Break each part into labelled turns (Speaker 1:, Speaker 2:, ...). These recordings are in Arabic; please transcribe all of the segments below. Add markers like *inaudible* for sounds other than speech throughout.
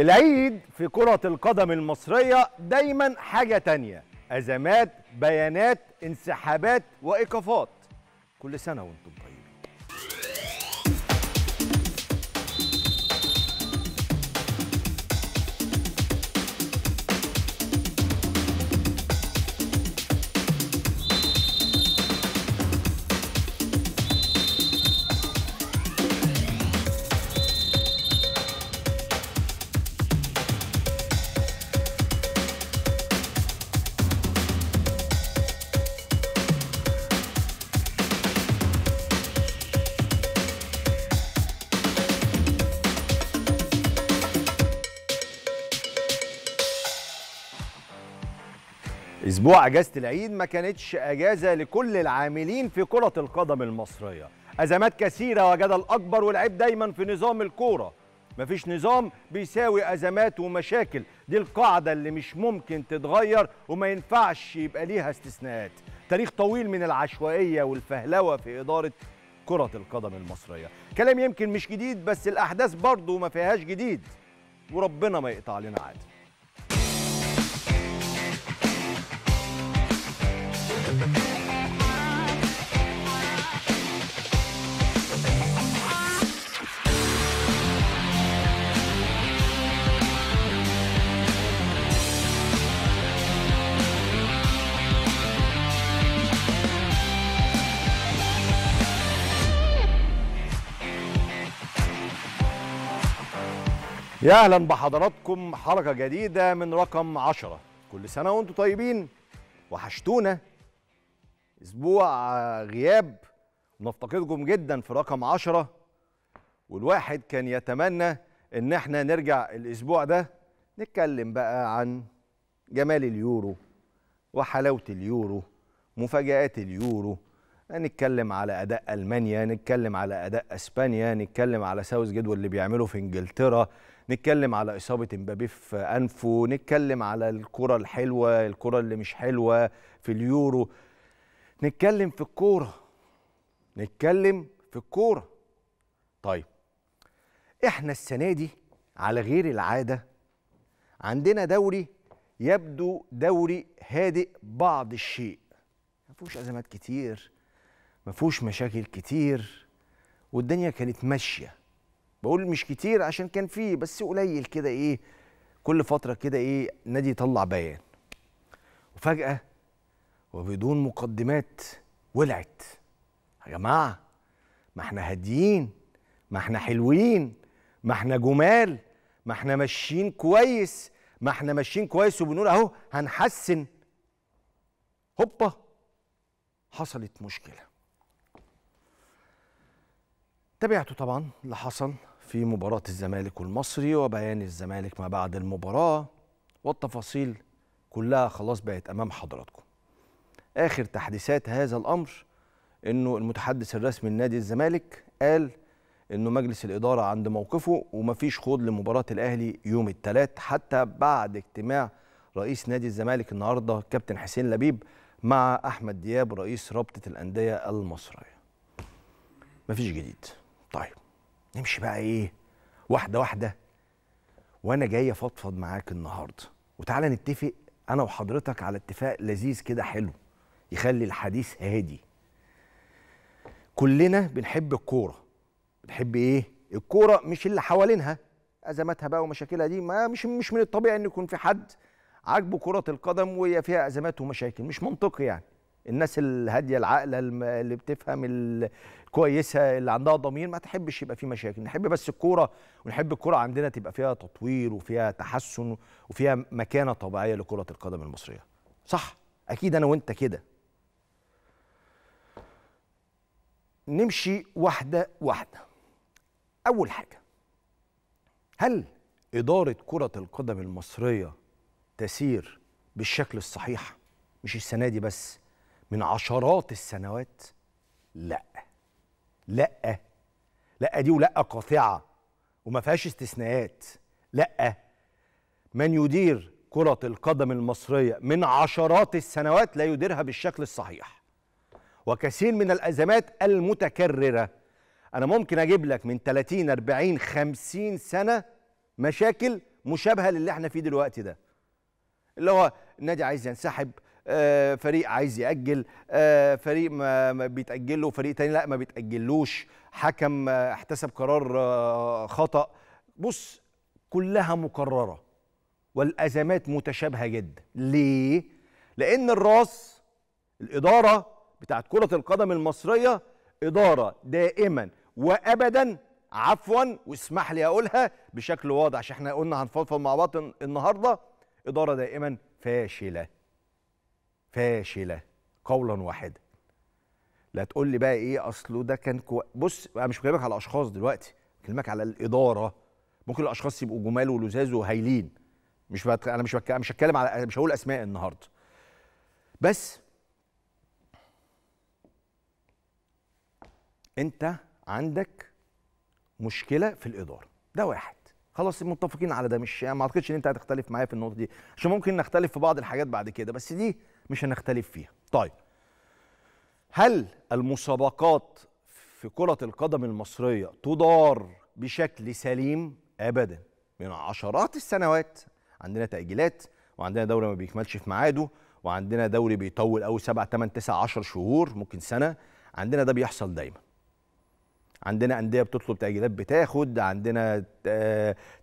Speaker 1: العيد في كرة القدم المصرية دايما حاجة تانية أزمات بيانات انسحابات وإيقافات كل سنة وانتم طيب اسبوع اجازه العيد ما كانتش اجازه لكل العاملين في كره القدم المصريه ازمات كثيره وجدل اكبر والعيب دايما في نظام الكوره مفيش نظام بيساوي ازمات ومشاكل دي القاعده اللي مش ممكن تتغير وما ينفعش يبقى ليها استثناءات تاريخ طويل من العشوائيه والفهلوه في اداره كره القدم المصريه كلام يمكن مش جديد بس الاحداث برضه ما فيهاش جديد وربنا ما يقطع لنا عاد يا اهلا بحضراتكم حركه جديده من رقم عشرة كل سنه وانتم طيبين وحشتونا اسبوع غياب نفتقدكم جدا في رقم عشرة والواحد كان يتمنى ان احنا نرجع الاسبوع ده نتكلم بقى عن جمال اليورو وحلاوه اليورو مفاجات اليورو نتكلم على اداء المانيا نتكلم على اداء اسبانيا نتكلم على ساوث جدول اللي بيعمله في انجلترا نتكلم على اصابه مبابي في انفه نتكلم على الكره الحلوه الكره اللي مش حلوه في اليورو نتكلم في الكوره نتكلم في الكوره طيب احنا السنه دي على غير العاده عندنا دوري يبدو دوري هادئ بعض الشيء ما فيهوش ازمات كتير ما فيهوش مشاكل كتير والدنيا كانت ماشيه بقول مش كتير عشان كان فيه بس قليل كده ايه كل فتره كده ايه نادي يطلع بيان وفجاه وبدون مقدمات ولعت يا جماعه ما احنا هاديين ما احنا حلوين ما احنا جمال ما احنا ماشيين كويس ما احنا ماشيين كويس وبنقول اهو هنحسن هوبا حصلت مشكله تابعته طبعا اللي حصل في مباراة الزمالك والمصري وبيان الزمالك ما بعد المباراة والتفاصيل كلها خلاص بقت أمام حضراتكم آخر تحديثات هذا الأمر أنه المتحدث الرسمي لنادي الزمالك قال أنه مجلس الإدارة عند موقفه ومفيش خوض لمباراة الأهلي يوم الثلاث حتى بعد اجتماع رئيس نادي الزمالك النهارده كابتن حسين لبيب مع أحمد دياب رئيس رابطة الأندية المصرية مفيش جديد طيب نمشي بقى ايه واحده واحده وانا جاي افضفض معاك النهارده وتعالى نتفق انا وحضرتك على اتفاق لذيذ كده حلو يخلي الحديث هادي كلنا بنحب الكوره بنحب ايه الكوره مش اللي حوالينها ازماتها بقى ومشاكلها دي ما مش مش من الطبيعي ان يكون في حد عاجبه كره القدم وهي فيها ازمات ومشاكل مش منطقي يعني الناس الهاديه العاقله اللي بتفهم الكويسه اللي عندها ضمير ما تحبش يبقى في مشاكل نحب بس الكوره ونحب الكوره عندنا تبقى فيها تطوير وفيها تحسن وفيها مكانه طبيعيه لكره القدم المصريه صح اكيد انا وانت كده نمشي واحده واحده اول حاجه هل اداره كره القدم المصريه تسير بالشكل الصحيح مش السنه دي بس من عشرات السنوات لا لا لا دي ولا قاطعه وما فيهاش استثناءات لا من يدير كرة القدم المصرية من عشرات السنوات لا يديرها بالشكل الصحيح وكثير من الأزمات المتكررة أنا ممكن أجيب لك من 30 40 50 سنة مشاكل مشابهة للي احنا فيه دلوقتي ده اللي هو النادي عايز ينسحب آه، فريق عايز ياجل آه، فريق ما بيتاجل فريق تاني لا ما بيتاجلوش حكم آه، احتسب قرار خطا بص كلها مكرره والازمات متشابهه جدا ليه لان الراس الاداره بتاعت كره القدم المصريه اداره دائما وابدا عفوا واسمح لي اقولها بشكل واضح عشان احنا قلنا هنفضفض مع بعض النهارده اداره دائما فاشله فاشله قولا واحدا لا تقول لي بقى ايه اصله ده كان كو... بص انا مش بكلمك على اشخاص دلوقتي بكلمك على الاداره ممكن الاشخاص يبقوا جمال ولزاز وهايلين مش بت... انا مش انا مش هتكلم على مش هقول اسماء النهارده بس انت عندك مشكله في الاداره ده واحد خلاص متفقين على ده مش ما اعتقدش ان انت هتختلف معايا في النقطه دي عشان ممكن نختلف في بعض الحاجات بعد كده بس دي مش هنختلف فيها طيب هل المسابقات في كرة القدم المصرية تدار بشكل سليم؟ أبدا من عشرات السنوات عندنا تأجيلات وعندنا دوري ما بيكملش في ميعاده وعندنا دوري بيطول أو سبع تمن تسع عشر شهور ممكن سنة عندنا ده بيحصل دايما عندنا انديه بتطلب تاجيلات بتاخد عندنا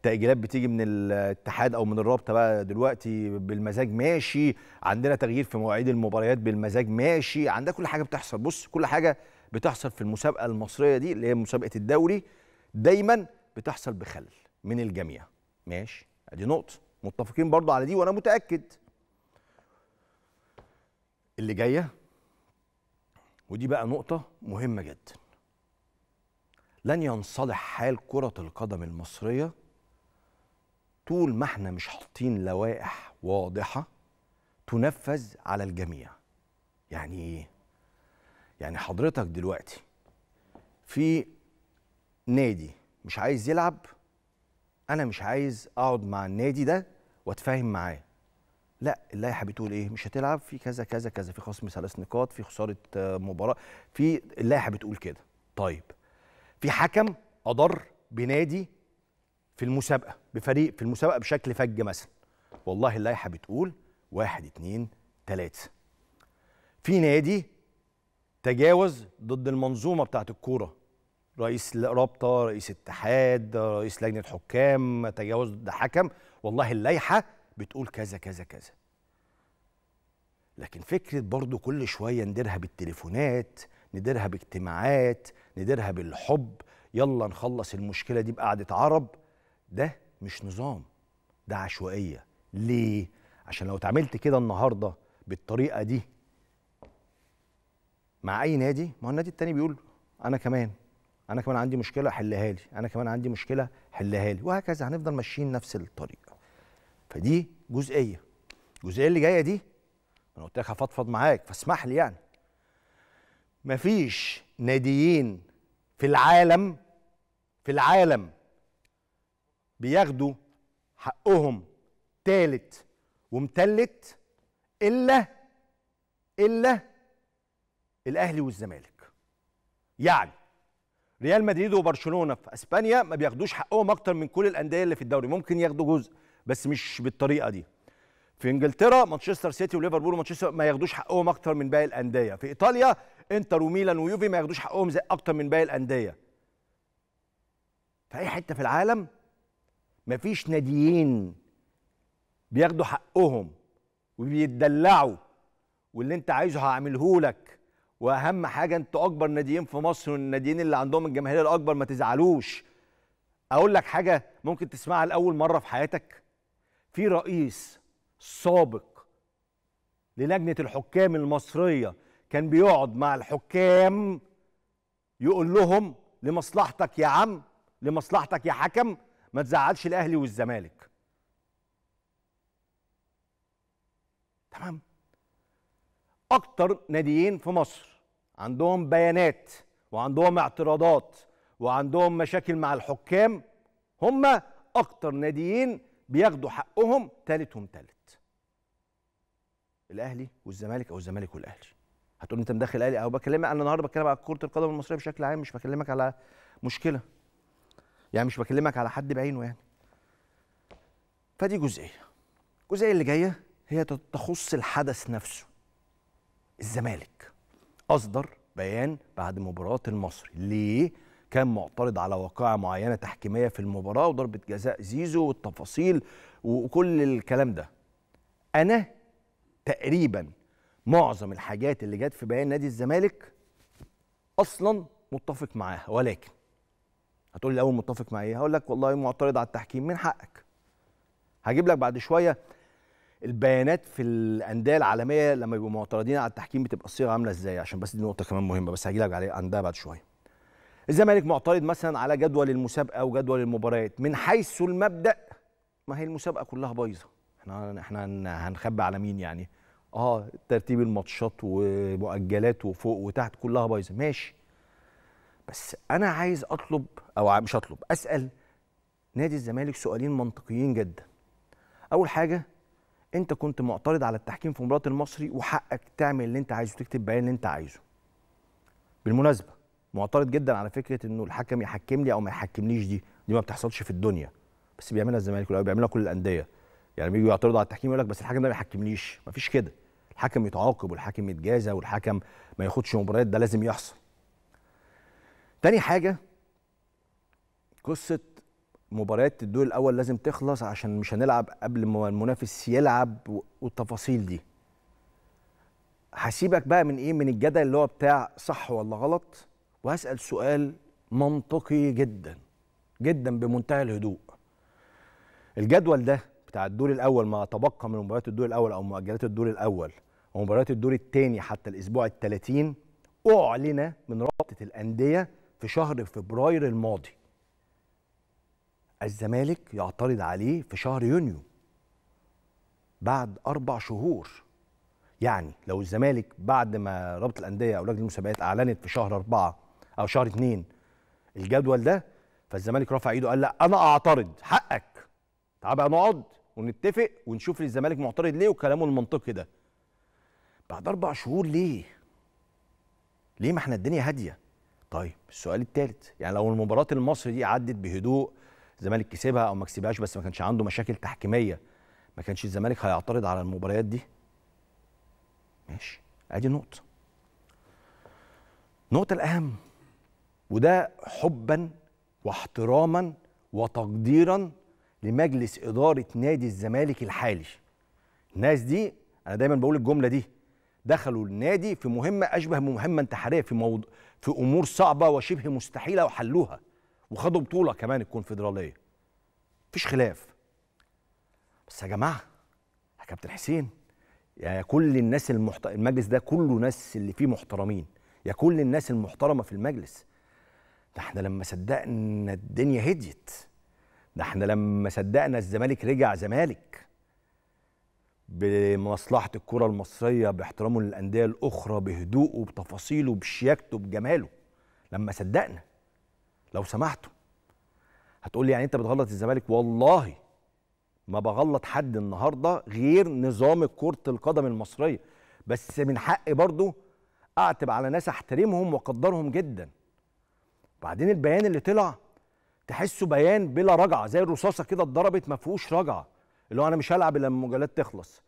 Speaker 1: تاجيلات بتيجي من الاتحاد او من الرابطه بقى دلوقتي بالمزاج ماشي عندنا تغيير في مواعيد المباريات بالمزاج ماشي عندنا كل حاجه بتحصل بص كل حاجه بتحصل في المسابقه المصريه دي اللي هي مسابقه الدوري دايما بتحصل بخل من الجميع ماشي ادي نقطه متفقين برضو على دي وانا متاكد اللي جايه ودي بقى نقطه مهمه جدا لن ينصلح حال كرة القدم المصرية طول ما احنا مش حاطين لوائح واضحة تنفذ على الجميع يعني ايه؟ يعني حضرتك دلوقتي في نادي مش عايز يلعب انا مش عايز اقعد مع النادي ده واتفاهم معاه لا اللائحه بتقول ايه مش هتلعب في كذا كذا كذا في خصم ثلاث نقاط في خساره آه، مباراه في اللائحه بتقول كده طيب في حكم اضر بنادي في المسابقه بفريق في المسابقه بشكل فج مثلا والله اللائحه بتقول واحد اتنين تلاته في نادي تجاوز ضد المنظومه بتاعه الكوره رئيس رابطه رئيس اتحاد رئيس لجنه حكام تجاوز ضد حكم والله اللائحه بتقول كذا كذا كذا لكن فكره برضو كل شويه نديرها بالتليفونات نديرها باجتماعات نديرها بالحب يلا نخلص المشكله دي بقعده عرب ده مش نظام ده عشوائيه ليه عشان لو اتعاملت كده النهارده بالطريقه دي مع اي نادي ما هو النادي التاني بيقول انا كمان انا كمان عندي مشكله حلها لي انا كمان عندي مشكله حلها لي وهكذا هنفضل ماشيين نفس الطريقه فدي جزئيه الجزئيه اللي جايه دي انا قلت لك هفضفض معاك فاسمح لي يعني مفيش ناديين في العالم في العالم بياخدوا حقهم تالت ومتلت الا الا الاهلي والزمالك يعني ريال مدريد وبرشلونه في اسبانيا ما بياخدوش حقهم اكتر من كل الانديه اللي في الدوري ممكن ياخدوا جزء بس مش بالطريقه دي في انجلترا مانشستر سيتي وليفربول ومانشستر ما ياخدوش حقهم اكتر من باقي الانديه في ايطاليا انتر وميلان ويوفي ما ياخدوش حقهم زي اكتر من باقي الانديه في اي حته في العالم مفيش ناديين بياخدوا حقهم وبيتدلعوا واللي انت عايزه هعملهولك واهم حاجه انتوا اكبر ناديين في مصر والناديين اللي عندهم الجماهير الاكبر ما تزعلوش اقول لك حاجه ممكن تسمعها لاول مره في حياتك في رئيس سابق للجنه الحكام المصريه كان بيقعد مع الحكام يقول لهم لمصلحتك يا عم لمصلحتك يا حكم ما تزعلش الاهلي والزمالك تمام اكتر ناديين في مصر عندهم بيانات وعندهم اعتراضات وعندهم مشاكل مع الحكام هم اكتر ناديين بياخدوا حقهم تالت هم تالت الاهلي والزمالك او الزمالك والاهلي هتقول انت مدخل اهلي او بكلمك انا النهارده بتكلم على كره القدم المصريه بشكل عام مش بكلمك على مشكله يعني مش بكلمك على حد بعينه يعني فدي جزئيه الجزئيه اللي جايه هي تخص الحدث نفسه الزمالك اصدر بيان بعد مباراه المصري ليه كان معترض على واقعه معينه تحكيميه في المباراه وضربه جزاء زيزو والتفاصيل وكل الكلام ده انا تقريبا معظم الحاجات اللي جت في بيان نادي الزمالك اصلا متفق معاها ولكن هتقول لي الاول متفق مع ايه هقول لك والله معترض على التحكيم من حقك هجيب لك بعد شويه البيانات في الانديه العالميه لما بيبقوا معترضين على التحكيم بتبقى الصيغه عامله ازاي عشان بس دي نقطه كمان مهمه بس هجي لك عليها عندها بعد شويه الزمالك معترض مثلا على جدول المسابقه وجدول المباريات من حيث المبدا ما هي المسابقه كلها بايظه احنا احنا هنخبي على مين يعني اه ترتيب الماتشات ومؤجلات وفوق وتحت كلها بايظه ماشي بس انا عايز اطلب او مش اطلب اسال نادي الزمالك سؤالين منطقيين جدا اول حاجه انت كنت معترض على التحكيم في مباراه المصري وحقك تعمل اللي انت عايزه تكتب بيان اللي انت عايزه بالمناسبه معترض جدا على فكره انه الحكم يحكم لي او ما يحكمليش دي دي ما بتحصلش في الدنيا بس بيعملها الزمالك بيعملها كل الانديه يعني بيجوا يعترضوا على التحكيم يقول لك بس الحكم ده ما يحكمليش ما فيش كده الحكم يتعاقب والحكم يتجازى والحكم ما ياخدش مباريات ده لازم يحصل تاني حاجه قصه مباريات الدور الاول لازم تخلص عشان مش هنلعب قبل ما المنافس يلعب والتفاصيل دي هسيبك بقى من ايه من الجدل اللي هو بتاع صح ولا غلط وهسال سؤال منطقي جدا جدا بمنتهى الهدوء الجدول ده بتاع الدور الاول ما تبقى من مباريات الدور الاول او مؤجلات الدور الاول ومباريات الدور الثاني حتى الاسبوع ال 30 اعلن من رابطه الانديه في شهر فبراير الماضي الزمالك يعترض عليه في شهر يونيو بعد اربع شهور يعني لو الزمالك بعد ما رابطه الانديه او لجنه المسابقات اعلنت في شهر أربعة او شهر اثنين الجدول ده فالزمالك رفع ايده قال لا انا اعترض حقك تعال بقى نقعد ونتفق ونشوف الزمالك معترض ليه وكلامه المنطقي ده بعد اربع شهور ليه؟ ليه ما احنا الدنيا هاديه؟ طيب السؤال الثالث يعني لو المباراه المصري دي عدت بهدوء الزمالك كسبها او ما كسبهاش بس ما كانش عنده مشاكل تحكيميه ما كانش الزمالك هيعترض على المباريات دي ماشي ادي نقطه النقطه الاهم وده حبا واحتراما وتقديرا لمجلس اداره نادي الزمالك الحالي الناس دي انا دايما بقول الجمله دي دخلوا النادي في مهمه اشبه بمهمه انتحاريه في موضوع في امور صعبه وشبه مستحيله وحلوها وخدوا بطوله كمان الكونفدراليه مفيش خلاف بس يا جماعه يا كابتن حسين يا كل الناس المحت... المجلس ده كله ناس اللي فيه محترمين يا كل الناس المحترمه في المجلس ده احنا لما صدقنا الدنيا هديت ده احنا لما صدقنا الزمالك رجع زمالك بمصلحه الكره المصريه باحترامه للانديه الاخرى بهدوءه بتفاصيله بشياكته بجماله لما صدقنا لو سمحتوا هتقول لي يعني انت بتغلط الزمالك والله ما بغلط حد النهارده غير نظام كره القدم المصريه بس من حقي برضه اعتب على ناس احترمهم واقدرهم جدا بعدين البيان اللي طلع تحسه بيان بلا رجعه زي الرصاصه كده اتضربت ما فيهوش رجعه اللي هو انا مش هلعب الا لما المؤجلات تخلص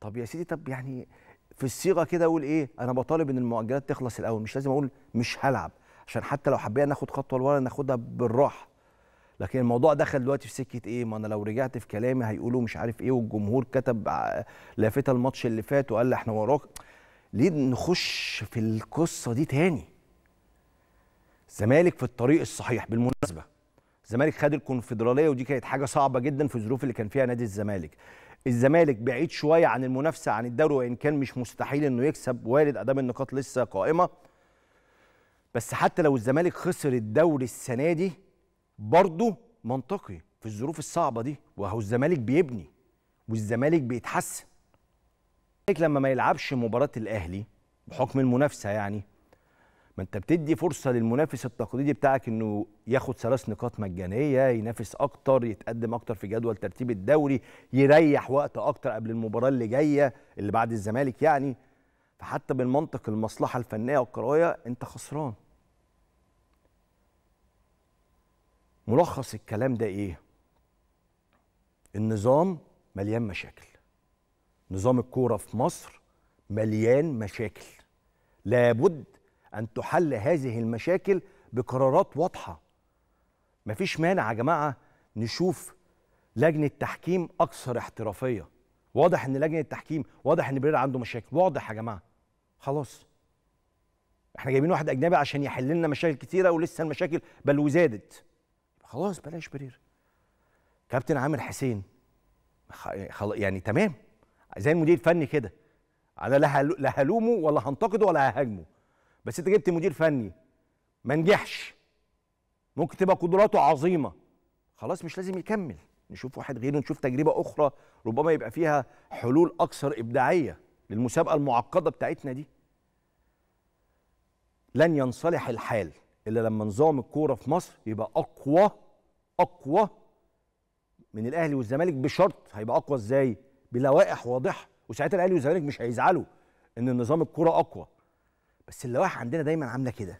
Speaker 1: طب يا سيدي طب يعني في الصيغه كده اقول ايه انا بطالب ان المؤجلات تخلص الاول مش لازم اقول مش هلعب عشان حتى لو حبينا ناخد خطوه لورا ناخدها بالراحه لكن الموضوع دخل دلوقتي في سكه ايه ما انا لو رجعت في كلامي هيقولوا مش عارف ايه والجمهور كتب لافته الماتش اللي فات وقال لي احنا وراك ليه نخش في القصه دي تاني الزمالك في الطريق الصحيح بالمناسبه الزمالك خد الكونفدراليه ودي كانت حاجه صعبه جدا في الظروف اللي كان فيها نادي الزمالك الزمالك بعيد شويه عن المنافسه عن الدوري وان كان مش مستحيل انه يكسب وارد ادام النقاط لسه قائمه بس حتى لو الزمالك خسر الدوري السنه دي برضه منطقي في الظروف الصعبه دي وهو الزمالك بيبني والزمالك بيتحسن لما ما يلعبش مباراه الاهلي بحكم المنافسه يعني ما انت بتدي فرصه للمنافس التقليدي بتاعك انه ياخد ثلاث نقاط مجانيه ينافس اكتر يتقدم اكتر في جدول ترتيب الدوري يريح وقت اكتر قبل المباراه اللي جايه اللي بعد الزمالك يعني فحتى بالمنطق المصلحه الفنيه والكرويه انت خسران ملخص الكلام ده ايه النظام مليان مشاكل نظام الكوره في مصر مليان مشاكل لابد أن تحل هذه المشاكل بقرارات واضحة مفيش مانع يا جماعة نشوف لجنة تحكيم أكثر احترافية واضح إن لجنة التحكيم واضح إن برير عنده مشاكل واضح يا جماعة خلاص احنا جايبين واحد أجنبي عشان يحل لنا مشاكل كتيرة ولسه المشاكل بل وزادت خلاص بلاش برير كابتن عامر حسين يعني تمام زي المدير الفني كده انا لا هلومه ولا هنتقده ولا ههاجمه بس انت جبت مدير فني ما نجحش ممكن تبقى قدراته عظيمه خلاص مش لازم يكمل نشوف واحد غيره نشوف تجربه اخرى ربما يبقى فيها حلول اكثر ابداعيه للمسابقه المعقده بتاعتنا دي لن ينصلح الحال الا لما نظام الكوره في مصر يبقى اقوى اقوى من الاهلي والزمالك بشرط هيبقى اقوى ازاي بلوائح واضحه وساعتها الاهلي والزمالك مش هيزعلوا ان نظام الكوره اقوى بس اللوائح عندنا دايما عامله كده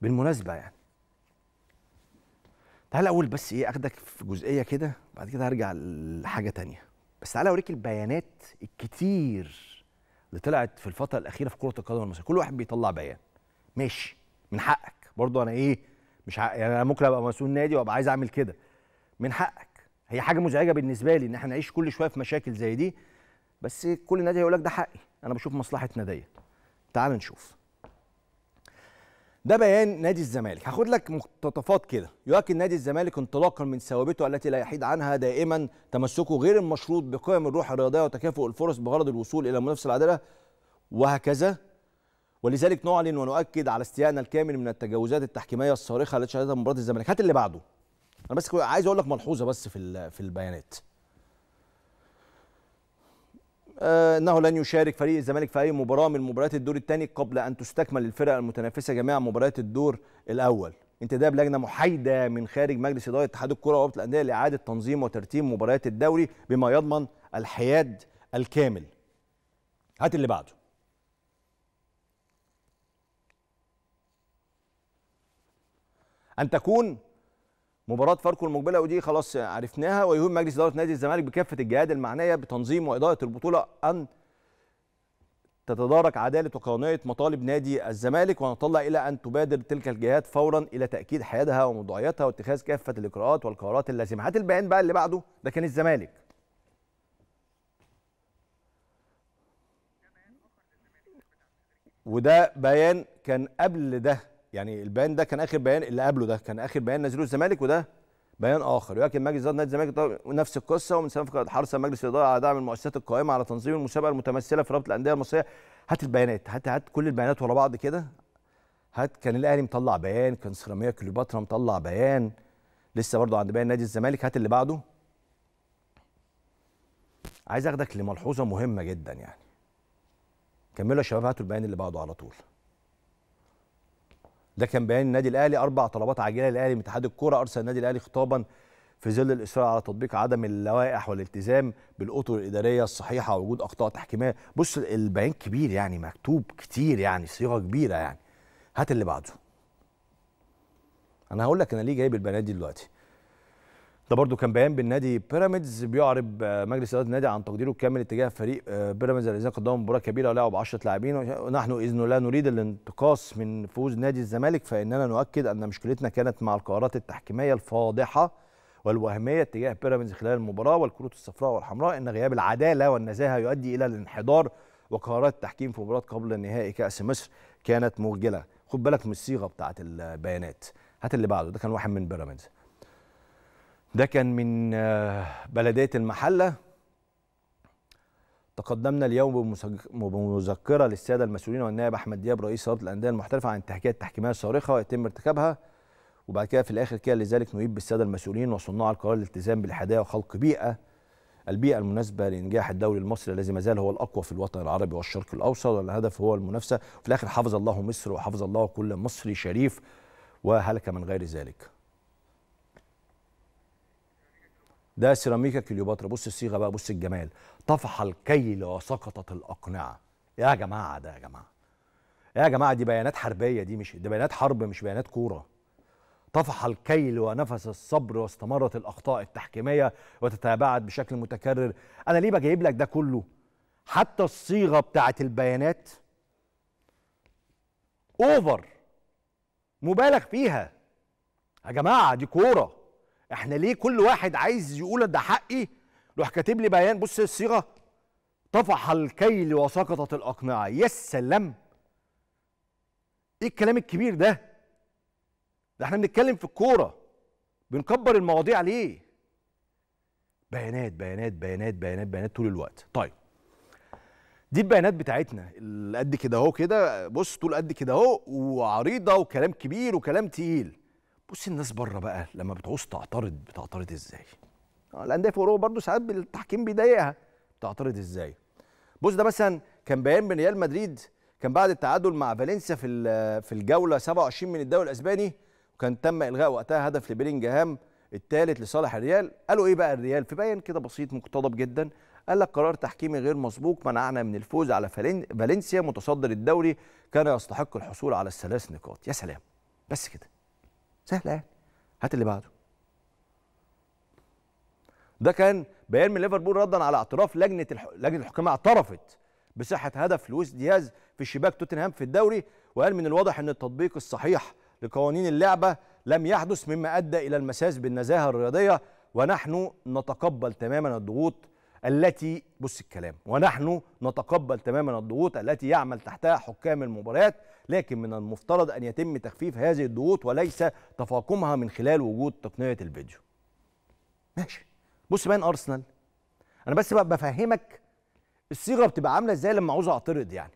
Speaker 1: بالمناسبه يعني تعال اقول بس ايه اخدك في جزئيه كده بعد كده هرجع لحاجه تانية بس تعال اوريك البيانات الكتير اللي طلعت في الفتره الاخيره في كره القدم المصريه كل واحد بيطلع بيان ماشي من حقك برضو انا ايه مش حق يعني انا ممكن ابقى مسؤول نادي وابقى عايز اعمل كده من حقك هي حاجه مزعجه بالنسبه لي ان احنا نعيش كل شويه في مشاكل زي دي بس كل نادي هيقول لك ده حقي انا بشوف مصلحه ناديه تعال نشوف ده بيان نادي الزمالك هاخد لك مقتطفات كده يؤكد نادي الزمالك انطلاقا من ثوابته التي لا يحيد عنها دائما تمسكه غير المشروط بقيم الروح الرياضيه وتكافؤ الفرص بغرض الوصول الى المنافسه العادله وهكذا ولذلك نعلن ونؤكد على استيائنا الكامل من التجاوزات التحكيميه الصارخه التي شهدتها مباراه الزمالك هات اللي بعده انا بس عايز اقول لك ملحوظه بس في في البيانات آه، انه لن يشارك فريق الزمالك في اي مباراه من مباريات الدور الثاني قبل ان تستكمل الفرق المتنافسه جميع مباريات الدور الاول انتداب لجنه محايده من خارج مجلس اداره اتحاد الكره ورابطه الانديه لاعاده تنظيم وترتيب مباريات الدوري بما يضمن الحياد الكامل هات اللي بعده ان تكون مباراه فاركو المقبله ودي خلاص عرفناها ويهم مجلس اداره نادي الزمالك بكافه الجهات المعنيه بتنظيم واداره البطوله ان تتدارك عداله وقانونيه مطالب نادي الزمالك ونطلع الى ان تبادر تلك الجهات فورا الى تاكيد حيادها ومضاعياتها واتخاذ كافه الاجراءات والقرارات اللازمه هات البيان بقى اللي بعده ده كان الزمالك وده بيان كان قبل ده يعني البيان ده كان اخر بيان اللي قبله ده كان اخر بيان نزلوه الزمالك وده بيان اخر ولكن مجلس اداره نادي الزمالك نفس القصه ومن فقد حرص مجلس الاداره على دعم المؤسسات القائمه على تنظيم المسابقه المتمثله في رابطه الانديه المصريه هات البيانات هات هات كل البيانات ورا بعض كده هات كان الاهلي مطلع بيان كان سيراميكا كليوباترا مطلع بيان لسه برضه عند بيان نادي الزمالك هات اللي بعده عايز اخدك لملحوظه مهمه جدا يعني كملوا يا شباب هاتوا البيان اللي بعده على طول ده كان بيان النادي الاهلي اربع طلبات عاجله للاهلي من اتحاد الكوره ارسل النادي الاهلي خطابا في ظل الاصرار على تطبيق عدم اللوائح والالتزام بالاطر الاداريه الصحيحه ووجود اخطاء تحكيميه بص البيان كبير يعني مكتوب كتير يعني صيغه كبيره يعني هات اللي بعده انا هقول لك انا ليه جايب البيانات دي دلوقتي ده برضو كان بيان بالنادي بيراميدز بيعرب آه، مجلس اداره النادي عن تقديره الكامل اتجاه فريق آه، بيراميدز الذين قدموا مباراه كبيره ولعبوا ب 10 لاعبين ونحن اذن لا نريد الانتقاص من فوز نادي الزمالك فاننا نؤكد ان مشكلتنا كانت مع القرارات التحكيميه الفاضحه والوهميه اتجاه بيراميدز خلال المباراه والكروت الصفراء والحمراء ان غياب العداله والنزاهه يؤدي الى الانحدار وقرارات التحكيم في مباراه قبل نهائي كاس مصر كانت مرجله خد بالك من الصيغه بتاعه البيانات هات اللي بعده ده كان واحد من بيراميدز ده كان من آه، بلدية المحلة تقدمنا اليوم بمذكرة للسادة المسؤولين والنائب أحمد دياب رئيس رابطة الأندية المحترفة عن التحكيات التحكيمية الصارخة ويتم ارتكابها وبعد كده في الآخر كده لذلك نؤيد بالسادة المسؤولين وصناع القرار الالتزام بالحداية وخلق بيئة البيئة المناسبة لإنجاح الدوري المصري الذي ما زال هو الأقوى في الوطن العربي والشرق الأوسط والهدف هو المنافسة وفي الآخر حفظ الله مصر وحفظ الله كل مصري شريف وهلك من غير ذلك ده سيراميكا كليوباترا بص الصيغه بقى بص الجمال طفح الكيل وسقطت الاقنعه يا جماعه ده يا جماعه يا جماعه دي بيانات حربيه دي مش دي بيانات حرب مش بيانات كوره طفح الكيل ونفس الصبر واستمرت الاخطاء التحكيميه وتتابعت بشكل متكرر انا ليه بجيب لك ده كله حتى الصيغه بتاعه البيانات اوفر مبالغ فيها يا جماعه دي كوره احنا ليه كل واحد عايز يقول ده حقي روح كاتب لي بيان بص الصيغه طفح الكيل وسقطت الاقنعه يا سلام ايه الكلام الكبير ده ده احنا بنتكلم في الكوره بنكبر المواضيع ليه بيانات بيانات بيانات بيانات بيانات طول الوقت طيب دي البيانات بتاعتنا اللي قد كده اهو كده بص طول قد كده اهو وعريضه وكلام كبير وكلام تقيل بص الناس بره بقى لما بتعوز تعترض بتعترض ازاي آه، الانديه في اوروبا برضه ساعات التحكيم بيضايقها بتعترض ازاي بص ده مثلا كان بيان من ريال مدريد كان بعد التعادل مع فالنسيا في في الجوله 27 من الدوري الاسباني وكان تم الغاء وقتها هدف لبيلينجهام الثالث لصالح الريال قالوا ايه بقى الريال في بيان كده بسيط مقتضب جدا قال لك قرار تحكيمي غير مسبوق منعنا من الفوز على فالنسيا متصدر الدوري كان يستحق الحصول على الثلاث نقاط يا سلام بس كده سهله يعني هات اللي بعده ده كان بيان من ليفربول ردا على اعتراف لجنه الح... لجنه الحكام اعترفت بصحه هدف لويس دياز في شباك توتنهام في الدوري وقال من الواضح ان التطبيق الصحيح لقوانين اللعبه لم يحدث مما ادى الى المساس بالنزاهه الرياضيه ونحن نتقبل تماما الضغوط التي بص الكلام ونحن نتقبل تماما الضغوط التي يعمل تحتها حكام المباريات لكن من المفترض أن يتم تخفيف هذه الضغوط وليس تفاقمها من خلال وجود تقنية الفيديو ماشي بص بان أرسنال أنا بس بقى بفهمك الصيغة بتبقى عاملة إزاي لما عاوز أعترض يعني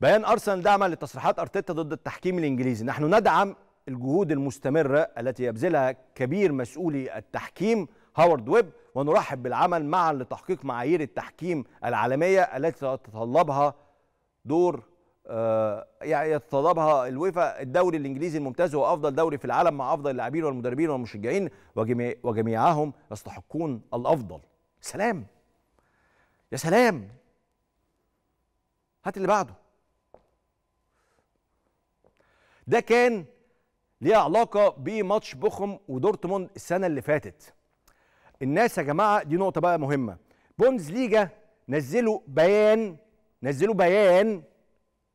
Speaker 1: بيان أرسنال دعما لتصريحات أرتيتا ضد التحكيم الإنجليزي نحن ندعم الجهود المستمرة التي يبذلها كبير مسؤولي التحكيم هاورد ويب ونرحب بالعمل معا لتحقيق معايير التحكيم العالمية التي تتطلبها دور آه، يعني يتطلبها الويفا الدوري الانجليزي الممتاز هو افضل دوري في العالم مع افضل اللاعبين والمدربين والمشجعين وجميع وجميعهم يستحقون الافضل سلام يا سلام هات اللي بعده ده كان ليه علاقه بماتش بوخم ودورتموند السنه اللي فاتت الناس يا جماعه دي نقطه بقى مهمه بونز ليجا نزلوا بيان نزلوا بيان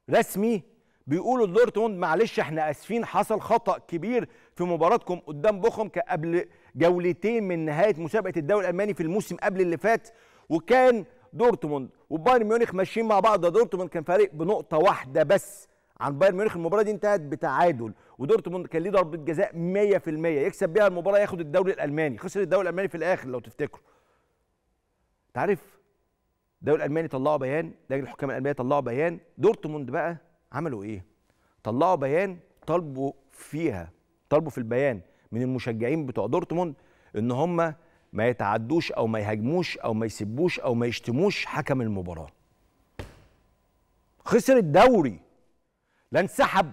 Speaker 1: رسمي بيقولوا دورتموند معلش احنا اسفين حصل خطا كبير في مباراتكم قدام بوخم قبل جولتين من نهايه مسابقه الدوري الالماني في الموسم قبل اللي فات وكان دورتموند وبايرن ميونخ ماشيين مع بعض ده دورتموند كان فريق بنقطه واحده بس عن بايرن ميونخ المباراه دي انتهت بتعادل ودورتموند كان ليه ضربه جزاء 100% يكسب بيها المباراه ياخد الدوري الالماني خسر الدوري الالماني في الاخر لو تفتكروا انت عارف الدوري الالماني طلعوا بيان لجنه الحكام الالمانيه طلعوا بيان دورتموند بقى عملوا ايه طلعوا بيان طالبوا فيها طالبوا في البيان من المشجعين بتوع دورتموند ان هم ما يتعدوش او ما يهاجموش او ما يسبوش او ما يشتموش حكم المباراه خسر الدوري لا انسحب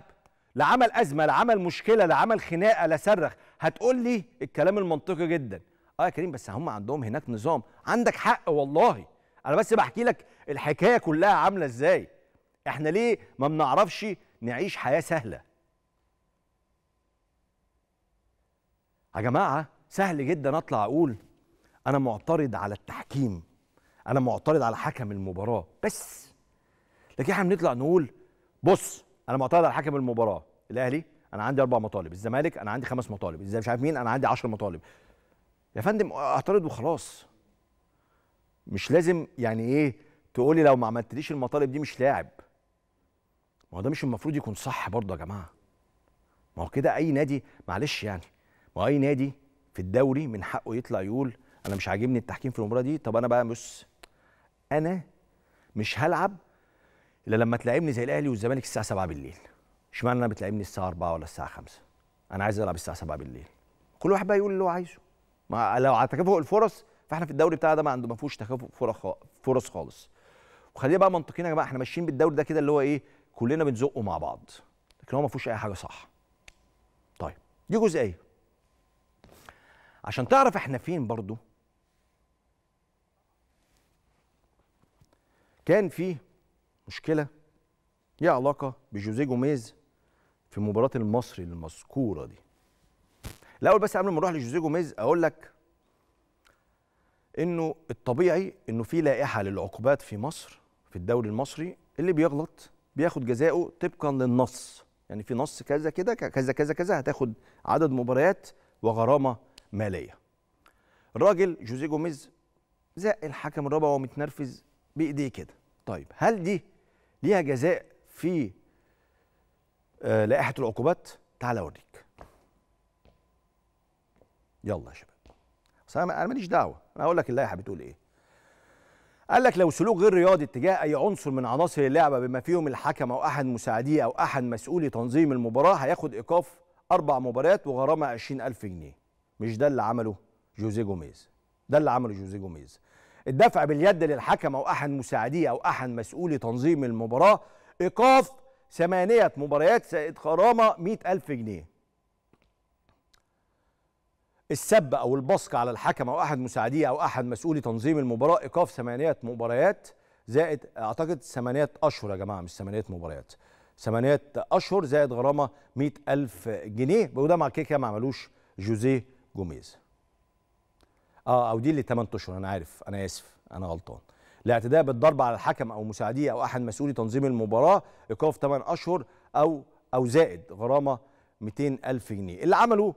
Speaker 1: لا عمل ازمه لا عمل مشكله لا عمل خناقه لا صرخ هتقول لي الكلام المنطقي جدا اه يا كريم بس هم عندهم هناك نظام عندك حق والله انا بس بحكي لك الحكايه كلها عامله ازاي احنا ليه ما بنعرفش نعيش حياه سهله يا جماعه سهل جدا اطلع اقول انا معترض على التحكيم انا معترض على حكم المباراه بس لكن احنا بنطلع نقول بص انا معترض على حكم المباراه الاهلي انا عندي اربع مطالب الزمالك انا عندي خمس مطالب ازاي مش عارف مين انا عندي 10 مطالب يا فندم اعترض وخلاص مش لازم يعني ايه تقولي لو ما عملتليش المطالب دي مش لاعب ما هو ده مش المفروض يكون صح برضه يا جماعه ما هو كده اي نادي معلش يعني ما هو اي نادي في الدوري من حقه يطلع يقول انا مش عاجبني التحكيم في المباراه دي طب انا بقى بص انا مش هلعب الا لما تلاعبني زي الاهلي والزمالك الساعه 7 بالليل اشمعنى انا بتلاعبني الساعه 4 ولا الساعه 5 انا عايز العب الساعه 7 بالليل كل واحد بقى يقول اللي هو عايزه ما لو على تكافؤ الفرص فاحنا في الدوري بتاعنا ده ما عنده ما فيهوش تكافؤ فرص خالص وخلينا بقى منطقيين يا جماعه احنا ماشيين بالدوري ده كده اللي هو ايه كلنا بنزقه مع بعض لكن هو ما فيهوش اي حاجه صح طيب دي جزئيه عشان تعرف احنا فين برضو كان في مشكله ليها علاقه بجوزيه جوميز في مباراه المصري المذكوره دي الاول بس قبل ما نروح لجوزيه جوميز اقول لك انه الطبيعي انه في لائحه للعقوبات في مصر في الدوري المصري اللي بيغلط بياخد جزائه طبقا للنص يعني في نص كذا كده كذا كذا كذا هتاخد عدد مباريات وغرامه ماليه الراجل جوزيه جوميز زق الحكم الرابع وهو متنرفز بايديه كده طيب هل دي ليها جزاء في آه، لائحه العقوبات تعال اوريك يلا يا شباب أصل انا ماليش دعوه انا هقول لك اللائحه بتقول ايه قال لك لو سلوك غير رياضي اتجاه اي عنصر من عناصر اللعبه بما فيهم الحكم او احد مساعديه او احد مسؤولي تنظيم المباراه هياخد ايقاف اربع مباريات وغرامه 20000 جنيه مش ده اللي عمله جوزيه جوميز ده اللي عمله جوزيه جوميز الدفع باليد للحكم أو أحد مساعديه أو أحد مسؤولي تنظيم المباراة إيقاف ثمانية مباريات زائد غرامة 100000 جنيه السب او البصق على الحكم او احد مساعديه او احد مسؤولي تنظيم المباراه ايقاف ثمانيه مباريات زائد اعتقد ثمانيه اشهر يا جماعه مش ثمانيه مباريات ثمانيه اشهر زائد غرامه 100000 جنيه وده مع كيكه ما عملوش جوزيه جوميز اه او دي اللي 8 اشهر انا عارف انا اسف انا غلطان الاعتداء بالضرب على الحكم او مساعديه او احد مسؤولي تنظيم المباراه ايقاف 8 اشهر او او زائد غرامه 200000 جنيه اللي عمله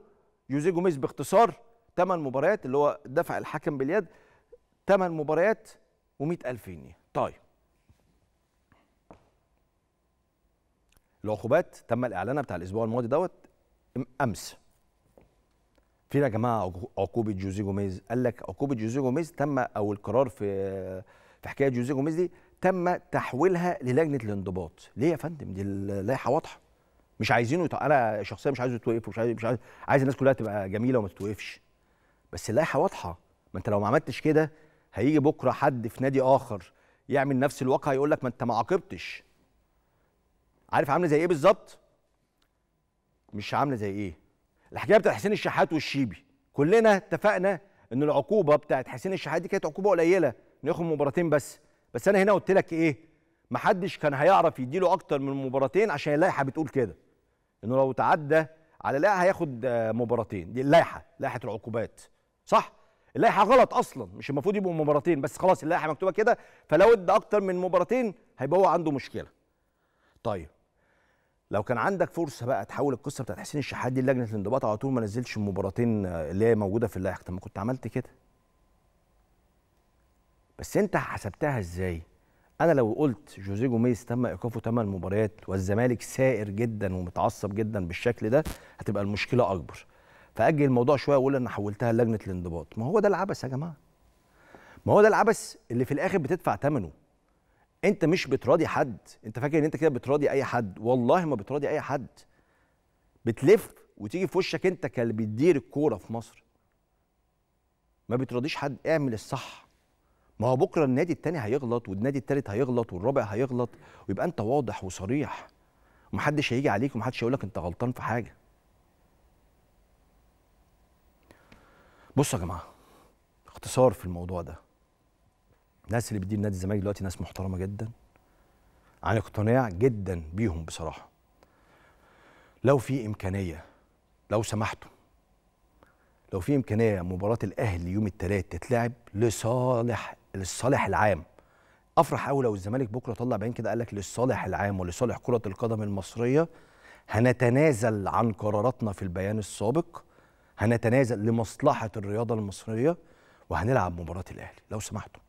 Speaker 1: يوزي جوميز باختصار 8 مباريات اللي هو دفع الحكم باليد 8 مباريات و100000 جنيه طيب العقوبات تم الاعلانها بتاع الاسبوع الماضي دوت امس فين يا جماعه عقوبه جوزيه جوميز قال لك عقوبه جوزيه جوميز تم او القرار في في حكايه جوزيه جوميز دي تم تحويلها للجنه الانضباط ليه يا فندم دي اللائحه واضحه مش عايزينه يط... انا شخصيا مش عايزه يتوقف ومش عايز مش عايز عايز الناس كلها تبقى جميله وما تتوقفش بس اللائحه واضحه ما انت لو ما عملتش كده هيجي بكره حد في نادي اخر يعمل نفس الواقع يقول لك ما انت ما عاقبتش عارف عامله زي ايه بالظبط مش عامله زي ايه الحكايه بتاعت حسين الشحات والشيبي كلنا اتفقنا ان العقوبه بتاعت حسين الشحات دي كانت عقوبه قليله ناخد مباراتين بس بس انا هنا قلت لك ايه محدش كان هيعرف يديله اكتر من مباراتين عشان اللائحه بتقول كده انه لو تعدى على لائحه هياخد آه، مباراتين دي اللائحه لائحه العقوبات صح اللائحه غلط اصلا مش المفروض يبقوا مباراتين بس خلاص اللائحه مكتوبه كده فلو ادى اكتر من مباراتين هيبقى هو عنده مشكله طيب لو كان عندك فرصه بقى تحول القصه بتاعت حسين الشحات دي لجنه الانضباط على طول ما نزلتش المباراتين آه، اللي هي موجوده في اللائحه طب ما كنت عملت كده بس انت حسبتها ازاي انا لو قلت جوزيه جوميز تم ايقافه ثمان مباريات والزمالك سائر جدا ومتعصب جدا بالشكل ده هتبقى المشكله اكبر فاجل الموضوع شويه واقول انا حولتها لجنه الانضباط ما هو ده العبث يا جماعه ما هو ده العبث اللي في الاخر بتدفع ثمنه انت مش بتراضي حد انت فاكر ان انت كده بتراضي اي حد والله ما بتراضي اي حد بتلف وتيجي في وشك انت كاللي بتدير الكوره في مصر ما بتراضيش حد اعمل الصح ما هو بكره النادي التاني هيغلط والنادي التالت هيغلط والرابع هيغلط ويبقى انت واضح وصريح ومحدش هيجي عليك ومحدش هيقول لك انت غلطان في حاجه بصوا يا جماعه اختصار في الموضوع ده الناس اللي بتدير نادي الزمالك دلوقتي ناس محترمه جدا عن اقتناع جدا بيهم بصراحه لو في امكانيه لو سمحتوا لو في امكانيه مباراه الاهلي يوم الثلاث تتلعب لصالح للصالح العام افرح قوي لو الزمالك بكره طلع بعين كده قال لك للصالح العام ولصالح كره القدم المصريه هنتنازل عن قراراتنا في البيان السابق هنتنازل لمصلحه الرياضه المصريه وهنلعب مباراه الاهلي لو سمحتوا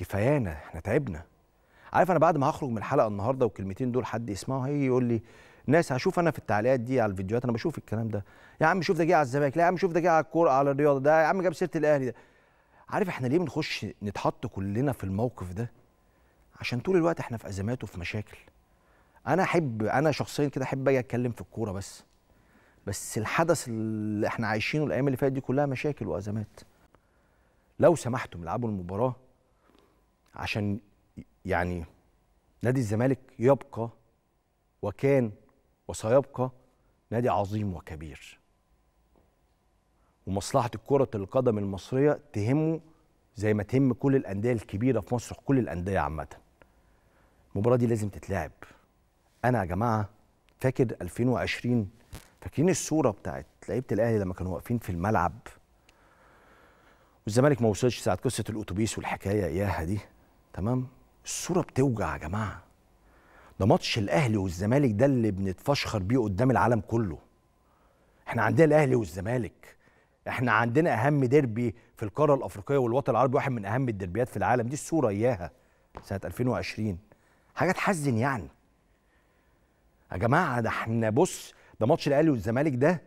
Speaker 1: كفايانا احنا تعبنا عارف انا بعد ما هخرج من الحلقه النهارده والكلمتين دول حد يسمعه هيجي يقول لي ناس هشوف انا في التعليقات دي على الفيديوهات انا بشوف الكلام ده يا عم شوف ده جه على الزمالك لا يا عم شوف ده جه على الكوره على الرياضه ده يا عم جاب سيره الاهلي ده عارف احنا ليه بنخش نتحط كلنا في الموقف ده عشان طول الوقت احنا في ازمات وفي مشاكل انا احب انا شخصيا كده احب اجي اتكلم في الكوره بس بس الحدث اللي احنا عايشينه الايام اللي فاتت دي كلها مشاكل وازمات لو سمحتم العبوا المباراه عشان يعني نادي الزمالك يبقى وكان وسيبقى نادي عظيم وكبير ومصلحة كرة القدم المصرية تهمه زي ما تهم كل الأندية الكبيرة في مصر كل الأندية عامة المباراة دي لازم تتلعب أنا يا جماعة فاكر 2020 فاكرين الصورة بتاعت لعيبة الأهلي لما كانوا واقفين في الملعب والزمالك ما وصلش ساعة قصة الأتوبيس والحكاية إياها دي تمام الصوره بتوجع يا جماعه ده ماتش الاهلي والزمالك ده اللي بنتفشخر بيه قدام العالم كله احنا عندنا الاهلي والزمالك احنا عندنا اهم ديربي في القاره الافريقيه والوطن العربي واحد من اهم الدربيات في العالم دي الصوره اياها سنه 2020 حاجه تحزن يعني يا جماعه ده احنا بص ده ماتش الاهلي والزمالك ده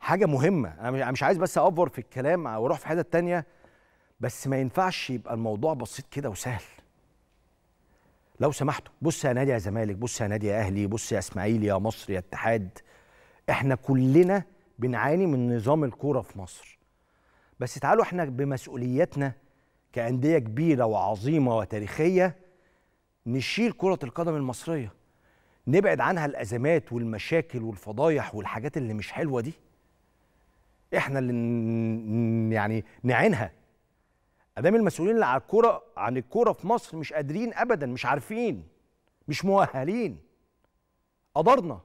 Speaker 1: حاجه مهمه انا مش عايز بس اوفر في الكلام واروح في حته تانية بس ما ينفعش يبقى الموضوع بسيط كده وسهل لو سمحتوا بص يا نادي يا زمالك بص يا نادي يا اهلي بص يا اسماعيلي يا مصر يا اتحاد احنا كلنا بنعاني من نظام الكوره في مصر بس تعالوا احنا بمسؤولياتنا كأندية كبيرة وعظيمة وتاريخية نشيل كرة القدم المصرية نبعد عنها الأزمات والمشاكل والفضايح والحاجات اللي مش حلوة دي احنا اللي يعني نعينها ادام المسؤولين اللي على الكوره عن الكوره في مصر مش قادرين ابدا مش عارفين مش مؤهلين قدرنا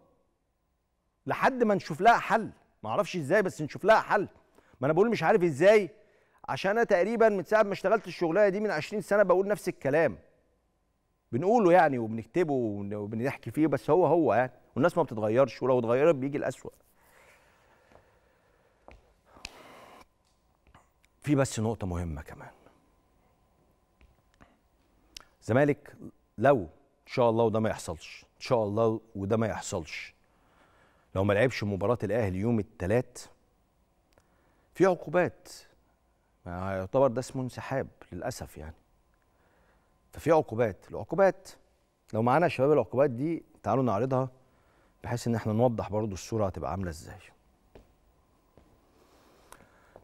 Speaker 1: لحد ما نشوف لها حل ما اعرفش ازاي بس نشوف لها حل ما انا بقول مش عارف ازاي عشان انا تقريبا من ساعه ما اشتغلت الشغلانه دي من 20 سنه بقول نفس الكلام بنقوله يعني وبنكتبه وبنحكي فيه بس هو هو يعني والناس ما بتتغيرش ولو اتغيرت بيجي الاسوء في بس نقطة مهمة كمان الزمالك لو ان شاء الله وده ما يحصلش ان شاء الله وده ما يحصلش لو ما لعبش مباراه الاهلي يوم الثلاث في عقوبات يعتبر ده اسمه انسحاب للاسف يعني ففي عقوبات العقوبات لو معانا شباب العقوبات دي تعالوا نعرضها بحيث ان احنا نوضح برضو الصوره هتبقى عامله ازاي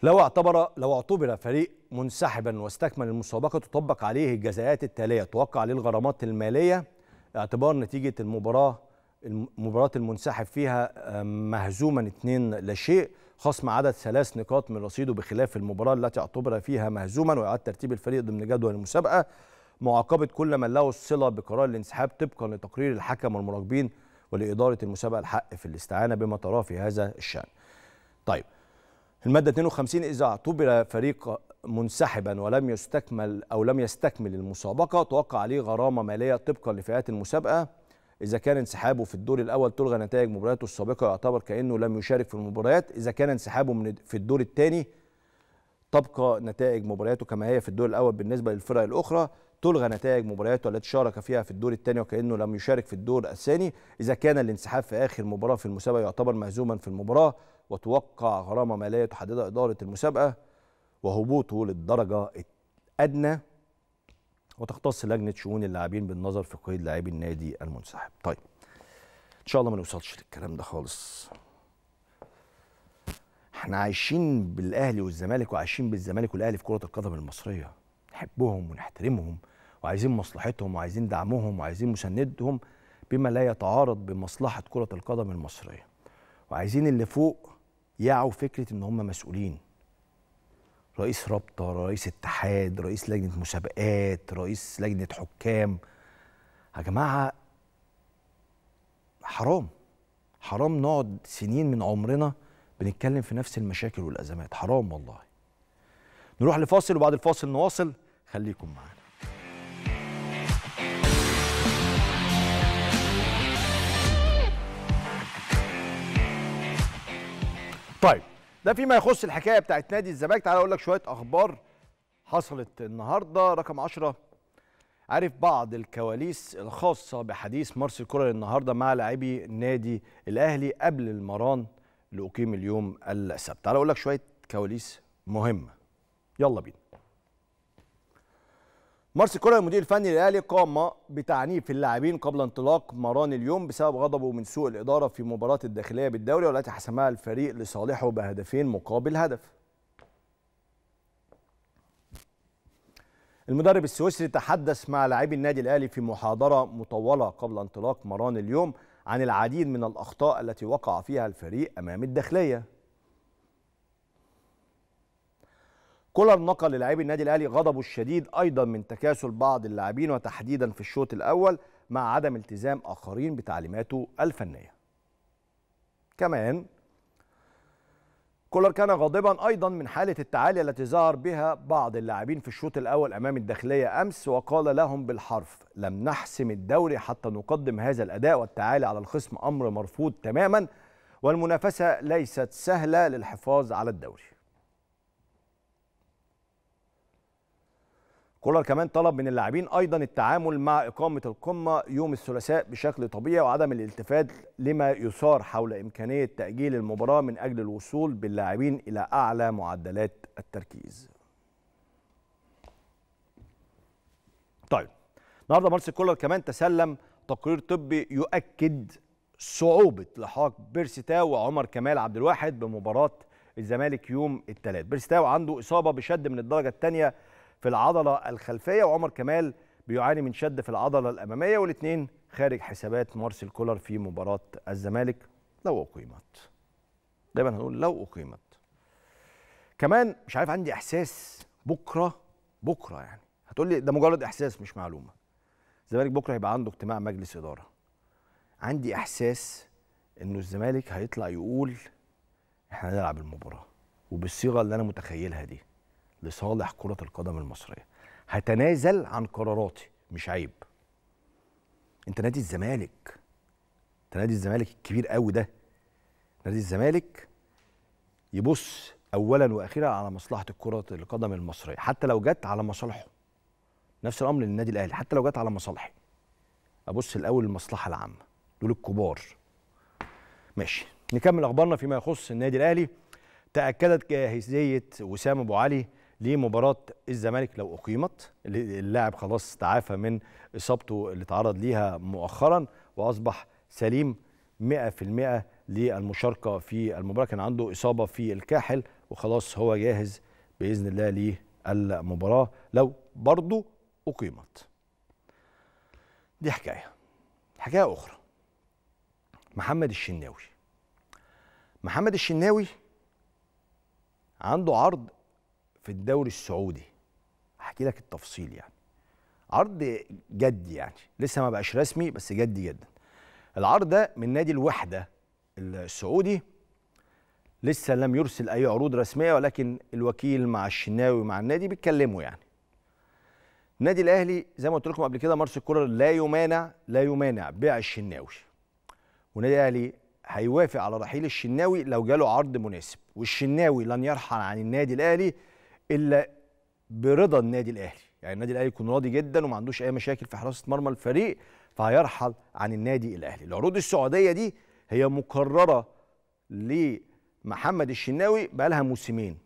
Speaker 1: لو اعتبر لو اعتبر فريق منسحبا واستكمل المسابقة تطبق عليه الجزاءات التالية توقع للغرامات المالية اعتبار نتيجة المباراة المباراة المنسحب فيها آه، مهزوما اثنين لا شيء خصم عدد ثلاث نقاط من رصيده بخلاف المباراة التي اعتبر فيها مهزوما ويعاد ترتيب الفريق ضمن جدول المسابقة معاقبة كل من له الصلة بقرار الانسحاب طبقا لتقرير الحكم والمراقبين ولإدارة المسابقة الحق في الاستعانة بما تراه في هذا الشأن. طيب المادة 52 إذا اعتبر فريق منسحبا ولم يستكمل أو لم يستكمل المسابقة توقع عليه غرامة مالية طبقا لفئات المسابقة إذا كان انسحابه في الدور الأول تلغى نتائج مبارياته السابقة يعتبر كأنه لم يشارك في المباريات إذا كان انسحابه من في الدور الثاني تبقى نتائج مبارياته كما هي في الدور الأول بالنسبة للفرق الأخرى تلغى نتائج مبارياته التي شارك فيها في الدور الثاني وكأنه لم يشارك في الدور الثاني إذا كان الانسحاب في آخر مباراة في المسابقة يعتبر مهزوما في المباراة وتوقع غرامة مالية تحددها إدارة المسابقة وهبوطه للدرجة الأدنى وتختص لجنة شؤون اللاعبين بالنظر في قيد لاعبي النادي المنسحب طيب إن شاء الله ما نوصلش للكلام ده خالص احنا عايشين بالاهلي والزمالك وعايشين بالزمالك والاهلي في كره القدم المصريه نحبهم ونحترمهم وعايزين مصلحتهم وعايزين دعمهم وعايزين مسندهم بما لا يتعارض بمصلحه كره القدم المصريه وعايزين اللي فوق يعوا فكره ان هم مسؤولين رئيس رابطه رئيس اتحاد رئيس لجنه مسابقات رئيس لجنه حكام يا جماعه حرام حرام نقعد سنين من عمرنا بنتكلم في نفس المشاكل والازمات حرام والله نروح لفاصل وبعد الفاصل نواصل خليكم معانا طيب ده فيما يخص الحكايه بتاعت نادي الزمالك تعال اقول لك شويه اخبار حصلت النهارده رقم 10 عارف بعض الكواليس الخاصه بحديث مارسيل كولر النهارده مع لاعبي نادي الاهلي قبل المران اللي اقيم اليوم السبت تعال اقول لك شويه كواليس مهمه يلا بينا مارسي كولر المدير الفني للاهلي قام بتعنيف اللاعبين قبل انطلاق مران اليوم بسبب غضبه من سوء الاداره في مباراه الداخليه بالدوري والتي حسمها الفريق لصالحه بهدفين مقابل هدف. المدرب السويسري تحدث مع لاعبي النادي الاهلي في محاضره مطوله قبل انطلاق مران اليوم عن العديد من الاخطاء التي وقع فيها الفريق امام الداخليه. كولر نقل للاعبي النادي الاهلي غضبه الشديد ايضا من تكاسل بعض اللاعبين وتحديدا في الشوط الاول مع عدم التزام اخرين بتعليماته الفنيه. كمان كولر كان غاضبا ايضا من حاله التعالي التي ظهر بها بعض اللاعبين في الشوط الاول امام الداخليه امس وقال لهم بالحرف لم نحسم الدوري حتى نقدم هذا الاداء والتعالي على الخصم امر مرفوض تماما والمنافسه ليست سهله للحفاظ على الدوري. كولر كمان طلب من اللاعبين ايضا التعامل مع اقامه القمه يوم الثلاثاء بشكل طبيعي وعدم الالتفات لما يثار حول امكانيه تاجيل المباراه من اجل الوصول باللاعبين الى اعلى معدلات التركيز. طيب النهارده مارسيل كولر كمان تسلم تقرير طبي يؤكد صعوبه لحاق بيرسيتاو وعمر كمال عبد الواحد بمباراه الزمالك يوم الثلاث. بيرسيتاو عنده اصابه بشد من الدرجه الثانيه في العضله الخلفيه وعمر كمال بيعاني من شد في العضله الاماميه والاثنين خارج حسابات مارسيل كولر في مباراه الزمالك لو اقيمت دايما هنقول لو اقيمت كمان مش عارف عندي احساس بكره بكره يعني هتقول لي ده مجرد احساس مش معلومه الزمالك بكره هيبقى عنده اجتماع مجلس اداره عندي احساس انه الزمالك هيطلع يقول احنا هنلعب المباراه وبالصيغه اللي انا متخيلها دي لصالح كرة القدم المصرية هتنازل عن قراراتي مش عيب انت نادي الزمالك انت نادي الزمالك الكبير قوي ده نادي الزمالك يبص اولا واخيرا على مصلحه كره القدم المصريه حتى لو جت على مصالحه نفس الامر للنادي الاهلي حتى لو جت على مصالحي ابص الاول للمصلحه العامه دول الكبار ماشي نكمل اخبارنا فيما يخص النادي الاهلي تاكدت جاهزيه وسام ابو علي لمباراه الزمالك لو اقيمت اللاعب خلاص تعافى من اصابته اللي تعرض ليها مؤخرا واصبح سليم 100% للمشاركه في المباراه كان عنده اصابه في الكاحل وخلاص هو جاهز باذن الله للمباراه لو برضه اقيمت دي حكايه حكايه اخرى محمد الشناوي محمد الشناوي عنده عرض في الدوري السعودي احكي لك التفصيل يعني عرض جدي يعني لسه ما بقاش رسمي بس جدي جدا العرض ده من نادي الوحده السعودي لسه لم يرسل اي عروض رسميه ولكن الوكيل مع الشناوي مع النادي بيتكلموا يعني النادي الاهلي زي ما قلت لكم قبل كده مارس كولر لا يمانع لا يمانع بيع الشناوي والنادي الاهلي هيوافق على رحيل الشناوي لو جاله عرض مناسب والشناوي لن يرحل عن النادي الاهلي الا برضا النادي الاهلي يعني النادي الاهلي يكون راضي جدا وما عندوش اي مشاكل في حراسه مرمى الفريق فهيرحل عن النادي الاهلي العروض السعوديه دي هي مكرره لمحمد الشناوي بقالها موسمين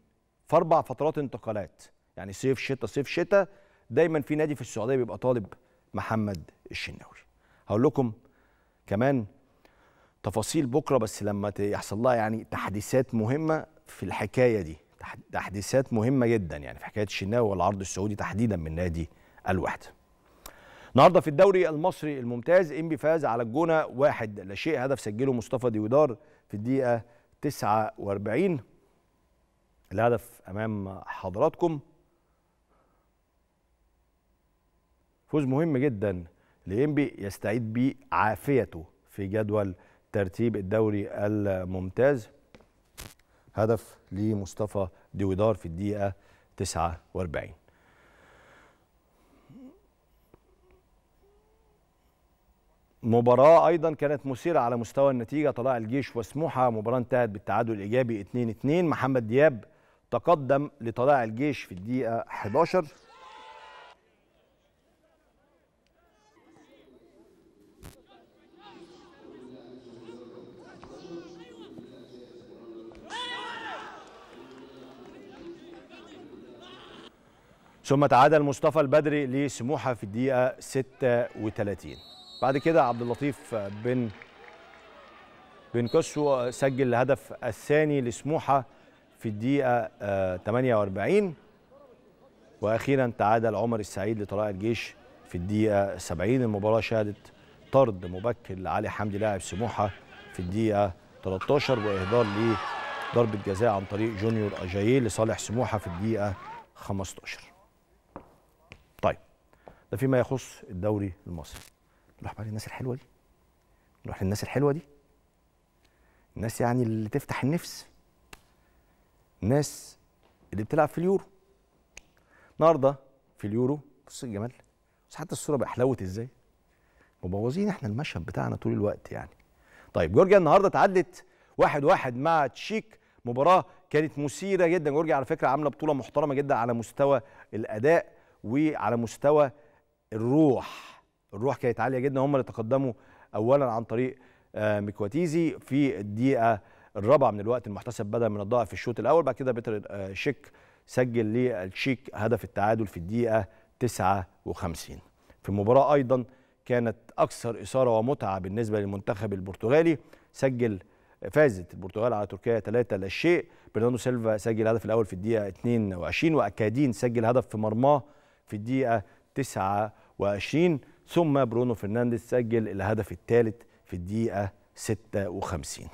Speaker 1: في اربع فترات انتقالات يعني صيف شتاء صيف شتاء دايما في نادي في السعوديه بيبقى طالب محمد الشناوي هقول لكم كمان تفاصيل بكره بس لما يحصل لها يعني تحديثات مهمه في الحكايه دي تحديثات مهمه جدا يعني في حكايه الشناوي والعرض السعودي تحديدا من نادي الوحده. النهارده في الدوري المصري الممتاز انبي فاز على الجونه واحد لا شيء هدف سجله مصطفى ديودار في الدقيقه 49 الهدف امام حضراتكم فوز مهم جدا لانبي يستعيد بعافيته عافيته في جدول ترتيب الدوري الممتاز هدف لمصطفى ديودار في الدقيقة 49 مباراة أيضا كانت مثيرة على مستوى النتيجة طلائع الجيش وسموحة مباراة انتهت بالتعادل الإيجابي 2-2 محمد دياب تقدم لطلائع الجيش في الدقيقة 11 ثم تعادل مصطفى البدري لسموحه في الدقيقه 36 بعد كده عبد اللطيف بن بن كسو سجل الهدف الثاني لسموحه في الدقيقه 48 آه، واخيرا تعادل عمر السعيد لطلائع الجيش في الدقيقه 70 المباراه شهدت طرد مبكر لعلي حمدي لاعب سموحه في الدقيقه 13 واهدار لضربه جزاء عن طريق جونيور اجاييه لصالح سموحه في الدقيقه 15 ده فيما يخص الدوري المصري نروح بقى للناس الحلوه دي نروح للناس الحلوه دي الناس يعني اللي تفتح النفس الناس اللي بتلعب في اليورو النهارده في اليورو بص الجمال بس حتى الصوره حلوت ازاي مبوظين احنا المشهد بتاعنا طول الوقت يعني طيب جورجيا النهارده تعادلت واحد واحد مع تشيك مباراه كانت مثيره جدا جورجيا على فكره عامله بطوله محترمه جدا على مستوى الاداء وعلى مستوى الروح الروح كانت عاليه جدا هم اللي تقدموا اولا عن طريق آه، ميكواتيزي في الدقيقه الرابعه من الوقت المحتسب بدا من الضائع في الشوط الاول بعد كده بيتر آه، شيك سجل للشيك هدف التعادل في الدقيقه 59 في المباراه ايضا كانت اكثر اثاره ومتعه بالنسبه للمنتخب البرتغالي سجل آه، فازت البرتغال على تركيا 3 لا شيء برناردو سيلفا سجل الهدف الاول في الدقيقه 22 واكادين سجل هدف في مرماه في الدقيقه 9 وعشرين ثم برونو فرنانديز سجل الهدف الثالث في الدقيقة 56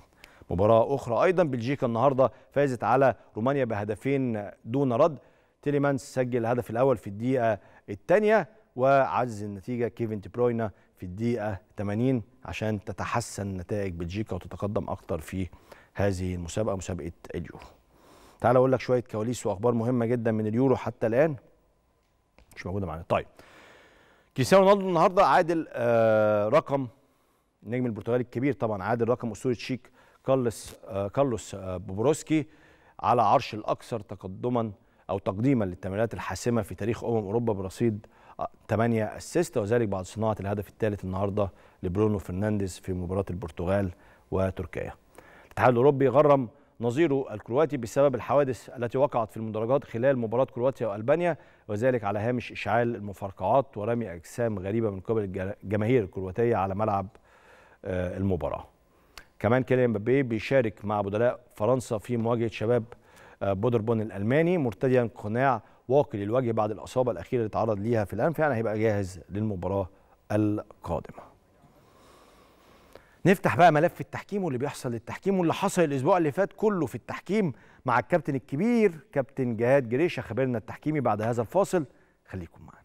Speaker 1: مباراة أخرى أيضا بلجيكا النهاردة فازت على رومانيا بهدفين دون رد تيليمانس سجل الهدف الأول في الدقيقة الثانية وعزز النتيجة كيفن دي بروينا في الدقيقة 80 عشان تتحسن نتائج بلجيكا وتتقدم أكتر في هذه المسابقة مسابقة اليورو تعال أقول لك شوية كواليس وأخبار مهمة جدا من اليورو حتى الآن مش موجودة معانا طيب كريستيانو رونالدو النهارده عادل آه رقم النجم البرتغالي الكبير طبعا عادل رقم اسطوره شيك كارلوس آه كارلوس آه بوبروسكي على عرش الاكثر تقدما او تقديما للتمريرات الحاسمه في تاريخ امم اوروبا برصيد 8 آه، اسيست وذلك بعد صناعه الهدف الثالث النهارده لبرونو فرنانديز في مباراه البرتغال وتركيا الاتحاد الاوروبي غرم نظيره الكرواتي بسبب الحوادث التي وقعت في المدرجات خلال مباراة كرواتيا وألبانيا وذلك على هامش إشعال المفرقعات ورمي أجسام غريبة من قبل الجماهير الكرواتية على ملعب آه، المباراة كمان كيليان مبابي بيشارك مع بدلاء فرنسا في مواجهة شباب آه، بودربون الألماني مرتديا قناع واقي للوجه بعد الإصابة الأخيرة اللي تعرض ليها في الأنف يعني هيبقى جاهز للمباراة القادمة نفتح بقى ملف التحكيم واللي بيحصل للتحكيم واللي حصل الاسبوع اللي فات كله في التحكيم مع الكابتن الكبير كابتن جهاد جريشه خبيرنا التحكيمي بعد هذا الفاصل خليكم معنا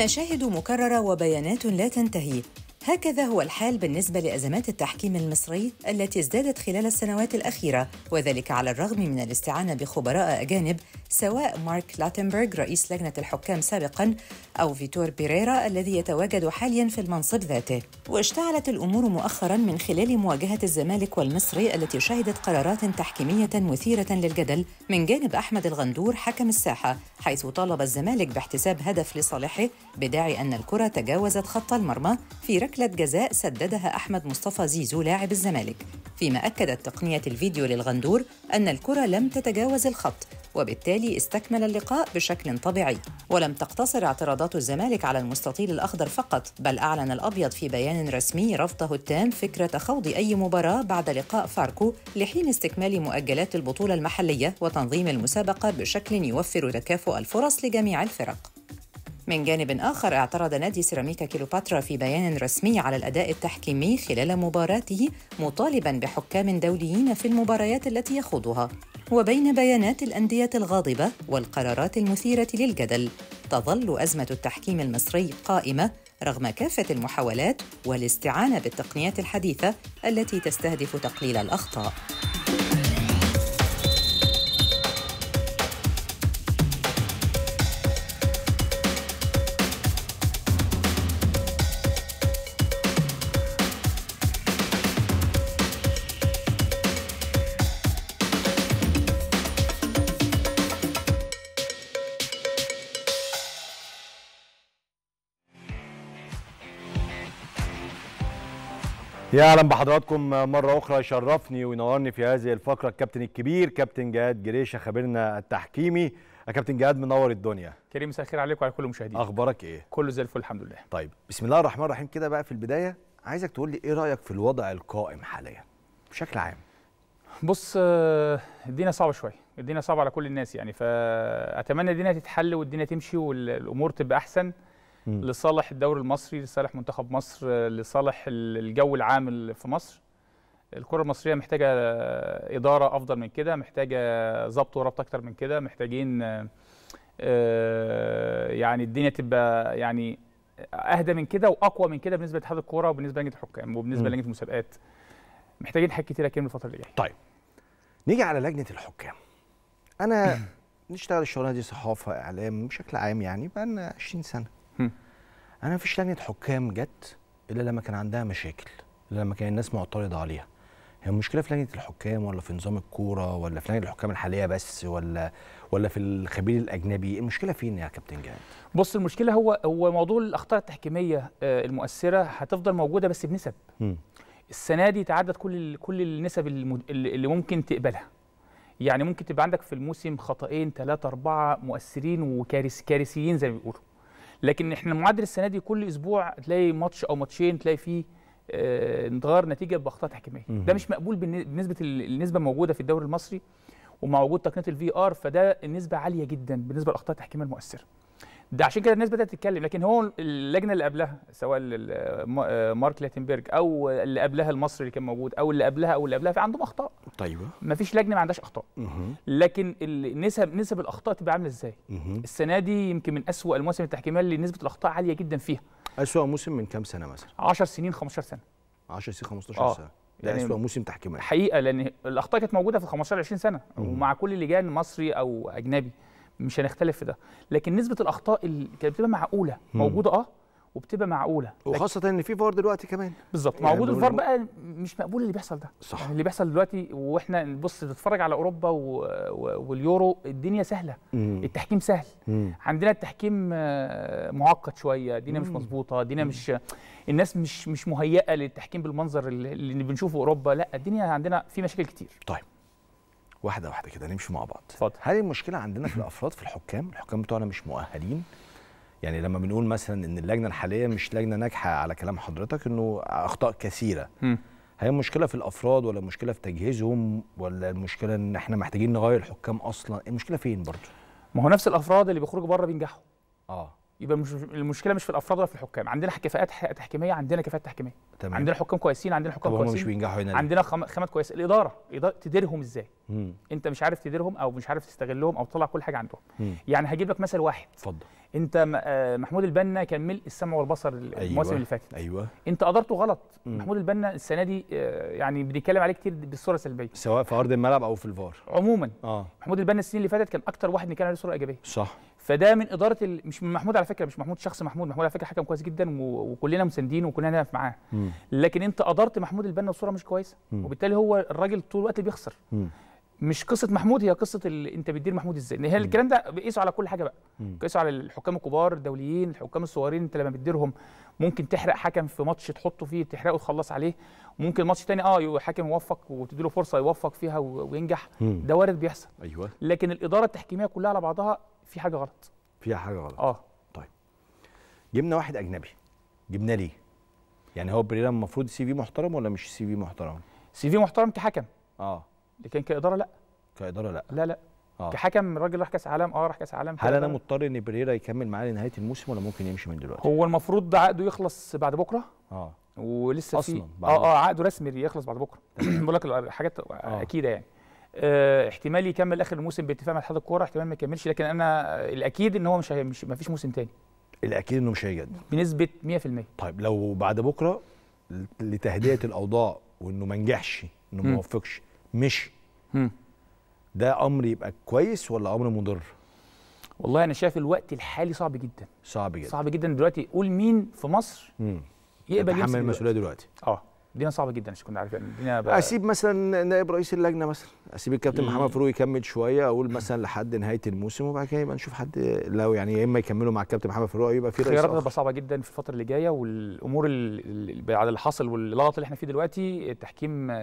Speaker 2: مشاهد مكررة وبيانات لا تنتهي هكذا هو الحال بالنسبة لأزمات التحكيم المصري التي ازدادت خلال السنوات الأخيرة وذلك على الرغم من الاستعانة بخبراء أجانب سواء مارك لاتنبرغ رئيس لجنة الحكام سابقا أو فيتور بيريرا الذي يتواجد حاليا في المنصب ذاته واشتعلت الأمور مؤخرا من خلال مواجهة الزمالك والمصري التي شهدت قرارات تحكيمية مثيرة للجدل من جانب أحمد الغندور حكم الساحة حيث طالب الزمالك باحتساب هدف لصالحه بداعي أن الكرة تجاوزت خط المرمى في ركلة ركلة جزاء سددها أحمد مصطفى زيزو لاعب الزمالك فيما أكدت تقنية الفيديو للغندور أن الكرة لم تتجاوز الخط وبالتالي استكمل اللقاء بشكل طبيعي ولم تقتصر اعتراضات الزمالك على المستطيل الأخضر فقط بل أعلن الأبيض في بيان رسمي رفضه التام فكرة خوض أي مباراة بعد لقاء فاركو لحين استكمال مؤجلات البطولة المحلية وتنظيم المسابقة بشكل يوفر تكافؤ الفرص لجميع الفرق من جانب آخر اعترض نادي سيراميكا كيلوباترا في بيان رسمي على الأداء التحكيمي خلال مباراته مطالبا بحكام دوليين في المباريات التي يخوضها وبين بيانات الأندية الغاضبة والقرارات المثيرة للجدل تظل أزمة التحكيم المصري قائمة رغم كافة المحاولات والاستعانة بالتقنيات الحديثة التي تستهدف تقليل الأخطاء
Speaker 1: يا اهلا بحضراتكم مره اخرى يشرفني وينورني في هذه الفقره الكابتن الكبير كابتن جهاد جريشه خبيرنا التحكيمي كابتن جهاد منور الدنيا كريم مساء الخير عليكم وعلى كل المشاهدين اخبارك ايه كله زي الفل الحمد لله طيب بسم الله الرحمن الرحيم كده بقى في البدايه عايزك تقول لي ايه رايك في الوضع القائم حاليا بشكل عام بص آه،
Speaker 3: الدنيا صعبه شويه الدنيا صعبه على كل الناس يعني فاتمنى الدنيا تتحل والدنيا تمشي والامور تبقى احسن لصالح الدوري المصري لصالح منتخب مصر لصالح الجو العام في مصر الكره المصريه محتاجه اداره افضل من كده محتاجه ضبط وربط اكتر من كده محتاجين آه، يعني الدنيا تبقى يعني اهدى من كده واقوى من كده بالنسبه لاتحاد الكوره وبالنسبه
Speaker 1: لجنه الحكام وبالنسبه لجنه المسابقات محتاجين حاجات كتيره كده الفتره اللي جايه طيب نيجي على لجنه الحكام انا *clears throat* نشتغل الشغلانه دي صحافه اعلام بشكل عام يعني بقى لنا 20 سنه انا مفيش لجنه يعني حكام جت الا لما كان عندها مشاكل الا لما كان الناس معترضه عليها هي المشكله في لجنه الحكام ولا في نظام الكوره ولا في لجنه الحكام الحاليه بس ولا ولا في الخبير الاجنبي المشكله فين يا كابتن جاد
Speaker 3: بص المشكله هو هو موضوع الاخطاء التحكيميه آه، المؤثره هتفضل موجوده بس بنسب م. السنه دي تعدت كل كل النسب اللي ممكن تقبلها يعني ممكن تبقى عندك في الموسم خطأين ثلاثة أربعة مؤثرين وكارثيين زي ما بيقولوا لكن احنا معدل السنه دي كل اسبوع تلاقي ماتش او ماتشين تلاقي فيه اتغير آه، نتيجه باخطاء تحكيميه ده مش مقبول بالنسبه النسبه موجوده في الدوري المصري ومع وجود تقنيه الفي ار فده النسبه عاليه جدا بالنسبه للاخطاء التحكيميه المؤثره ده عشان كده الناس بدات تتكلم لكن هو اللجنه اللي قبلها سواء مارك لاتنبرج او اللي قبلها المصري اللي كان موجود او اللي قبلها او اللي قبلها في عندهم اخطاء طيب ما فيش لجنه ما عندهاش اخطاء لكن نسب نسب الاخطاء تبقى عامله ازاي السنه دي يمكن من اسوء المواسم التحكيميه اللي نسبه الاخطاء عاليه جدا فيها اسوء موسم من كام سنه مثلا 10 سنين 15
Speaker 1: سنه 10 سنين 15 آه. سنه ده يعني اسوء موسم تحكيمي
Speaker 3: حقيقه لان الاخطاء كانت موجوده في 15 20 سنه مم. ومع كل اللي مصري او اجنبي مش هنختلف في ده لكن نسبه الاخطاء اللي كانت بتبقى معقوله موجوده اه وبتبقى معقوله وخاصه ان في فار دلوقتي كمان بالظبط يعني موجود الفار بقى مش مقبول اللي بيحصل ده صح يعني اللي بيحصل دلوقتي واحنا بص تتفرج على اوروبا و... و... واليورو الدنيا سهله مم. التحكيم سهل مم. عندنا التحكيم آه، معقد شويه الدنيا مش مظبوطه الدنيا مش الناس مش مش مهيئه للتحكيم بالمنظر اللي, اللي بنشوفه اوروبا لا الدنيا عندنا في مشاكل كتير طيب
Speaker 1: واحده واحده كده نمشي مع بعض فضل. هل المشكله عندنا في الافراد في الحكام الحكام بتوعنا مش مؤهلين يعني لما بنقول مثلا ان اللجنه الحاليه مش لجنه ناجحه على كلام حضرتك انه اخطاء كثيره م. هي المشكله في الافراد ولا المشكله في تجهيزهم ولا المشكله ان احنا محتاجين نغير الحكام اصلا المشكله فين برضه ما هو نفس الافراد اللي بيخرجوا بره بينجحوا
Speaker 3: اه يبقى مش المشكله مش في الافراد ولا في الحكام عندنا كفاءات تحكيميه عندنا كفاءات تحكيميه تمام. عندنا حكام كويسين عندنا حكام كويسين مش بينجحوا هنا عندنا خامات كويسه الاداره اداره تديرهم ازاي مم. انت مش عارف تديرهم او مش عارف تستغلهم او تطلع كل حاجه عندهم مم. يعني هجيب لك مثل واحد اتفضل انت آه، محمود البنا كان ملء السمع والبصر أيوة. المواسم أيوة. اللي فاتت ايوه انت ادارته غلط مم. محمود البنا السنه دي آه، يعني بنتكلم عليه كتير بالصوره السلبيه
Speaker 1: سواء في ارض الملعب او في الفار
Speaker 3: عموما آه. محمود البنا السنين اللي فاتت كان اكتر واحد كان عليه صوره ايجابيه صح فده من اداره ال... مش من محمود على فكره مش محمود شخص محمود محمود على فكره حكم كويس جدا و... وكلنا مساندين وكلنا نقف معاه مم. لكن انت ادرت محمود البنا بصوره مش كويسه مم. وبالتالي هو الراجل طول الوقت بيخسر مم. مش قصه محمود هي قصه ال... انت بتدير محمود ازاي هي الكلام ده بيقيسوا على كل حاجه بقى بيقيسوا على الحكام الكبار الدوليين الحكام الصغيرين انت لما بتديرهم ممكن تحرق حكم في ماتش تحطه فيه تحرقه وتخلص عليه ممكن ماتش تاني اه حكم يوفق وتدي له فرصه يوفق فيها وينجح ده وارد بيحصل ايوه لكن الاداره التحكيميه كلها على بعضها في حاجه غلط
Speaker 1: فيها حاجه غلط اه طيب جبنا واحد اجنبي جبناه ليه يعني هو بريرا المفروض سي في محترم ولا مش سي في محترم سي في محترم كحكم اه لكن كاداره لا كاداره لا لا لا آه.
Speaker 3: كحكم راجل راح كاس عالم اه راح كاس عالم هل انا
Speaker 1: مضطر ان بريرا يكمل معايا لنهايه الموسم ولا ممكن يمشي من دلوقتي هو المفروض عقده يخلص بعد بكره اه ولسه
Speaker 3: اصلا في اه اه عقده رسمي يخلص بعد بكره *clears throat* بقول لك الحاجات آه. اكيده يعني اه احتمال يكمل اخر الموسم باتفاق مع اتحاد الكوره احتمال ما يكملش لكن انا الاكيد ان هو مش مش ما فيش
Speaker 1: موسم تاني الاكيد انه مش هيجدد بنسبه 100% طيب لو بعد بكره لتهدئه الاوضاع وانه ما نجحش انه ما وفقش مشي ده امر يبقى كويس ولا امر مضر والله انا شايف الوقت الحالي
Speaker 3: صعب جدا صعب جدا صعب جدا دلوقتي قول مين في مصر مم. يقبل يتحمل المسؤوليه دلوقتي اه الدنيا صعبه جدا مش كنا عارفين الدنيا بقى اسيب
Speaker 1: مثلا نائب رئيس اللجنه مثلا اسيب الكابتن محمد فاروق يكمل شويه اقول مثلا لحد نهايه الموسم وبعد كده يبقى نشوف حد لو يعني يا اما يكملوا مع الكابتن محمد فاروق يبقى في رئيس الخيارات هتبقى
Speaker 3: صعبه جدا في الفتره اللي جايه والامور بعد اللي حصل واللغط اللي احنا فيه دلوقتي التحكيم آه،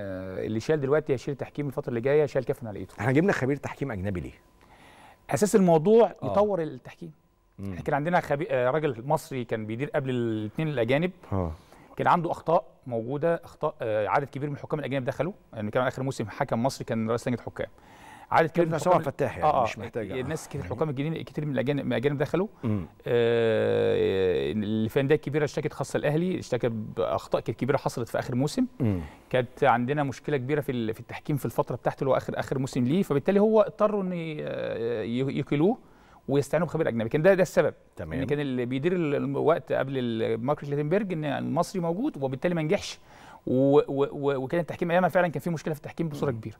Speaker 3: اللي شال دلوقتي هيشيل التحكيم الفتره اللي جايه شال كفن على ايده احنا جبنا خبير تحكيم اجنبي ليه؟ اساس الموضوع آه. يطور التحكيم احنا كان عندنا خبي... آه، راجل مصري كان بيدير قبل الاثنين الاجانب اه كان عنده اخطاء موجوده اخطاء آه، عدد كبير من الحكام الاجانب دخلوا يعني كان اخر موسم حكم مصري كان رئيس لجنه حكام عدد كبير من سواء فتاح يعني آه, آه، مش محتاج آه الناس كتير حكام الجنين كتير من الاجانب من الاجانب دخلوا آه الفندات الكبيره اشتكت خاصه الاهلي اشتكى باخطاء كبيره حصلت في اخر موسم مم. كانت عندنا مشكله كبيره في في التحكيم في الفتره بتاعته اللي هو اخر اخر موسم ليه فبالتالي هو اضطروا ان آه، يقيلوه ويستعينوا بخبير اجنبي كان ده ده السبب تمام ان كان اللي بيدير الوقت قبل ماركريك لاتنبرج ان المصري موجود وبالتالي ما نجحش وكان التحكيم ايامها فعلا كان في مشكله في التحكيم بصوره كبيره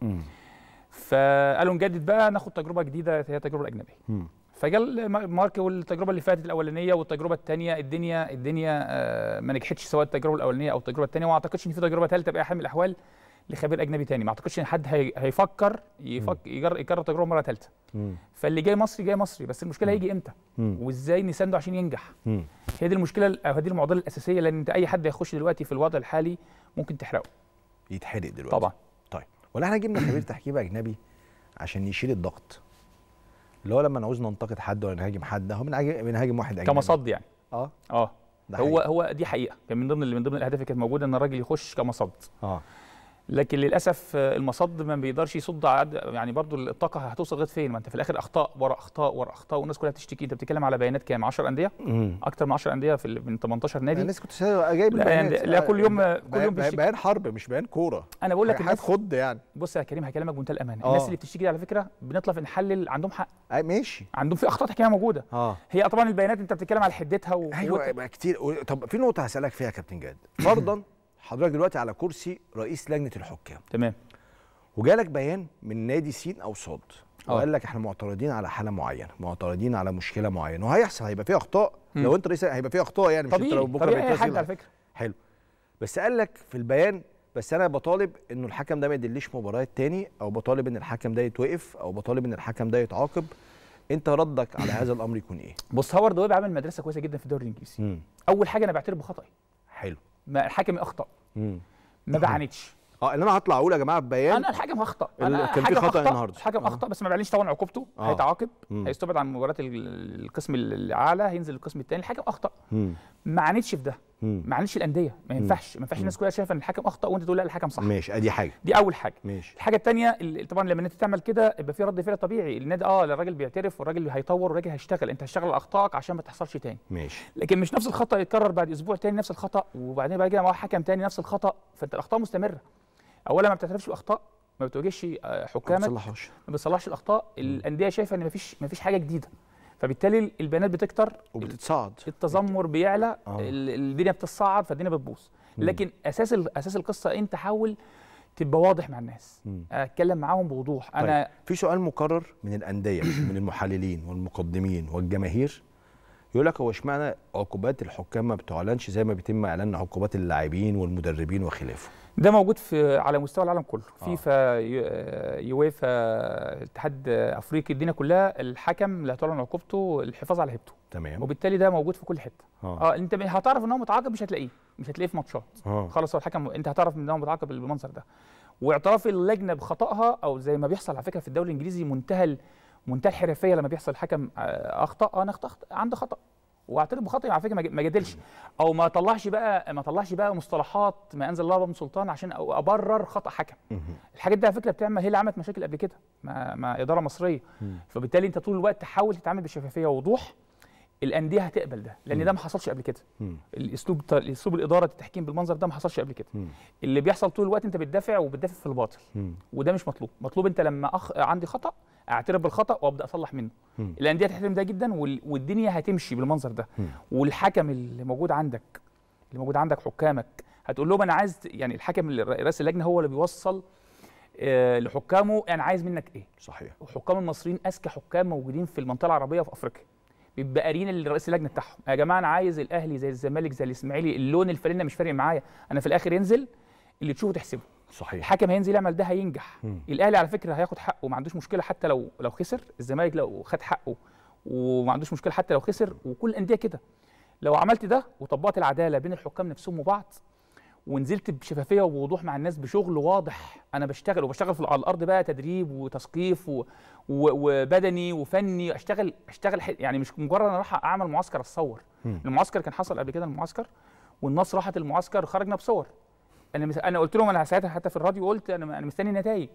Speaker 3: فقالوا نجدد بقى ناخد تجربه جديده هي التجربه الاجنبيه فجال مارك والتجربه اللي فاتت الاولانيه والتجربه الثانيه الدنيا الدنيا آه، ما نجحتش سواء التجربه الاولانيه او التجربه الثانيه وما اعتقدش ان في تجربه ثالثه باي حال من الاحوال لخبير اجنبي تاني ما اعتقدش ان حد هيفكر يفكر يجرب تجربه مره ثالثه فاللي جاي مصري جاي مصري بس المشكله هيجي امتى وازاي نسانده عشان ينجح هي دي المشكله او المعضله الاساسيه لان انت اي حد هيخش دلوقتي في الوضع الحالي
Speaker 1: ممكن تحرقه يتحرق دلوقتي طبعا طيب ولا احنا جبنا خبير تحكيم اجنبي عشان يشيل الضغط اللي هو لما نعوز ننتقد حد ولا نهاجم حد هو بنهاجم واحد اجنبي كمصد يعني اه
Speaker 3: اه هو هو دي حقيقه كان من ضمن من ضمن الاهداف اللي كانت موجوده ان الراجل يخش كمصد اه لكن للاسف آه، المصد ما بيقدرش يصد عد يعني برضو الطاقه هتوصل لغايه فين ما انت في الاخر اخطاء ورا اخطاء ورا اخطاء والناس كلها بتشتكي انت بتتكلم على بيانات كام 10 انديه اكتر من 10 انديه في من 18 نادي الناس كنت
Speaker 1: جايب لا, يعني لا كل يوم آه،
Speaker 4: كل يوم بيشتكي بيان
Speaker 3: حرب مش بيان كوره انا بقول لك الناس خد يعني بص يا كريم هكلمك بمنتهى الامانه آه. الناس اللي بتشتكي دي على فكره بنطلع في نحلل عندهم حق آه، ماشي عندهم في اخطاء تحكيميه موجوده آه. هي طبعا البيانات انت بتتكلم على حدتها و... ايوه
Speaker 1: كتير طب في نقطه هسالك فيها يا كابتن جاد فرضا *laughs* حضرتك دلوقتي على كرسي رئيس لجنه الحكام تمام وجالك بيان من نادي سين او صاد آه. وقال لك احنا معترضين على حاله معينه معترضين على مشكله معينه وهيحصل هيبقى فيه اخطاء م. لو انت رئيس هيبقى فيه اخطاء يعني طبيعي. مش انت لو بكره طبيعي حاجة على فكره حلو بس قال لك في البيان بس انا بطالب انه الحكم ده ما يدليش مباريات تاني او بطالب ان الحكم ده يتوقف او بطالب ان الحكم ده يتعاقب انت ردك على هذا الامر يكون ايه بص هاورد
Speaker 3: ويب عمل مدرسه كويسه جدا في الدوري الانجليزي اول حاجه انا بعترف بخطئي حلو ما الحاكم اخطا ما بعاندش *laughs* اه اللي انا هطلع اقول يا جماعه ببيان انا الحاكم هخطا انا كان في خطا النهارده الحاكم اخطا آه. بس ما بعلنش طبعا عقوبته آه. هيتعاقب هيستبعد عن مباراه القسم الاعلى هينزل القسم الثاني الحاكم اخطا ما عانتش في ده معلش الانديه ما ينفعش ما ينفعش الناس كلها شايفه ان الحكم اخطا وانت تقول لا الحكم صح ماشي ادي حاجه دي اول حاجه ماشي الحاجه الثانيه طبعا لما انت تعمل كده يبقى في رد فعل طبيعي النادي اه الراجل بيعترف والراجل هيطور والراجل هيشتغل انت هتشتغل اخطائك عشان ما تحصلش تاني ماشي لكن مش نفس الخطا يتكرر بعد اسبوع تاني نفس الخطا وبعدين بقى مع حكم تاني نفس الخطا فانت الاخطاء مستمره اولا ما بتعترفش باخطاء ما بتواجهش آه، حكامك ما بتصلحش ما بتصلحش الاخطاء الانديه شايفه ان ما فيش ما فيش حاجه جديده فبالتالي البيانات بتكتر وبتتصاعد التذمر بيعلى آه. الدنيا بتتصاعد فالدنيا بتبوظ لكن اساس اساس القصه إيه؟ انت حاول تبقى واضح مع الناس مم. اتكلم معاهم بوضوح طيب. انا
Speaker 1: في سؤال مكرر من الانديه من المحللين والمقدمين والجماهير يقول لك هو اشمعنى عقوبات الحكام ما بتعلنش زي ما بيتم اعلان عقوبات اللاعبين والمدربين وخلافه
Speaker 3: ده موجود في على مستوى العالم كله آه. فيفا آه، يويفا اتحاد افريقي الدنيا كلها الحكم لا تعلن عقوبته الحفاظ على هيبته تمام وبالتالي ده موجود في كل حته اه, آه انت هتعرف ان هو متعاقب مش هتلاقيه مش هتلاقيه في ماتشات آه. خلاص هو الحكم انت هتعرف ان هو متعاقب بالمنظر ده واعتراف اللجنه بخطأها او زي ما بيحصل على فكره في الدوري الانجليزي منتهى منتهى الحرفيه لما بيحصل حكم آه، اخطا آه، انا اخطات عندي خطا واعترف بخطئي على فكره ما جادلش او ما طلعش بقى ما طلعش بقى مصطلحات ما انزل الله من سلطان عشان ابرر خطا حكم الحاجات دي على فكره بتعمل هي اللي عملت مشاكل قبل كده مع اداره مصريه فبالتالي انت طول الوقت تحاول تتعامل بشفافيه ووضوح الانديه هتقبل ده لان ده ما حصلش قبل كده الاسلوب اسلوب الاداره التحكيم بالمنظر ده ما حصلش قبل كده اللي بيحصل طول الوقت انت بتدافع وبتدافع في الباطل وده مش مطلوب مطلوب انت لما أخ... عندي خطا اعترف بالخطا وابدا اصلح منه الانديه هتحترم ده جدا وال... والدنيا هتمشي بالمنظر ده والحكم اللي موجود عندك اللي موجود عندك حكامك هتقول لهم انا عايز يعني الحكم اللي رئيس اللجنه هو اللي بيوصل آه لحكامه انا يعني عايز منك ايه صحيح وحكام المصريين اذكى حكام موجودين في المنطقه العربيه وفي افريقيا بيبقى قارين لرئيس اللجنه بتاعهم يا جماعه انا عايز الاهلي زي الزمالك زي الاسماعيلي اللون الفانله مش فارق معايا انا في الاخر ينزل اللي تشوفه تحسبه صحيح الحكم هينزل يعمل ده هينجح مم. الاهلي على فكره هياخد حقه ما عندوش مشكله حتى لو لو خسر الزمالك لو خد حقه وما عندوش مشكله حتى لو خسر وكل الانديه كده لو عملت ده وطبقت العداله بين الحكام نفسهم وبعض ونزلت بشفافيه ووضوح مع الناس بشغل واضح انا بشتغل وبشتغل في على الارض بقى تدريب وتثقيف وبدني وفني اشتغل اشتغل يعني مش مجرد انا راح اعمل معسكر اتصور المعسكر كان حصل قبل كده المعسكر والناس راحت المعسكر خرجنا بصور انا انا قلت لهم انا ساعتها حتى في الراديو قلت انا انا مستني نتائج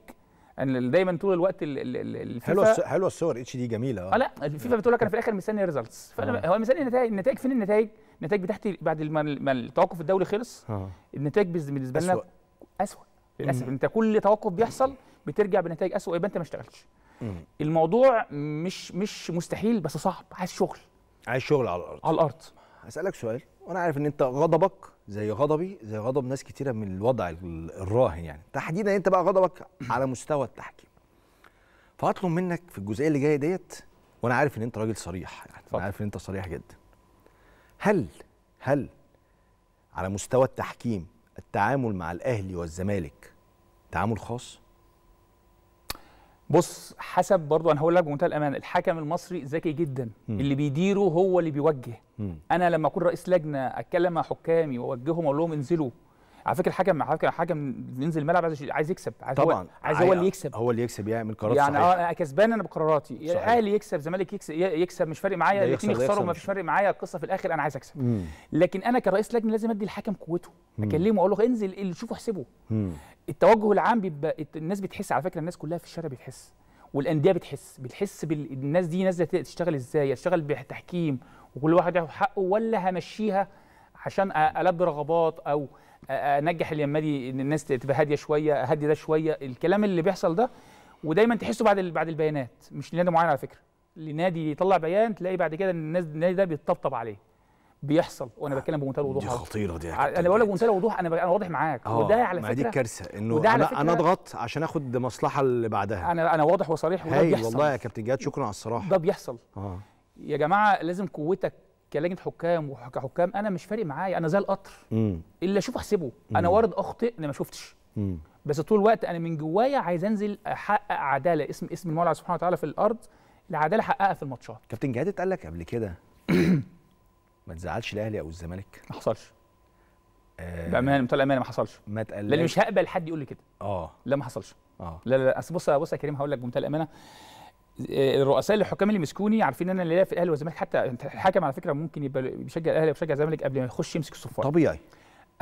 Speaker 3: انا دايما طول الوقت الفيفا حلوه
Speaker 1: حلوه الصور اتش دي جميله اه, آه، لا
Speaker 3: الفيفا بتقول لك انا في الاخر مستني ريزلتس فانا آه. هو مستني النتائج النتائج فين النتائج؟ النتائج بتاعتي بعد ما التوقف الدولي خلص آه. النتائج بالنسبه لنا اسوء إيه. للاسف انت كل توقف بيحصل بترجع بنتائج اسوء يبقى انت ما اشتغلتش
Speaker 1: الموضوع مش مش مستحيل بس صعب عايز شغل عايز شغل على الارض على الارض هسالك سؤال وانا عارف ان انت غضبك زي غضبي زي غضب ناس كتيره من الوضع الراهن يعني تحديدا انت بقى غضبك على مستوى التحكيم فهطلب منك في الجزئيه اللي جايه ديت وانا عارف ان انت راجل صريح يعني انا عارف ان انت صريح جدا هل هل على مستوى التحكيم التعامل مع الاهلي والزمالك تعامل خاص
Speaker 3: بص حسب برضو انا هقول لك بمنتهى الامانه الحكم المصري ذكي جدا م. اللي بيديره هو اللي بيوجه م. انا لما اكون رئيس لجنه اتكلم مع حكامي واوجههم اقول لهم انزلوا على فكره الحكم على فكره الحكم بينزل الملعب عايز عايز يكسب عايز طبعا هو عايز هو اللي
Speaker 1: يكسب هو اللي يكسب يعمل قرارات يعني صحيح.
Speaker 3: يعني اه كسبان انا بقراراتي الاهلي يكسب زمالك يكسب يكسب مش فارق معايا الاثنين يخسروا فيش فارق معايا القصه في الاخر انا عايز اكسب مم. لكن انا كرئيس لجنه لازم ادي الحكم قوته اكلمه اقول له انزل اللي تشوفه احسبه التوجه العام بيبقى الناس بتحس على فكره الناس كلها في الشارع بتحس والانديه بتحس بتحس بالناس دي نازله تشتغل ازاي اشتغل بتحكيم وكل واحد ياخد حقه ولا همشيها عشان البي رغبات او انجح دي ان الناس تبقى هاديه شويه اهدي ده شويه الكلام اللي بيحصل ده ودايما تحسه بعد بعد البيانات مش لنادي معين على فكره لنادي يطلع بيان تلاقي بعد كده الناس النادي ده بيتطبطب عليه بيحصل وانا بتكلم بمنتهى الوضوح دي خطيره دي انا بقول لك بمنتهى الوضوح انا انا واضح معاك أوه. وده على فكره دي الكارثه انه وده على فكرة انا اضغط
Speaker 1: عشان اخد مصلحه اللي بعدها
Speaker 3: انا انا واضح وصريح وده بيحصل والله يا
Speaker 1: كابتن جهاد شكرا على الصراحه ده بيحصل اه
Speaker 3: يا جماعه لازم قوتك كلجنه حكام وكحكام انا مش فارق معايا انا زي القطر اللي اشوفه احسبه انا وارد اخطئ انا ما شفتش بس طول الوقت انا من جوايا عايز انزل احقق عداله اسم اسم المولى سبحانه وتعالى في الارض العداله حققها في الماتشات
Speaker 1: كابتن جهاد اتقال لك قبل كده *clears throat*
Speaker 3: ما تزعلش الاهلي او الزمالك ما حصلش بامان آه. بامانه امانه ما حصلش ما اتقالش لان مش هقبل حد يقول لي كده اه لا ما حصلش اه لا لا, لا. بص بص يا كريم هقول لك بمنتهى الامانه الرؤساء الحكام اللي مسكوني عارفين ان انا اللي في الاهلي والزمالك حتى الحكم على فكره ممكن يبقى بيشجع الاهلي وبيشجع الزمالك قبل ما يخش يمسك الصفاره طبيعي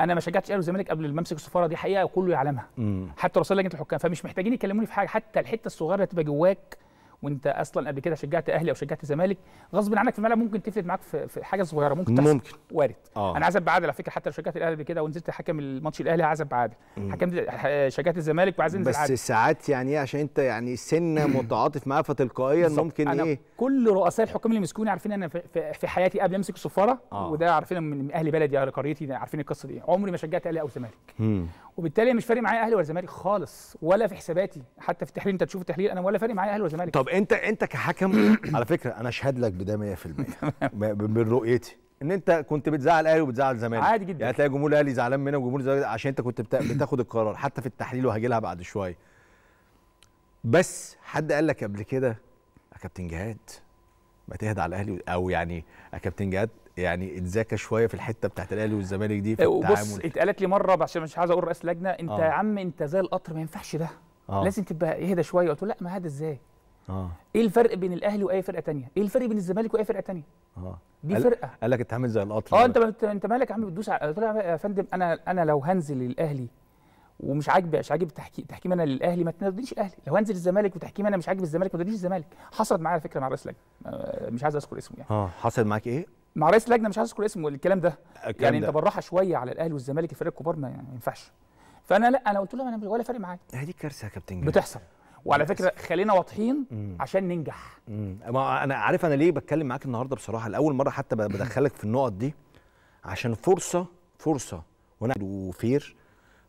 Speaker 3: انا ما شجعتش الاهلي والزمالك قبل ما امسك الصفاره دي حقيقه وكله يعلمها مم. حتى رؤساء لجنه الحكام فمش محتاجين يكلموني في حاجه حتى الحته الصغيره اللي تبقى جواك وانت اصلا قبل كده شجعت اهلي او شجعت زمالك غصب عنك في الملعب ممكن تفلت معاك في, حاجه صغيره ممكن تحصل ممكن وارد آه. انا عزب بعادل على فكره حتى لو شجعت الاهلي قبل كده ونزلت حكم الماتش الاهلي عزب بعادل حكمت شجعت الزمالك وعايز انزل بس عادل.
Speaker 1: ساعات يعني ايه عشان انت يعني سنه *clears throat* متعاطف معاه فتلقائيا ممكن أنا ايه
Speaker 3: كل رؤساء الحكام اللي مسكوني عارفين انا في, حياتي قبل امسك الصفاره آه. وده عارفين من اهل بلدي اهل قريتي عارفين القصه دي عمري ما شجعت اهلي او زمالك وبالتالي مش فارق معايا اهلي ولا زمالك خالص ولا في حساباتي حتى في التحليل انت تشوف التحليل انا ولا فارق معايا اهلي ولا زمالك طب
Speaker 1: انت انت كحكم *coughs* على فكره انا اشهد لك بده 100% من رؤيتي ان انت كنت بتزعل اهلي وبتزعل زمالك عادي جدا يعني تلاقي جمهور الاهلي زعلان منك وجمهور الزمالك عشان انت كنت بتاخد القرار حتى في التحليل وهجي لها بعد شويه بس حد قال لك قبل كده يا كابتن جهاد ما تهدى على الاهلي او يعني يا كابتن جهاد يعني اتذاكى شويه في الحته بتاعت الاهلي والزمالك دي في أه، التعامل بص اتقالت
Speaker 3: لي مره عشان مش عايز اقول رئيس لجنه انت آه. يا عم انت زي القطر ما ينفعش ده آه. لازم تبقى اهدى شويه قلت له لا ما هذا ازاي آه. ايه الفرق بين الاهلي واي فرقه تانية ايه الفرق بين الزمالك واي فرقه تانية
Speaker 1: اه دي قال فرقه قال لك اتعامل زي القطر اه
Speaker 3: انت انت مالك يا عم بتدوس قلت له يا فندم انا انا لو هنزل الاهلي ومش عاجب مش عاجب تحكيم تحكيم انا للاهلي ما تناديش الاهلي لو هنزل الزمالك وتحكيم انا مش عاجب الزمالك ما تناديش الزمالك حصلت معايا على فكره مع رئيس لجنه آه، مش عايز اذكر اسمه يعني اه
Speaker 1: حصل معاك ايه
Speaker 3: مع رئيس لجنه مش عايز اذكر اسمه الكلام ده الكلام يعني ده. انت بالراحه شويه على الاهلي والزمالك الفرق الكبار ما يعني ينفعش فانا لا انا قلت له انا ولا فارق معايا هذه كارثه يا كابتن بتحصل وعلى فكره خلينا
Speaker 1: واضحين عشان ننجح ما انا عارف انا ليه بتكلم معاك النهارده بصراحه لاول مره حتى بدخلك في النقط دي عشان فرصه فرصه وانا وفير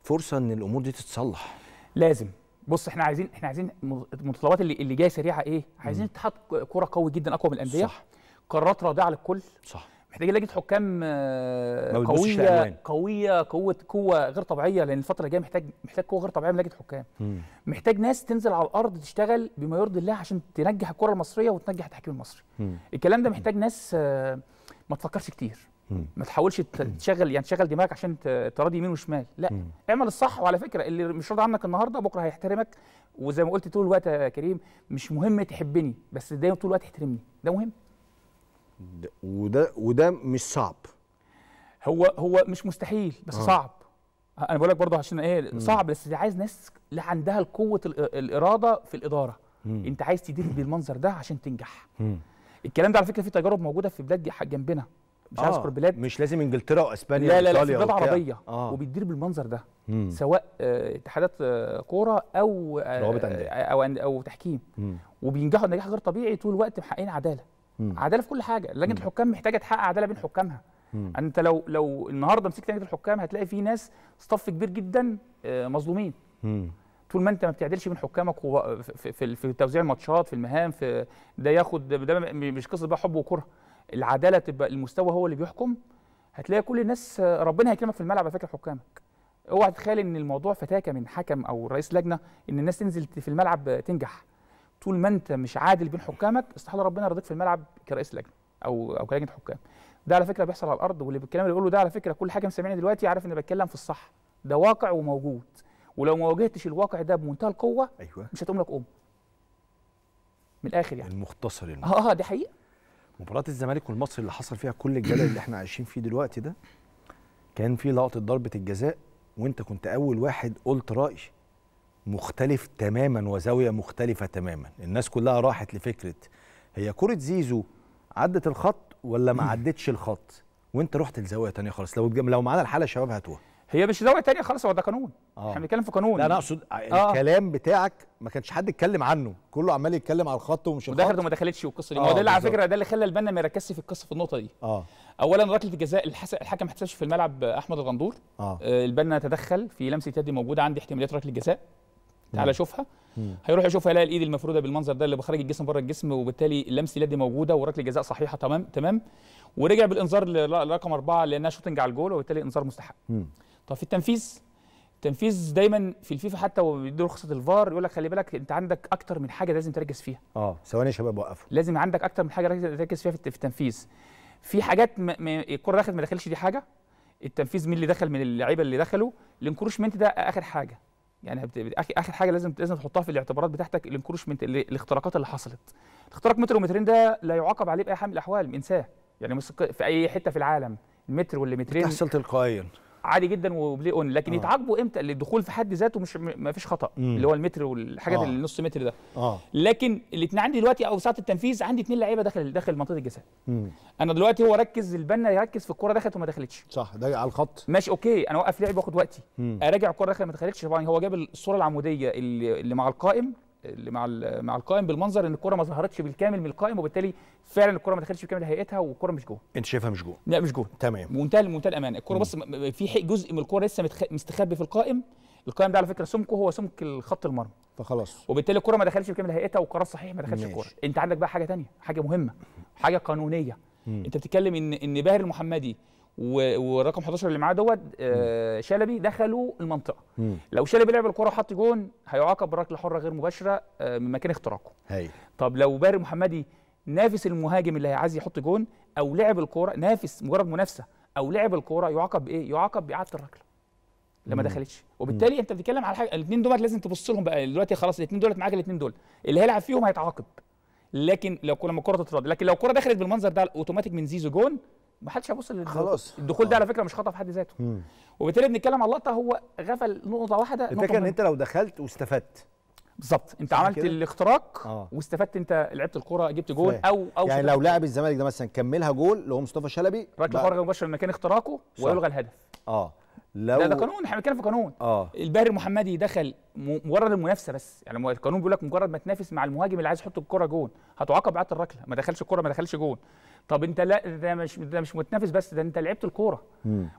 Speaker 1: فرصه ان الامور دي تتصلح لازم بص احنا عايزين احنا عايزين المتطلبات اللي
Speaker 3: اللي جايه سريعه ايه؟ عايزين اتحاد كوره قوي جدا اقوى من الانديه صح قرارات على للكل صح محتاجين لجنه حكام آه، قويه قويه قوه قوه غير طبيعيه لان الفتره الجايه محتاج محتاج قوه غير طبيعيه من لجنه حكام مم. محتاج ناس تنزل على الارض تشتغل بما يرضي الله عشان تنجح الكره المصريه وتنجح التحكيم المصري مم. الكلام ده محتاج ناس آه، ما تفكرش كتير ما تحاولش تشغل يعني تشغل دماغك عشان تراضي يمين وشمال لا م. اعمل الصح وعلى فكره اللي مش راضي عنك النهارده بكره هيحترمك وزي ما قلت طول الوقت يا كريم مش مهم تحبني بس دايما طول الوقت احترمني ده مهم
Speaker 1: ده وده وده مش صعب
Speaker 3: هو هو مش مستحيل بس آه. صعب انا بقول لك برضه عشان ايه صعب بس عايز ناس اللي عندها قوه الاراده في الاداره م. انت عايز تدير بالمنظر ده عشان تنجح م. الكلام ده على فكره في تجارب موجوده في بلاد جنبنا
Speaker 1: مش عايز هذكر آه، بلاد مش لازم انجلترا واسبانيا وايطاليا لا لا لا بلاد عربيه آه.
Speaker 3: وبتدير بالمنظر ده مم. سواء آه، اتحادات آه، كوره او روابط انديه او او تحكيم وبينجحوا نجاح غير طبيعي طول الوقت محققين عداله مم. عداله في كل حاجه لجنه الحكام محتاجه تحقق عداله بين حكامها مم. انت لو لو النهارده مسكت لجنه الحكام هتلاقي في ناس صف كبير جدا مظلومين مم. طول ما انت ما بتعدلش بين حكامك في, في, في توزيع الماتشات في المهام في ده ياخد ده مش قصه بقى حب وكره العداله تبقى المستوى هو اللي بيحكم هتلاقي كل الناس ربنا هيكرمك في الملعب على فكره حكامك اوعى تتخيل ان الموضوع فتاكه من حكم او رئيس لجنه ان الناس تنزل في الملعب تنجح طول ما انت مش عادل بين حكامك استحاله ربنا يرضيك في الملعب كرئيس لجنه او او كلجنه حكام ده على فكره بيحصل على الارض واللي بالكلام اللي بيقوله ده على فكره كل حاجه سامعني دلوقتي عارف اني بتكلم في الصح ده واقع وموجود ولو ما واجهتش الواقع ده بمنتهى القوه أيوة. مش هتقوم لك قوم
Speaker 1: من الاخر يعني المختصر
Speaker 3: اه اه دي حقيقه
Speaker 1: مباراه الزمالك والمصري اللي حصل فيها كل الجدل اللي احنا عايشين فيه دلوقتي ده كان في لقطه ضربه الجزاء وانت كنت اول واحد قلت راي مختلف تماما وزاويه مختلفه تماما الناس كلها راحت لفكره هي كره زيزو عدت الخط ولا ما *laughs* عدتش الخط وانت رحت لزاويه ثانيه خالص لو لو معانا الحاله شباب هاتوها هي مش زاويه تانية خالص هو ده قانون آه. احنا بنتكلم في قانون لا انا اقصد آه. الكلام بتاعك ما كانش حد يتكلم عنه كله عمال يتكلم على الخط ومش الخط ودخلت وما
Speaker 3: دخلتش والقصه دي آه ما هو آه، ده اللي على فكره ده اللي خلى البنا ما يركزش في القصه في النقطه دي اه اولا ركله الجزاء الحكم ما في الملعب احمد الغندور آه. آه البنا تدخل في لمسه يد موجوده عندي احتماليات ركله جزاء تعالى شوفها هيروح يشوفها يلاقي الايد المفروده بالمنظر ده اللي بخرج الجسم بره الجسم وبالتالي لمسه اليد موجوده وركله الجزاء صحيحه تمام تمام ورجع بالانذار لرقم اربعه لانها شوتنج على الجول وبالتالي انذار مستحق طب في التنفيذ التنفيذ دايما في الفيفا حتى وبيدوا رخصه الفار يقول لك خلي بالك انت عندك اكتر من حاجه لازم تركز فيها اه ثواني يا شباب وقفوا لازم عندك اكتر من حاجه تركز فيها في التنفيذ في حاجات م... م... الكره داخل ما دخلش دي حاجه التنفيذ مين اللي دخل من اللعيبه اللي دخلوا الانكروشمنت ده اخر حاجه يعني اخر حاجه لازم لازم تحطها في الاعتبارات بتاعتك الانكروشمنت الاختراقات اللي حصلت الاختراق متر ومترين ده لا يعاقب عليه باي حال من الاحوال انساه يعني في اي حته في العالم متر ولا مترين بتحصل تلقائيا عالي جدا وبلاي اون لكن آه. يتعاقبوا امتى الدخول في حد ذاته مش ما فيش خطا مم. اللي هو المتر والحاجات آه. النص متر ده آه. لكن الاثنين عندي دلوقتي او ساعه التنفيذ عندي اثنين لعيبه داخل داخل منطقه الجزاء انا دلوقتي هو ركز البنا يركز في الكره دخلت وما دخلتش صح ده على الخط ماشي اوكي انا اوقف لعب واخد وقتي مم. اراجع الكره دخلت ما دخلتش طبعا هو جاب الصوره العموديه اللي, اللي مع القائم مع مع القائم بالمنظر ان الكره ما ظهرتش بالكامل من القائم وبالتالي فعلا الكره ما دخلتش بكامل هيئتها والكره مش جوه
Speaker 1: انت شايفها مش جوه لا مش جوه تمام
Speaker 3: منتهى منتهى الامانه الكره بس في جزء من الكره لسه مستخبي في القائم القائم ده على فكره سمكه هو سمك الخط المرمى فخلاص وبالتالي الكره ما دخلتش بكامل هيئتها والقرار صحيح ما دخلش الكره انت عندك بقى حاجه ثانيه حاجه مهمه حاجه قانونيه مم. انت بتتكلم ان ان باهر المحمدي ورقم 11 اللي معاه دوت آه، شلبي دخلوا المنطقه مم. لو شلبي لعب الكره وحط جون هيعاقب بركله حره غير مباشره آه، من مكان اختراقه هي. طب لو باري محمدي نافس المهاجم اللي عايز يحط جون او لعب الكوره نافس مجرد منافسه او لعب الكوره يعاقب بايه؟ يعاقب باعاده الركله لما مم. دخلتش وبالتالي مم. انت بتتكلم على حاجه الاثنين دول لازم تبص لهم بقى دلوقتي خلاص الاثنين دول معاك الاثنين دول اللي هيلعب فيهم هيتعاقب لكن لو لما الكره تترد لكن لو الكره دخلت بالمنظر ده اوتوماتيك من زيزو جون ما حدش هيبص خلاص الدخول ده آه. على فكره مش خطا في حد ذاته وبالتالي بنتكلم على اللقطه هو غفل نقطه واحده الفكره ان انت لو دخلت واستفدت بالظبط انت عملت الاختراق آه. واستفدت انت لعبت الكره جبت جول او او يعني لو لاعب
Speaker 1: الزمالك ده مثلا كملها جول اللي هو مصطفى شلبي ركله خارج
Speaker 3: مباشره من مكان اختراقه ويلغى
Speaker 1: الهدف اه لو ده, ده قانون
Speaker 3: احنا بنتكلم في قانون اه الباهر المحمدي دخل مجرد المنافسه بس يعني القانون بيقول لك مجرد ما تنافس مع المهاجم اللي عايز يحط الكره جون هتعاقب بعد الركله ما دخلش الكره ما دخلش جون طب انت لا ده مش ده مش متنافس بس ده انت لعبت الكوره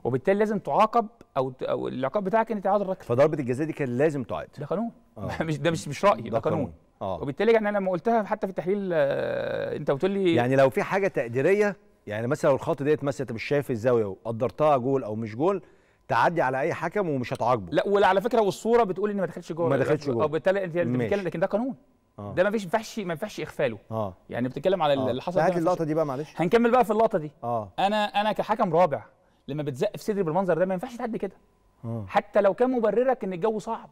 Speaker 3: وبالتالي لازم تعاقب او او العقاب بتاعك ان انت عاد الركله فضربه الجزاء دي كان لازم تعاد ده قانون آه. *laughs* مش ده مش مش رايي ده, ده قانون, قانون. آه. وبالتالي يعني انا
Speaker 1: لما قلتها حتى في التحليل آه انت بتقول لي يعني لو في حاجه تقديريه يعني مثلا لو الخط ديت مثلا انت مش شايف الزاويه وقدرتها جول او مش جول تعدي على اي حكم ومش هتعاقبه لا وعلى فكره والصوره بتقول ان ما دخلش جول ما دخلش جول او بالتالي انت بتتكلم لكن ده قانون آه. ده ما فيش ما
Speaker 3: ينفعش ما ينفعش اغفاله آه. يعني بتتكلم على آه. اللي حصل في اللقطه دي بقى معلش هنكمل بقى في اللقطه دي آه. انا انا كحكم رابع لما بتزق في صدري بالمنظر ده ما ينفعش تعدي كده آه. حتى لو كان مبررك ان الجو صعب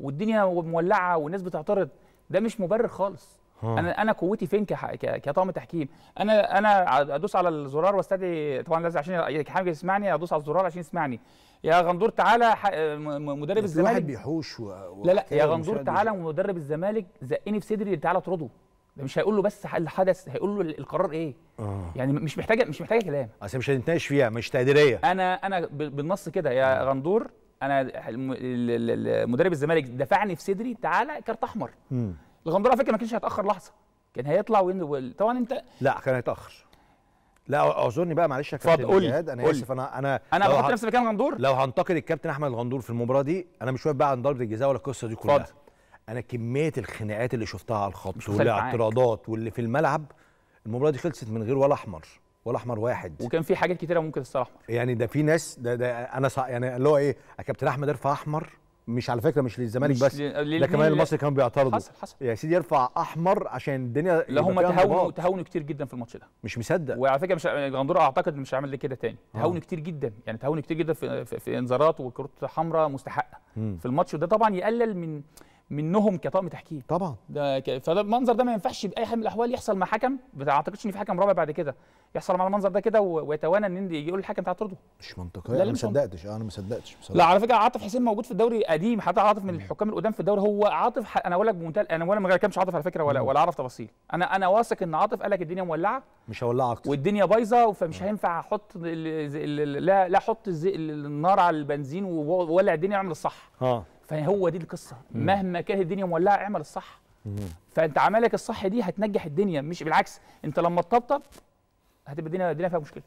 Speaker 3: والدنيا مولعه والناس بتعترض ده مش مبرر خالص انا انا قوتي فين كطاقم تحكيم انا انا ادوس على الزرار واستدعي طبعا لازم عشان حاجه يسمعني ادوس على الزرار عشان يسمعني يا غندور تعالى مدرب الزمالك واحد
Speaker 1: بيحوش و... لا لا يا غندور تعالى
Speaker 3: مدرب الزمالك زقني في صدري تعالى اطرده ده مش هيقول له بس الحدث هيقول له القرار ايه آه. يعني مش محتاجه مش محتاجه كلام
Speaker 1: اصل مش هنتناقش فيها مش تقديريه
Speaker 3: انا انا بالنص كده يا آه. غندور انا مدرب الزمالك دفعني في صدري تعالى كارت احمر الغندور على فكره ما كانش هيتاخر لحظه كان هيطلع وين طبعا انت
Speaker 1: لا كان هيتاخر لا اعذرني بقى معلش يا كابتن قول انا اسف انا انا انا بحط نفسي مكان غندور لو هنتقد الكابتن احمد الغندور في المباراه دي انا مش واقف بقى عن ضربه الجزاء ولا القصه دي كلها فضل. انا كميه الخناقات اللي شفتها على الخط والاعتراضات واللي في الملعب المباراه دي خلصت من غير ولا احمر ولا احمر واحد وكان في حاجات كتيره ممكن تصير احمر يعني ده في ناس ده, ده انا يعني اللي هو ايه يا كابتن احمد ارفع احمر مش على فكره مش للزمالك بس ده كمان المصري كمان بيعترضوا حصل حصل يا سيدي يرفع احمر عشان الدنيا لا هم تهاونوا تهاونوا كتير جدا في الماتش ده مش
Speaker 3: مصدق وعلى فكره مش غندوره اعتقد مش لي كده تاني آه. تهاونوا كتير جدا يعني تهاونوا كتير جدا في, في, في انذارات وكروت حمراء مستحقه في الماتش وده طبعا يقلل من منهم كطاقم تحكيم طبعا ده ك... فده المنظر ده ما ينفعش باي حال من الاحوال يحصل مع حكم ما اعتقدش ان في حكم رابع بعد كده يحصل مع المنظر ده كده ويتوانى ان يقول الحكم تعترضه طرده
Speaker 1: مش منطقيه انا ما صدقتش انا ما صدقتش لا على
Speaker 3: فكره عاطف حسين موجود في الدوري قديم حتى عاطف من الحكام القدام في الدوري هو عاطف ح... انا اقول لك بمنتهى انا ولا ما كانش عاطف على فكره ولا ولا اعرف تفاصيل انا انا واثق ان عاطف قال لك الدنيا مولعه مش اكتر والدنيا بايظه فمش هينفع احط لا لا احط النار على البنزين وولع الدنيا اعمل الصح اه فهو دي القصه مهما كانت الدنيا مولعه اعمل الصح فانت عملك الصح دي هتنجح الدنيا مش بالعكس انت لما تطبطب هتبقى الدنيا الدنيا فيها مشكله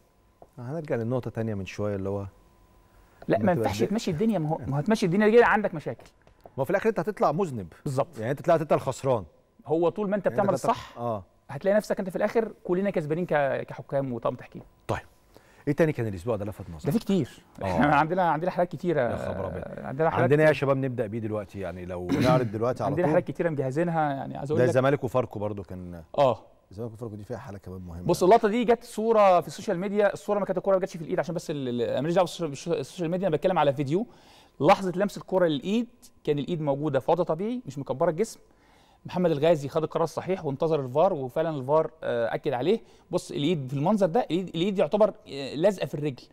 Speaker 1: هنرجع للنقطه تانية من شويه اللي هو لا ما ينفعش تمشي الدنيا ما هو *laughs* ما
Speaker 3: هتمشي الدنيا دي عندك مشاكل
Speaker 1: ما في الاخر انت هتطلع مذنب بالظبط يعني انت طلعت انت الخسران هو طول ما
Speaker 3: انت يعني بتعمل يعني الصح اه هتلاقي نفسك انت في الاخر كلنا كسبانين كحكام وطاقم تحكيم
Speaker 1: طيب ايه تاني كان الاسبوع ده لفت نظرك؟ ده في كتير آه. احنا
Speaker 3: عندنا عندنا حالات كتيره يا خبر آه، عندنا حالات عندنا يا
Speaker 1: شباب نبدا بيه دلوقتي يعني لو *coughs* نعرض دلوقتي على طول عندنا حالات
Speaker 3: كتيره مجهزينها يعني عايز اقول لك ده الزمالك
Speaker 1: وفاركو برضه كان اه الزمالك وفاركو دي فيها حاله كمان مهمه بص
Speaker 3: اللقطه دي جت صوره في السوشيال ميديا الصوره ما كانت الكوره ما جاتش في الايد عشان بس ماليش دعوه بالسوشيال ميديا انا بتكلم على فيديو لحظه لمس الكوره للايد كان الايد موجوده في وضع طبيعي مش مكبره الجسم محمد الغازي خد القرار الصحيح وانتظر الفار وفعلا الفار آه، اكد عليه بص اليد في المنظر ده اليد, اليد يعتبر آه، لازقه في الرجل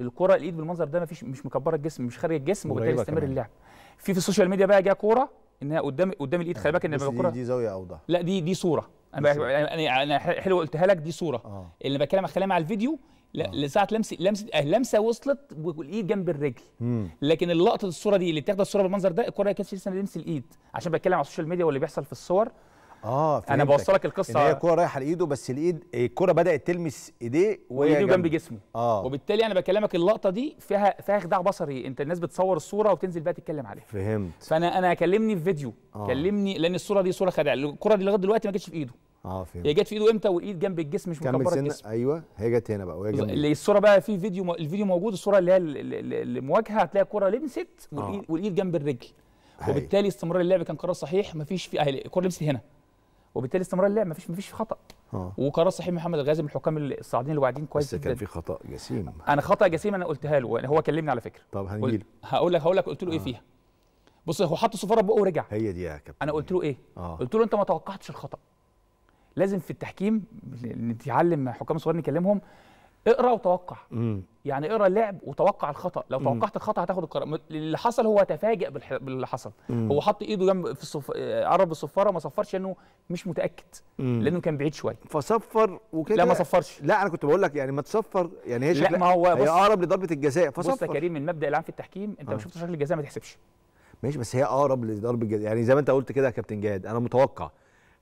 Speaker 3: الكره الايد بالمنظر ده مفيش مش مكبره الجسم مش خارج الجسم وبالتالي يستمر اللعب في في السوشيال ميديا بقى جه كوره انها قدام قدام الايد خلي بالك ان الكوره دي, زاويه اوضح لا دي دي صوره انا انا حلو قلتها لك دي صوره آه. اللي بتكلم خليها مع الفيديو آه. لساعه لمسه لمسه آه، لمسه وصلت والايد جنب الرجل مم. لكن اللقطه الصوره دي اللي بتاخد الصوره بالمنظر ده الكره كانت لسه لمس الايد عشان بتكلم على السوشيال ميديا واللي بيحصل في الصور
Speaker 1: اه فهمتك. انا بوصلك القصه هي الكوره رايحه لايده بس الايد الكوره بدات تلمس ايديه وهي جنب, جنب جسمه آه.
Speaker 3: وبالتالي انا بكلمك اللقطه دي فيها فيها خداع بصري انت الناس بتصور الصوره وتنزل بقى تتكلم عليها فهمت فانا انا كلمني في فيديو آه. كلمني لان الصوره دي صوره خداع الكوره دي لغايه دلوقتي ما جتش في ايده اه فهمت هي جت في ايده امتى والايد جنب الجسم مش مكبره الجسم
Speaker 1: ايوه هي جت هنا بقى وهي جنب الصوره
Speaker 3: بقى في فيديو م... الفيديو موجود الصوره اللي هي المواجهه هتلاقي الكره لمست والايد, آه. والإيد جنب الرجل هي. وبالتالي استمرار اللعب كان قرار صحيح مفيش في الكره لمست هنا وبالتالي استمرار اللعب مفيش مفيش خطا آه. وقرار صحيح محمد الغازي من الحكام الصاعدين اللي واعدين كويس بس جدا كان في
Speaker 1: خطا جسيم
Speaker 3: انا خطا جسيم انا قلتها له هو كلمني على فكره طب هنجيله هقول لك هقول لك قلت له إيه آه. ايه فيها بص هو حط الصفاره بقه ورجع هي دي يا كابتن انا قلت له ايه آه. قلت له انت ما توقعتش الخطا لازم في التحكيم نتعلم حكام صغار نكلمهم اقرا وتوقع مم. يعني اقرا اللعب وتوقع الخطا لو توقعت الخطا هتاخد القرار اللي حصل هو تفاجئ باللي حصل مم. هو حط ايده جنب في الصف... قرب الصفاره ما صفرش لانه مش
Speaker 1: متاكد مم. لانه كان بعيد شويه فصفر وكده لا ما صفرش لا انا كنت بقول لك يعني ما تصفر يعني هي لا ما هو هي اقرب لضربه الجزاء فصفر بص يا كريم
Speaker 3: من مبدا العام في التحكيم انت آه. ما شفتش
Speaker 1: شكل الجزاء ما تحسبش ماشي بس هي اقرب لضربه الجزاء يعني زي ما انت قلت كده يا كابتن جاد انا متوقع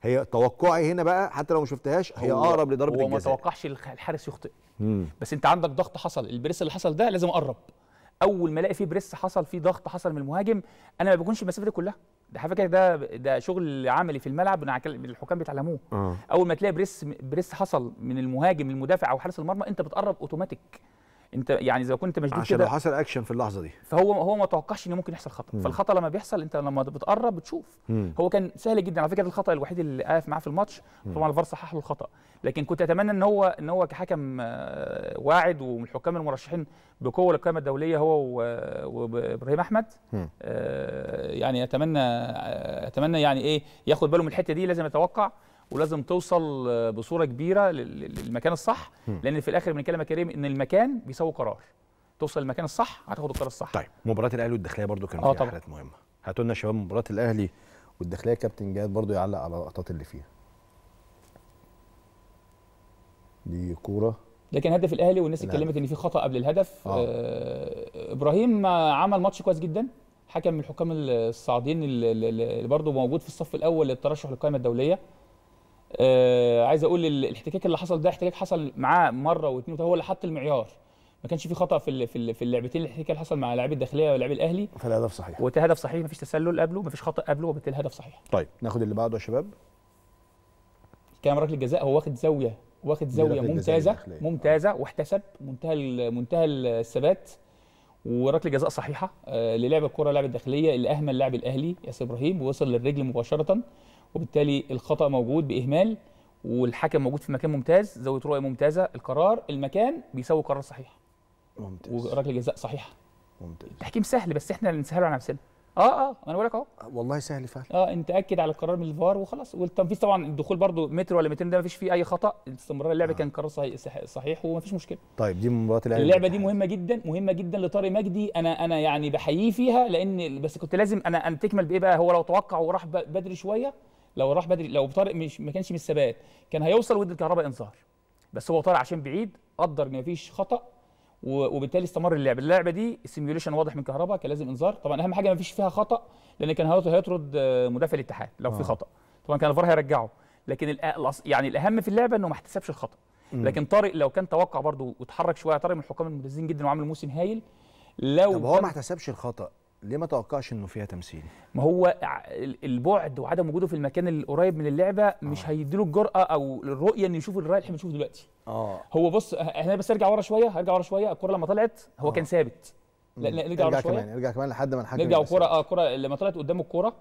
Speaker 1: هي توقعي هنا بقى حتى لو ما شفتهاش هي اقرب لضربه الجزاء هو ما توقعش
Speaker 3: الحارس يخطئ مم. بس انت عندك ضغط حصل البريس اللي حصل ده لازم اقرب اول ما الاقي فيه بريس حصل فيه ضغط حصل من المهاجم انا ما بكونش المسافه دي كلها ده على فكره ده ده شغل عملي في الملعب الحكام بيتعلموه آه. اول ما تلاقي بريس بريس حصل من المهاجم المدافع او حارس المرمى انت بتقرب اوتوماتيك انت يعني اذا كنت مشدود عشان كده عشان لو
Speaker 1: حصل اكشن في اللحظه دي
Speaker 3: فهو هو ما توقعش ان ممكن يحصل خطا فالخطا لما بيحصل انت لما بتقرب بتشوف مم. هو كان سهل جدا على فكره الخطا الوحيد اللي قاف معاه في الماتش طبعا الفار صحح له الخطا لكن كنت اتمنى ان هو ان هو كحكم آه، واعد ومن الحكام المرشحين بقوه للقائمه الدوليه هو وابراهيم احمد مم. آه، يعني اتمنى آه، اتمنى يعني ايه ياخد باله من الحته دي لازم يتوقع ولازم توصل بصوره كبيره للمكان الصح لان في الاخر بنتكلم يا كريم ان المكان بيسوي قرار توصل للمكان الصح هتاخد القرار الصح
Speaker 1: طيب مباراه الاهلي والداخليه برضو كانت آه، فيها حالات مهمه هاتوا لنا شباب مباراه الاهلي والداخليه كابتن جاد برضو يعلق على اللقطات اللي فيها دي كوره
Speaker 3: ده كان هدف الاهلي والناس اتكلمت ان في خطا قبل الهدف آه. آه ابراهيم عمل ماتش كويس جدا حكم من الحكام الصاعدين اللي برضه موجود في الصف الاول للترشح للقائمه الدوليه آه عايز اقول الاحتكاك اللي حصل ده احتكاك حصل معاه مره واثنين هو اللي حط المعيار ما كانش في خطا في في اللعبتين الاحتكاك اللي حصل مع لاعبي الداخليه ولاعبي الاهلي
Speaker 1: فالهدف صحيح
Speaker 3: والهدف صحيح مفيش تسلل قبله مفيش خطا قبله وبالتالي الهدف صحيح
Speaker 1: طيب ناخد اللي بعده يا شباب
Speaker 3: كان ركله جزاء هو واخد زاويه واخد زاويه ممتازه ممتازه واحتسب منتهى منتهى الثبات وركله جزاء صحيحه آه، للعب الكره لاعب الداخليه اللي اهمل لاعب الاهلي ياسر ابراهيم ووصل للرجل مباشره وبالتالي الخطا موجود باهمال والحكم موجود في مكان ممتاز زاويه رؤيه ممتازه القرار المكان بيساوي قرار صحيح ممتاز وركله جزاء صحيحه ممتاز التحكيم سهل بس احنا اللي نسهله على نفسنا اه اه انا بقول لك اهو والله سهل فعلا اه انت اكد على القرار من الفار وخلاص والتنفيذ طبعا الدخول برده متر ولا مترين ده ما فيش فيه اي خطا استمرار اللعبه آه. كان قرار صحيح, صحيح وما فيش مشكله
Speaker 1: طيب دي مباراه الاهلي اللعبه
Speaker 3: دي مهمه جدا مهمه جدا لطارق مجدي انا انا يعني بحييه فيها لان بس كنت لازم انا ان تكمل بايه بقى هو لو توقع وراح بدري شويه لو راح بدري لو طارق مش ما كانش من الثبات كان هيوصل ود الكهرباء انذار بس هو طالع عشان بعيد قدر ان مفيش خطا وبالتالي استمر اللعب اللعبه دي السيميوليشن واضح من كهرباء كان لازم انذار طبعا اهم حاجه مفيش فيها خطا لان كان هيطرد آه، مدافع الاتحاد لو آه. في خطا طبعا كان الفار هيرجعه لكن يعني الاهم في اللعبه انه ما احتسبش الخطا لكن طارق لو كان توقع برده واتحرك شويه طارق من الحكام الممتازين جدا وعامل موسم هايل لو طب هو ما احتسبش الخطا ليه ما توقعش انه فيها تمثيل ما هو البعد وعدم وجوده في المكان القريب من اللعبه آه. مش هيديله الجرأه او الرؤيه انه يشوف الرايح اللي بنشوفه دلوقتي اه هو بص احنا أه، أه، بس ارجع ورا شويه هرجع ورا شويه الكره لما طلعت هو آه. كان ثابت لا نرجع ورا شويه
Speaker 1: نرجع كمان لحد ما الحكم نرجع الكره اه
Speaker 3: الكره لما طلعت قدام الكوره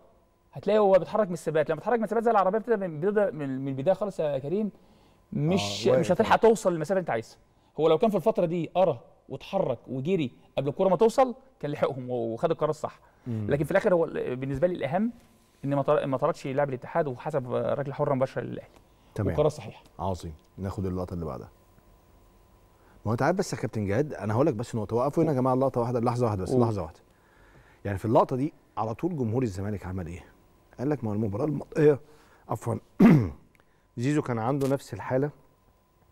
Speaker 3: هتلاقي هو بيتحرك من الثبات لما بيتحرك من الثبات زي العربيه بتبدا من بدا من البدايه خالص يا كريم مش آه. مش هتلحق توصل للمسافه اللي انت عايزها هو لو كان في الفتره دي قرا واتحرك وجري قبل الكوره ما توصل كان لحقهم وخد القرار الصح لكن في الاخر هو بالنسبه لي الاهم ان ما طردش لاعب الاتحاد وحسب ركله حره
Speaker 1: مباشره للاهلي تمام القرار صحيح عظيم ناخد اللقطه اللي بعدها ما هو انت عارف بس يا كابتن جاد انا هقول لك بس نقطه وقفوا هنا يا جماعه لقطه واحده لحظه واحده بس لحظه واحده يعني في اللقطه دي على طول جمهور الزمالك عمل ايه؟ قال لك ما هو المباراه المنطقيه عفوا *clears throat* زيزو كان عنده نفس الحاله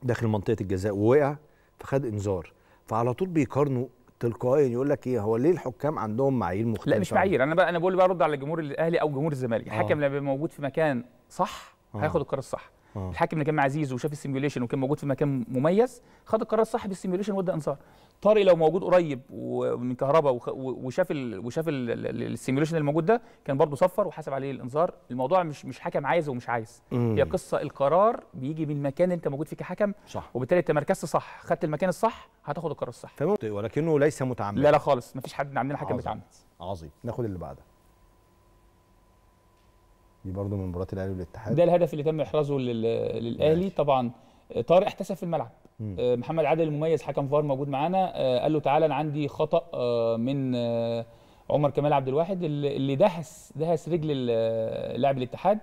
Speaker 1: داخل منطقه الجزاء ووقع فخد انذار فعلى طول بيقارنوا تلقائيا يقول لك ايه هو ليه الحكام عندهم معايير مختلفه؟ لا مش معايير
Speaker 3: انا بقى انا بقول رد على جمهور الاهلي او جمهور الزمالك آه. الحكم لما موجود في مكان صح آه. هياخد القرار الصح آه. الحاكم اللي كان مع عزيز وشاف السيميوليشن وكان موجود في مكان مميز خد القرار الصح بالسيميوليشن وادى انذار طارق لو موجود قريب ومن كهربا وشاف الـ وشاف السيميوليشن الموجود ده كان برضه صفر وحسب عليه الانذار الموضوع مش مش حكم عايز ومش عايز مم. هي قصه القرار بيجي من المكان انت موجود فيه كحكم صح وبالتالي انت مركزت صح خدت المكان الصح هتاخد القرار الصح
Speaker 1: تمام ولكنه ليس متعمد لا لا
Speaker 3: خالص مفيش حد عندنا حكم متعمد
Speaker 1: عظيم ناخد اللي بعده دي برضه من مباراه الاهلي والاتحاد
Speaker 3: ده الهدف اللي تم احرازه للاهلي طبعا طارق احتسب في الملعب آه، محمد عادل المميز حكم فار موجود معانا آه، قال له تعالى انا عندي خطا آه، من عمر كمال عبد الواحد اللي دهس دهس رجل لاعب الاتحاد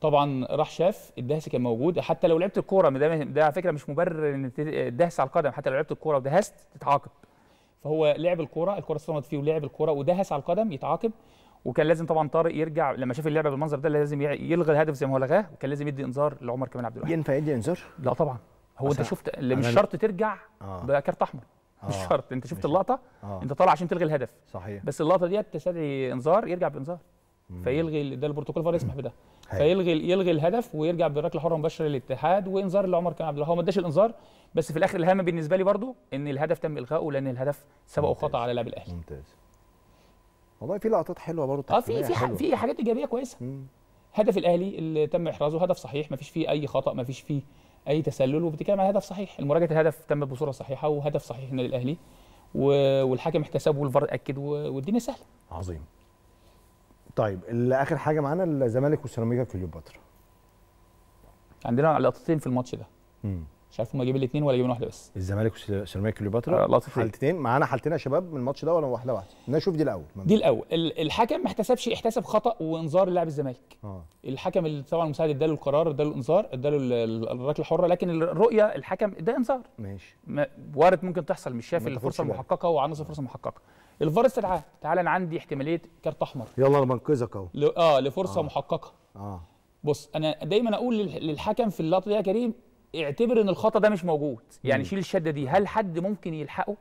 Speaker 3: طبعا راح شاف الدهس كان موجود حتى لو لعبت الكوره ده ده على فكره مش مبرر ان الدهس على القدم حتى لو لعبت الكوره ودهست تتعاقب فهو لعب الكوره الكوره اتصدمت فيه ولعب الكوره ودهس على القدم يتعاقب وكان لازم طبعا طارق يرجع لما شاف اللعبه بالمنظر ده لازم يلغي الهدف زي ما هو لغاه وكان لازم يدي انذار لعمر كمال عبد الواحد
Speaker 1: ينفع يدي انذار؟ لا طبعا هو انت شفت
Speaker 3: اللي مش شرط ترجع آه. بكارت احمر آه. مش شرط انت شفت اللقطه آه. انت طالع عشان تلغي الهدف صحيح بس اللقطه ديت تستدعي انذار يرجع بانذار فيلغي ده البروتوكول فار يسمح بده فيلغي يلغي الهدف ويرجع بركله حره مباشره للاتحاد وانذار لعمر كان عبد الله هو ما اداش الانذار بس في الاخر الهام بالنسبه لي برضو ان الهدف تم الغائه لان الهدف سبقه خطا على لاعب الاهلي ممتاز
Speaker 1: والله في لقطات حلوه برضه
Speaker 3: اه في في في حاجات ايجابيه كويسه مم. هدف الاهلي اللي تم احرازه هدف صحيح ما فيش فيه اي خطا ما فيش فيه اي تسلل وبتتكلم على هدف صحيح المراجعه الهدف تمت بصوره صحيحه وهدف صحيح للاهلي والحكم احتسبه والفار اكد والدنيا سهله عظيم
Speaker 1: طيب اخر حاجه معانا الزمالك وسيراميكا كليوباترا عندنا لقطتين في الماتش ده امم
Speaker 3: مش عارف هم جايبين الاثنين ولا جايبين واحده بس
Speaker 1: الزمالك وسيراميكا كليوباترا آه لطيفين حالتين معانا حالتين يا شباب من الماتش ده ولا واحده واحده نشوف دي الاول دي
Speaker 3: الاول الحكم ما احتسبش احتسب خطا وانذار لاعب الزمالك آه. الحكم طبعا المساعد اداله القرار اداله الانذار اداله الركله الحره لكن الرؤيه الحكم ده انذار ماشي وارد ممكن تحصل مش شاف الفرصه المحققه وعناصر الفرصه المحققه الفار استدعاه تعالى انا عندي احتماليه كارت احمر
Speaker 1: يلا انا بنقذك اهو
Speaker 3: اه لفرصه آه. محققه اه بص انا دايما اقول للحكم في اللقطه دي يا كريم اعتبر ان الخطا ده مش موجود يعني شيل الشده دي هل حد ممكن يلحقه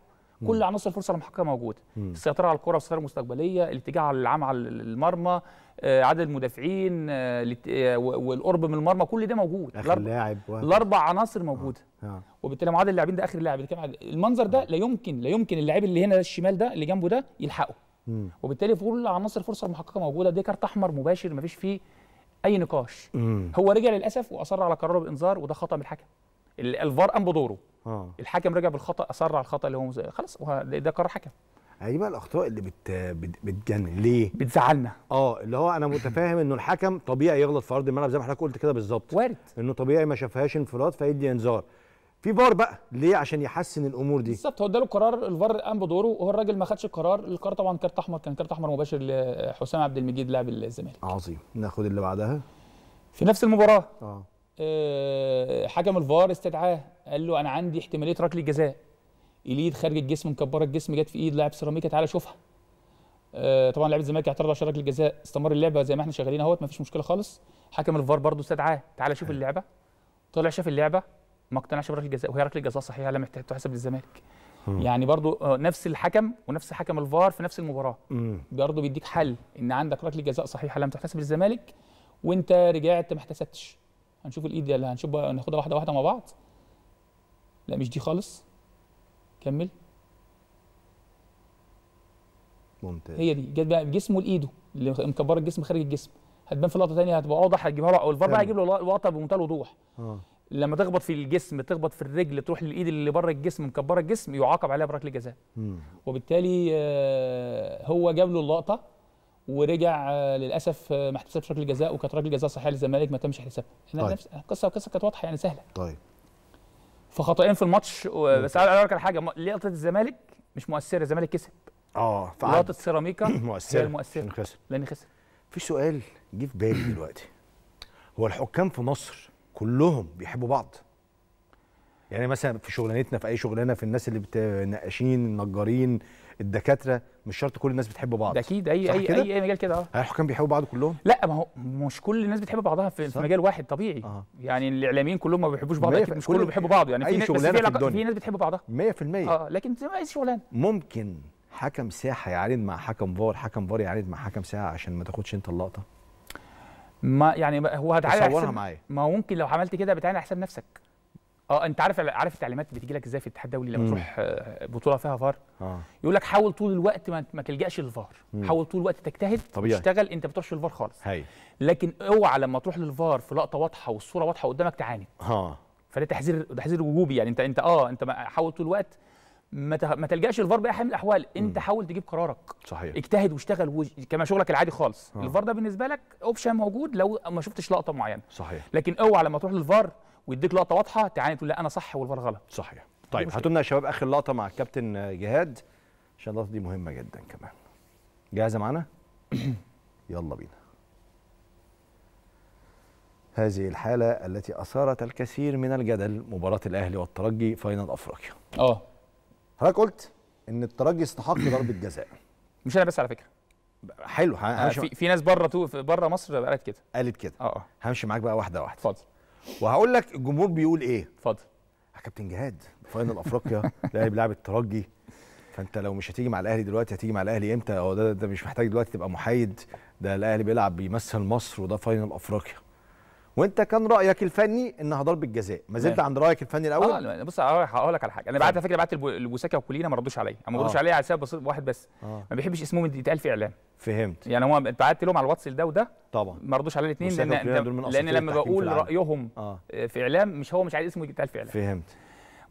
Speaker 3: كل عناصر الفرصه المحققه موجوده السيطره على الكره والسيطره المستقبليه الاتجاه على العام على المرمى آه، عدد المدافعين آه،, آه، والقرب من المرمى كل ده موجود آخر لاعب الاربع عناصر موجوده آه. آه. وبالتالي معدل اللاعبين ده اخر لاعب المنظر ده آه. لا يمكن لا يمكن اللاعب اللي هنا الشمال ده اللي جنبه ده يلحقه مم. وبالتالي كل عناصر الفرصه المحققه موجوده دي كارت احمر مباشر مفيش فيه اي نقاش مم. هو رجع للاسف واصر على قراره بانذار وده خطا من الحكم الفار قام بدوره آه. الحكم رجع بالخطا اصر على الخطا اللي هو خلاص ده قرار حكم
Speaker 1: هي أيوة، بقى الاخطاء اللي بت... بت... بتجنن ليه؟ بتزعلنا اه اللي هو انا متفاهم انه الحكم طبيعي يغلط في ارض الملعب زي ما حضرتك قلت كده بالظبط وارد انه طبيعي ما شافهاش انفراد فيدي انذار في فار بقى ليه عشان يحسن الامور دي بالظبط
Speaker 3: هو اداله قرار الفار قام بدوره وهو الراجل ما خدش القرار القرار طبعا كارت احمر كان كارت احمر مباشر لحسام عبد المجيد لاعب الزمالك
Speaker 1: عظيم ناخد اللي بعدها في نفس المباراه
Speaker 4: اه,
Speaker 3: آه، حكم الفار استدعاه قال له انا عندي احتماليه ركله جزاء اليد خارج الجسم مكبره الجسم جت في ايد لاعب سيراميكا تعالى شوفها آه، طبعا لاعب الزمالك اعترض على ركله جزاء استمر اللعبه زي ما احنا شغالين اهوت ما فيش مشكله خالص حكم الفار برضه استدعاه تعالى شوف اللعبه طلع شاف اللعبه ما اقتنعش بركله جزاء وهي ركله جزاء صحيحه لم تحسب للزمالك يعني برضو آه، نفس الحكم ونفس حكم الفار في نفس المباراه برضو بيديك حل ان عندك ركله جزاء صحيحه لم تحتسب للزمالك وانت رجعت ما احتسبتش هنشوف الايد يلا هنشوف ناخدها واحده واحده مع بعض لا مش دي خالص كمل ممتاز هي دي جت بقى جسمه لايده اللي مكبره الجسم خارج الجسم هتبان في لقطه ثانيه هتبقى اوضح هتجيبها له الفار بقى هيجيب له لقطه بمنتهى الوضوح آه. لما تخبط في الجسم تخبط في الرجل تروح للايد اللي بره الجسم مكبره الجسم يعاقب عليها بركله جزاء وبالتالي آه، هو جاب له اللقطه ورجع آه، للاسف آه، ما احتسبش ركله جزاء وكانت ركله جزاء صحيحه للزمالك ما تمش حسابها طيب. نفس القصه القصه كانت واضحه يعني سهله طيب فخطأين في الماتش بس على اقول لك حاجه لقطه الزمالك مش مؤثره الزمالك كسب اه فعلا لقطه سيراميكا *coughs* مؤثره
Speaker 1: مؤثره لان خسر لان خسر في سؤال جه في بالي دلوقتي هو الحكام في مصر كلهم بيحبوا بعض يعني مثلا في شغلانتنا في اي شغلانه في الناس اللي بت... نقاشين النجارين الدكاتره مش شرط كل الناس بتحب بعض اكيد اي اي, كدا؟ اي مجال كده اه الحكام بيحبوا بعض كلهم لا ما هو مش كل الناس بتحب بعضها في, في مجال واحد
Speaker 3: طبيعي آه. يعني الاعلاميين كلهم ما بيحبوش بعض اكيد مش كله بيحبوا بعضه يعني في ناس في, في, في ناس
Speaker 1: بتحب بعضها 100% اه لكن زي ما اي شغلانه ممكن حكم ساحه يعاند مع حكم فار حكم فار يعاند مع حكم ساحه عشان ما تاخدش انت اللقطه ما يعني هو هتعالى تصورها معايا
Speaker 3: ما هو ممكن لو عملت كده بتعالى حساب نفسك اه انت عارف عارف التعليمات بتيجي لك ازاي في الاتحاد الدولي لما تروح آه، بطوله فيها فار آه. يقول لك حاول طول الوقت ما, ما تلجاش للفار حاول طول الوقت تجتهد تشتغل انت ما بتروحش للفار خالص هي. لكن اوعى لما تروح للفار في لقطه واضحه والصوره واضحه قدامك تعاني اه فده تحذير تحذير وجوبي يعني انت انت اه انت حاول طول الوقت ما تلجاش الفار باي حال من الاحوال انت حاول تجيب قرارك صحيح اجتهد واشتغل كما شغلك العادي خالص آه. الفار ده بالنسبه لك اوبشن موجود لو ما شفتش لقطه معينه صحيح لكن اوعى لما تروح للفار ويديك لقطه واضحه تعاني تقول لا انا صح والفار غلط صحيح طيب هاتوا لنا يا شباب اخر
Speaker 1: لقطه مع الكابتن جهاد عشان اللقطه دي مهمه جدا كمان جاهزه معانا *coughs* يلا بينا هذه الحاله التي اثارت الكثير من الجدل مباراه الاهلي والترجي فاينل افريقيا اه حضرتك قلت ان الترجي استحق ضربه جزاء مش انا بس على فكره حلو همشي في,
Speaker 3: في ناس بره تو بره مصر قالت كده قالت كده آه،, اه
Speaker 1: همشي معاك بقى واحده واحده
Speaker 3: اتفضل وهقول لك الجمهور بيقول ايه اتفضل
Speaker 1: كابتن جهاد فاينل افريقيا *laughs* لاعب لاعب الترجي فانت لو مش هتيجي مع الاهلي دلوقتي هتيجي مع الاهلي امتى هو ده, ده مش محتاج دلوقتي تبقى محايد ده الاهلي بيلعب بيمثل مصر وده فاينل افريقيا وانت كان رايك الفني انها ضربه جزاء ما زلت عند رايك الفني الاول اه بص هقول لك على حاجه انا بعت على فكره
Speaker 3: بعت البوساكا وكلينا ما ردوش عليا ما اه. ردوش عليا على سبب بسيط واحد بس آه. ما بيحبش اسمهم يتقال في اعلام فهمت يعني هو بعت لهم على الواتس ده وده طبعا ما ردوش على الاثنين لان لان لما بقول رايهم آه. آه، في اعلام مش هو مش عايز اسمه يتقال في اعلام فهمت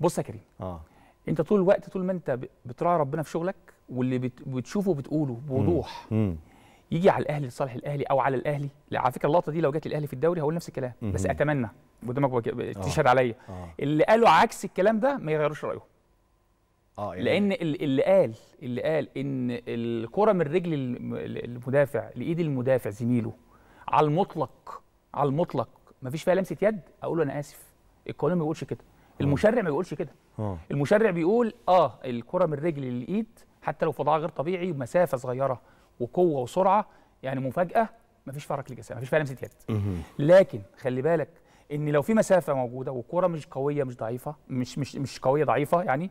Speaker 3: بص يا كريم اه انت طول الوقت طول ما انت بتراعي ربنا في شغلك واللي بتشوفه بتقوله بوضوح مم. مم. يجي على الاهلي لصالح الاهلي او على الاهلي لا على فكره اللقطه دي لو جت الاهلي في الدوري هقول نفس الكلام بس اتمنى قدامك آه. تشهد عليا آه. اللي قالوا عكس الكلام ده ما يغيروش رايهم اه يعني لان اللي قال اللي قال ان الكره من رجل المدافع لايد المدافع زميله على المطلق على المطلق ما فيش فيها لمسه يد اقول له انا اسف القانون ما بيقولش كده آه. المشرع ما بيقولش كده المشرع بيقول اه الكره من رجل للايد حتى لو في غير طبيعي ومسافه صغيره وقوه وسرعه يعني مفاجاه مفيش فرق ركله مفيش فعلا لمسه يد لكن خلي بالك ان لو في مسافه موجوده والكره مش قويه مش ضعيفه مش مش مش قويه ضعيفه يعني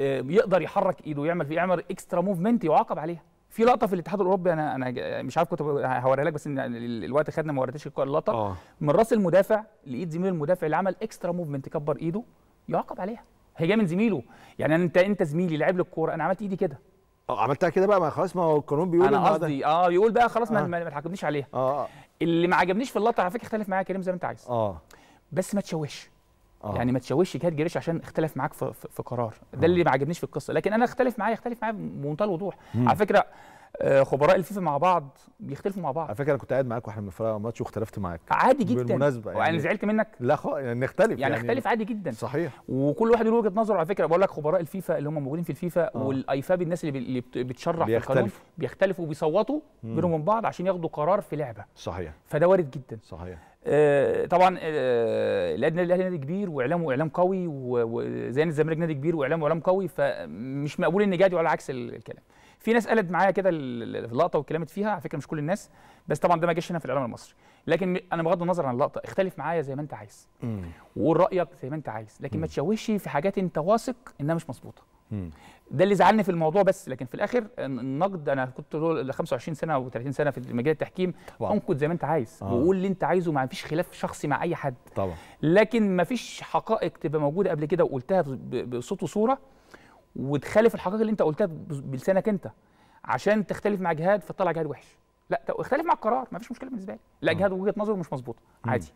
Speaker 3: آه، يقدر يحرك ايده ويعمل في يعمل اكسترا موفمنت يعاقب عليها في لقطه في الاتحاد الاوروبي انا انا مش عارف كنت هوريها لك بس إن الوقت خدنا ما وريتش اللقطه آه. من راس المدافع لايد زميله المدافع اللي عمل اكسترا موفمنت كبر ايده يعاقب عليها هي جايه من زميله يعني انت انت زميلي لعب لك الكوره انا عملت ايدي كده اه عملتها كده بقى ما خلاص ما هو القانون بيقول انا قصدي اه يقول بقى خلاص ما آه. ما تحاكمنيش عليها آه،, اه اللي ما عجبنيش في اللقطه على فكره اختلف معايا كريم زي ما انت عايز اه بس ما تشوهش آه. يعني ما تشوهش جهاد جريش عشان اختلف معاك في, في, في قرار ده آه. اللي ما عجبنيش في القصه لكن انا اختلف معايا اختلف معايا بمنتهى الوضوح على فكره آه، خبراء الفيفا مع بعض بيختلفوا مع بعض على فكره انا كنت قاعد معاك واحنا بنتفرج على ماتش واختلفت معاك عادي جدا بالمناسبه يعني انا زعلت منك لا خ... يعني نختلف يعني, يعني نختلف يعني... عادي جدا صحيح وكل واحد له وجهه نظره على فكره بقول لك خبراء الفيفا اللي هم موجودين في الفيفا آه. والايفاب الناس اللي, بي... اللي بتشرح في القانون بيختلفوا وبيصوتوا بينهم وبين بعض عشان ياخدوا قرار في لعبه صحيح فده وارد جدا صحيح آه طبعا آه النادي الاهلي نادي كبير واعلامه اعلام قوي وزي الزمالك نادي كبير واعلامه اعلام قوي فمش مقبول ان جادي على عكس الكلام في ناس قالت معايا كده في اللقطه واتكلمت فيها على فكره مش كل الناس بس طبعا ده ما جاش هنا في الاعلام المصري لكن انا بغض النظر عن اللقطه اختلف معايا زي ما انت عايز وقول رايك زي ما انت عايز لكن ما تشوهش في حاجات انت واثق انها مش مظبوطه ده اللي زعلني في الموضوع بس لكن في الاخر النقد انا كنت طول 25 سنه و30 سنه في مجال التحكيم انقد زي ما انت عايز آه. وقول اللي انت عايزه ما فيش خلاف شخصي مع اي حد طبعا لكن ما فيش حقائق تبقى موجوده قبل كده وقلتها بصوت وصوره وتخالف الحقائق اللي انت قلتها بلسانك انت عشان تختلف مع جهاد فتطلع جهاد وحش لا اختلف مع القرار ما فيش مشكله بالنسبه لي لا جهاد وجهه نظره مش مظبوطه عادي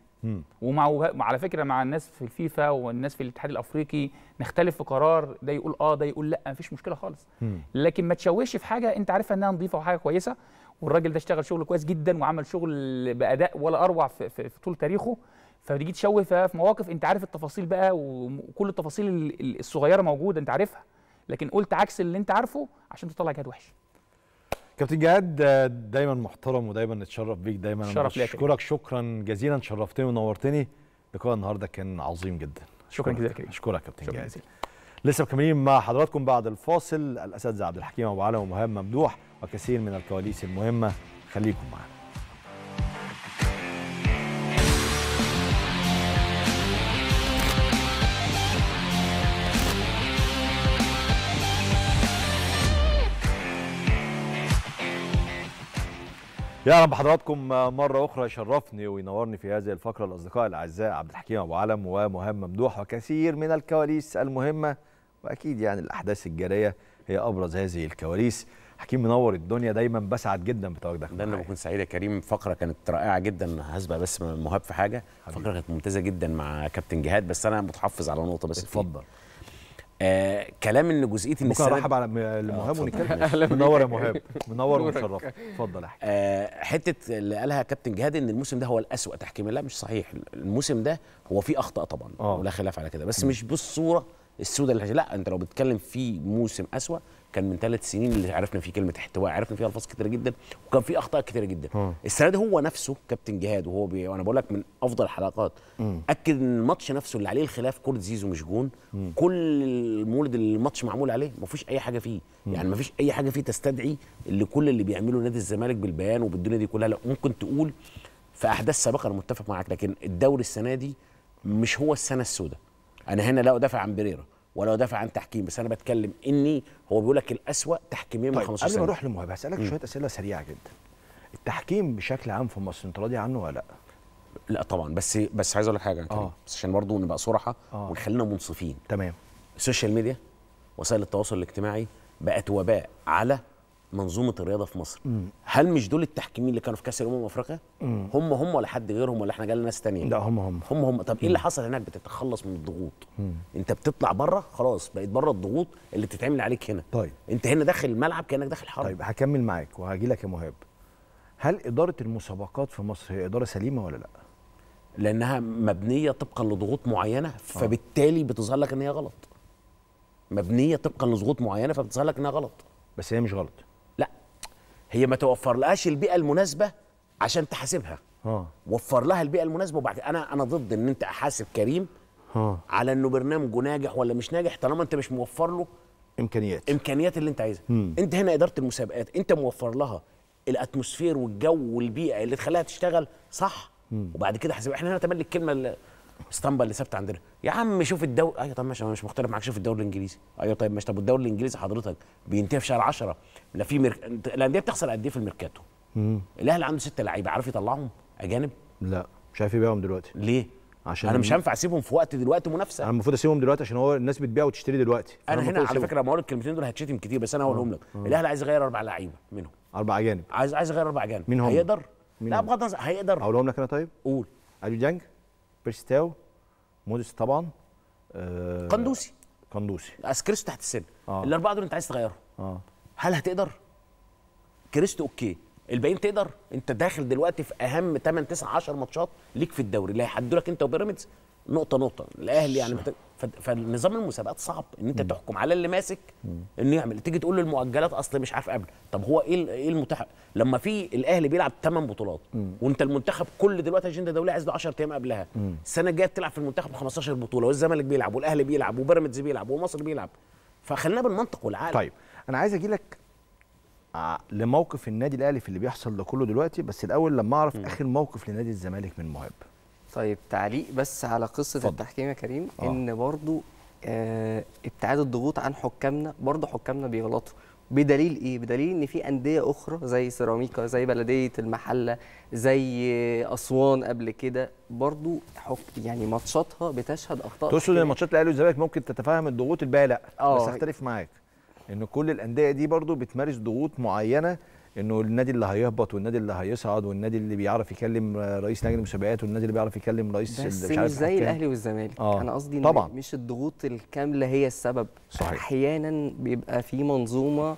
Speaker 3: ومع على فكره مع الناس في الفيفا والناس في الاتحاد الافريقي نختلف في قرار ده يقول اه ده يقول لا مفيش مشكله خالص لكن ما تشوهش في حاجه انت عارفها انها نظيفه وحاجه كويسه والراجل ده اشتغل شغل كويس جدا وعمل شغل باداء ولا اروع في, في, في طول تاريخه فتيجي تشوه في مواقف انت عارف التفاصيل بقى وكل التفاصيل الصغيره موجوده انت عارفها لكن قلت عكس اللي انت عارفه عشان تطلع جهاد وحش
Speaker 1: كابتن جهاد دايما محترم ودايما نتشرف بيك دايما شرف اشكرك شكرا جزيلا شرفتني ونورتني لقاء النهارده كان عظيم جدا شكرا جزيلا كريم اشكرك كابتن جهاد لسه مكملين مع حضراتكم بعد الفاصل الاساتذه عبد الحكيم ابو علي ومهاب ممدوح وكثير من الكواليس المهمه خليكم معنا يا اهلا بحضراتكم مره اخرى يشرفني وينورني في هذه الفقره الاصدقاء الاعزاء عبد الحكيم ابو علم ومهام ممدوح وكثير من الكواليس المهمه واكيد يعني الاحداث الجاريه هي ابرز هذه الكواليس حكيم منور الدنيا دايما بسعد جدا
Speaker 4: بتواجدك ده انا بكون سعيد يا كريم فقره كانت رائعه جدا هسبق بس مهاب في حاجه حبيب. فقره كانت ممتازه جدا مع كابتن جهاد بس انا متحفظ على نقطه بس اتفضل فيه. آه كلام ان جزئيه ان السنه ارحب على مهاب آه، ونتكلم منور يا مهاب منور ومشرف اتفضل احمد آه حته اللي قالها كابتن جهاد ان الموسم ده هو الاسوأ تحكيما لا مش صحيح الموسم ده هو فيه اخطاء طبعا أوه. ولا خلاف على كده بس مش بالصوره السوداء اللي لا انت لو بتتكلم في موسم اسوأ كان من ثلاث سنين اللي عرفنا فيه كلمه احتواء عرفنا فيها الفاظ كتيره جدا وكان فيه اخطاء كتيره جدا السنه دي هو نفسه كابتن جهاد وهو بي... وانا بقول لك من افضل الحلقات اكد ان الماتش نفسه اللي عليه الخلاف كوره زيزو مش جون مم. كل المولد اللي الماتش معمول عليه ما فيش اي حاجه فيه مم. يعني ما فيش اي حاجه فيه تستدعي اللي كل اللي بيعمله نادي الزمالك بالبيان وبالدنيا دي كلها لا ممكن تقول في احداث سابقه انا متفق معاك لكن الدوري السنه دي مش هو السنه السوداء انا هنا لا ادافع عن بريره ولا دافع عن تحكيم بس انا بتكلم اني هو بيقول لك الاسوء تحكيميا طيب من 15 سنه قبل ما اروح للمواهب هسالك شويه
Speaker 1: اسئله سريعه جدا
Speaker 4: التحكيم بشكل عام في مصر انت راضي عنه ولا لا لا طبعا بس بس عايز اقول لك حاجه آه. بس عشان برضه نبقى صراحه آه. ونخلينا منصفين تمام السوشيال ميديا وسائل التواصل الاجتماعي بقت وباء على منظومه الرياضه في مصر مم. هل مش دول التحكيمين اللي كانوا في كاس الامم افريقيا هم هم ولا حد غيرهم ولا احنا جالنا ناس تانية لا هم هم هم هم طب ايه اللي حصل هناك بتتخلص من الضغوط مم. انت بتطلع بره خلاص بقيت بره الضغوط اللي بتتعمل عليك هنا طيب انت هنا داخل الملعب كانك داخل حرب طيب هكمل معاك وهجي لك يا مهاب هل اداره المسابقات في مصر هي اداره سليمه ولا لا لانها مبنيه طبقا لضغوط معينه آه. فبالتالي بتظهر لك ان هي غلط مبنيه طبقا لضغوط معينه فبتظهر لك انها غلط بس هي مش غلط هي ما توفر لهاش البيئه المناسبه عشان تحاسبها اه وفر لها البيئه المناسبه وبعد انا انا ضد ان انت احاسب كريم اه على انه برنامجه ناجح ولا مش ناجح طالما انت مش موفر له امكانيات امكانيات اللي انت عايزها انت هنا اداره المسابقات انت موفر لها الاتموسفير والجو والبيئه اللي تخليها تشتغل صح مم. وبعد كده حسب احنا هنا تملي الكلمه الاسطمبة اللي ثابته عندنا يا عم شوف الدوري ايوه طب ماشي انا مش مختلف معاك شوف الدوري الانجليزي ايوه طيب ماشي طب والدوري الانجليزي حضرتك بينتهي في شهر 10 لا في مر... الانديه بتخسر قد ايه في الميركاتو الاهلي عنده ستة لعيبه عارف يطلعهم اجانب لا مش عارف يبيعهم دلوقتي ليه
Speaker 1: عشان انا مش هينفع
Speaker 4: اسيبهم في وقت دلوقتي منافسه انا المفروض
Speaker 1: اسيبهم دلوقتي عشان هو الناس بتبيع وتشتري دلوقتي انا هنا على فكره
Speaker 4: لما اقول الكلمتين دول هتشتم كتير بس انا هقولهم آه، لك آه. الاهلي عايز يغير اربع لعيبه منهم اربع اجانب عايز عايز يغير اربع اجانب مين هم هيقدر مين لا بغض النظر هيقدر اقولهم لك انا طيب قول اليو ديانج بيرستاو موديس طبعا آه قندوسي قندوسي اسكريس تحت السن آه. الاربعه دول انت عايز تغيرهم آه. هل هتقدر؟ كريستو اوكي الباقيين تقدر انت داخل دلوقتي في اهم 8 9 10 ماتشات ليك في الدوري اللي هيحدوا لك انت وبيراميدز نقطه نقطه الاهلي يعني بت... فنظام المسابقات صعب ان انت م. تحكم على اللي ماسك انه يعمل تيجي تقول له المؤجلات اصل مش عارف قبل طب هو ايه ايه المتاح لما في الاهلي بيلعب 8 بطولات م. وانت المنتخب كل دلوقتي اجنده دوليه عايز له 10 ايام قبلها السنه الجايه بتلعب في المنتخب 15 بطوله والزمالك بيلعب والاهلي بيلعب وبيراميدز بيلعب ومصر بيلعب فخلينا بالمنطق والعقل طيب انا عايز اجي لك
Speaker 1: آه، لموقف النادي الاهلي في اللي بيحصل
Speaker 5: ده كله دلوقتي بس
Speaker 1: الاول لما اعرف م. اخر موقف لنادي الزمالك من مهاب
Speaker 5: طيب تعليق بس على قصه فضل. التحكيم يا كريم آه. ان برضو آه ابتعاد الضغوط عن حكامنا برضو حكامنا بيغلطوا بدليل ايه بدليل ان في انديه اخرى زي سيراميكا زي بلديه المحله زي اسوان قبل كده برضو حك يعني ماتشاتها بتشهد اخطاء تقصد ان ماتشات
Speaker 1: الاهلي والزمالك ممكن تتفهم الضغوط الباقيه لا آه. بس اختلف معاك ان كل الانديه دي برضو بتمارس ضغوط معينه انه النادي اللي هيهبط والنادي اللي هيصعد والنادي اللي بيعرف يكلم رئيس لجنه المسابقات والنادي اللي بيعرف يكلم رئيس بس مش زي الاهلي
Speaker 5: والزمالك آه. انا قصدي طبعا مش الضغوط الكامله هي السبب صحيح. احيانا بيبقى في منظومه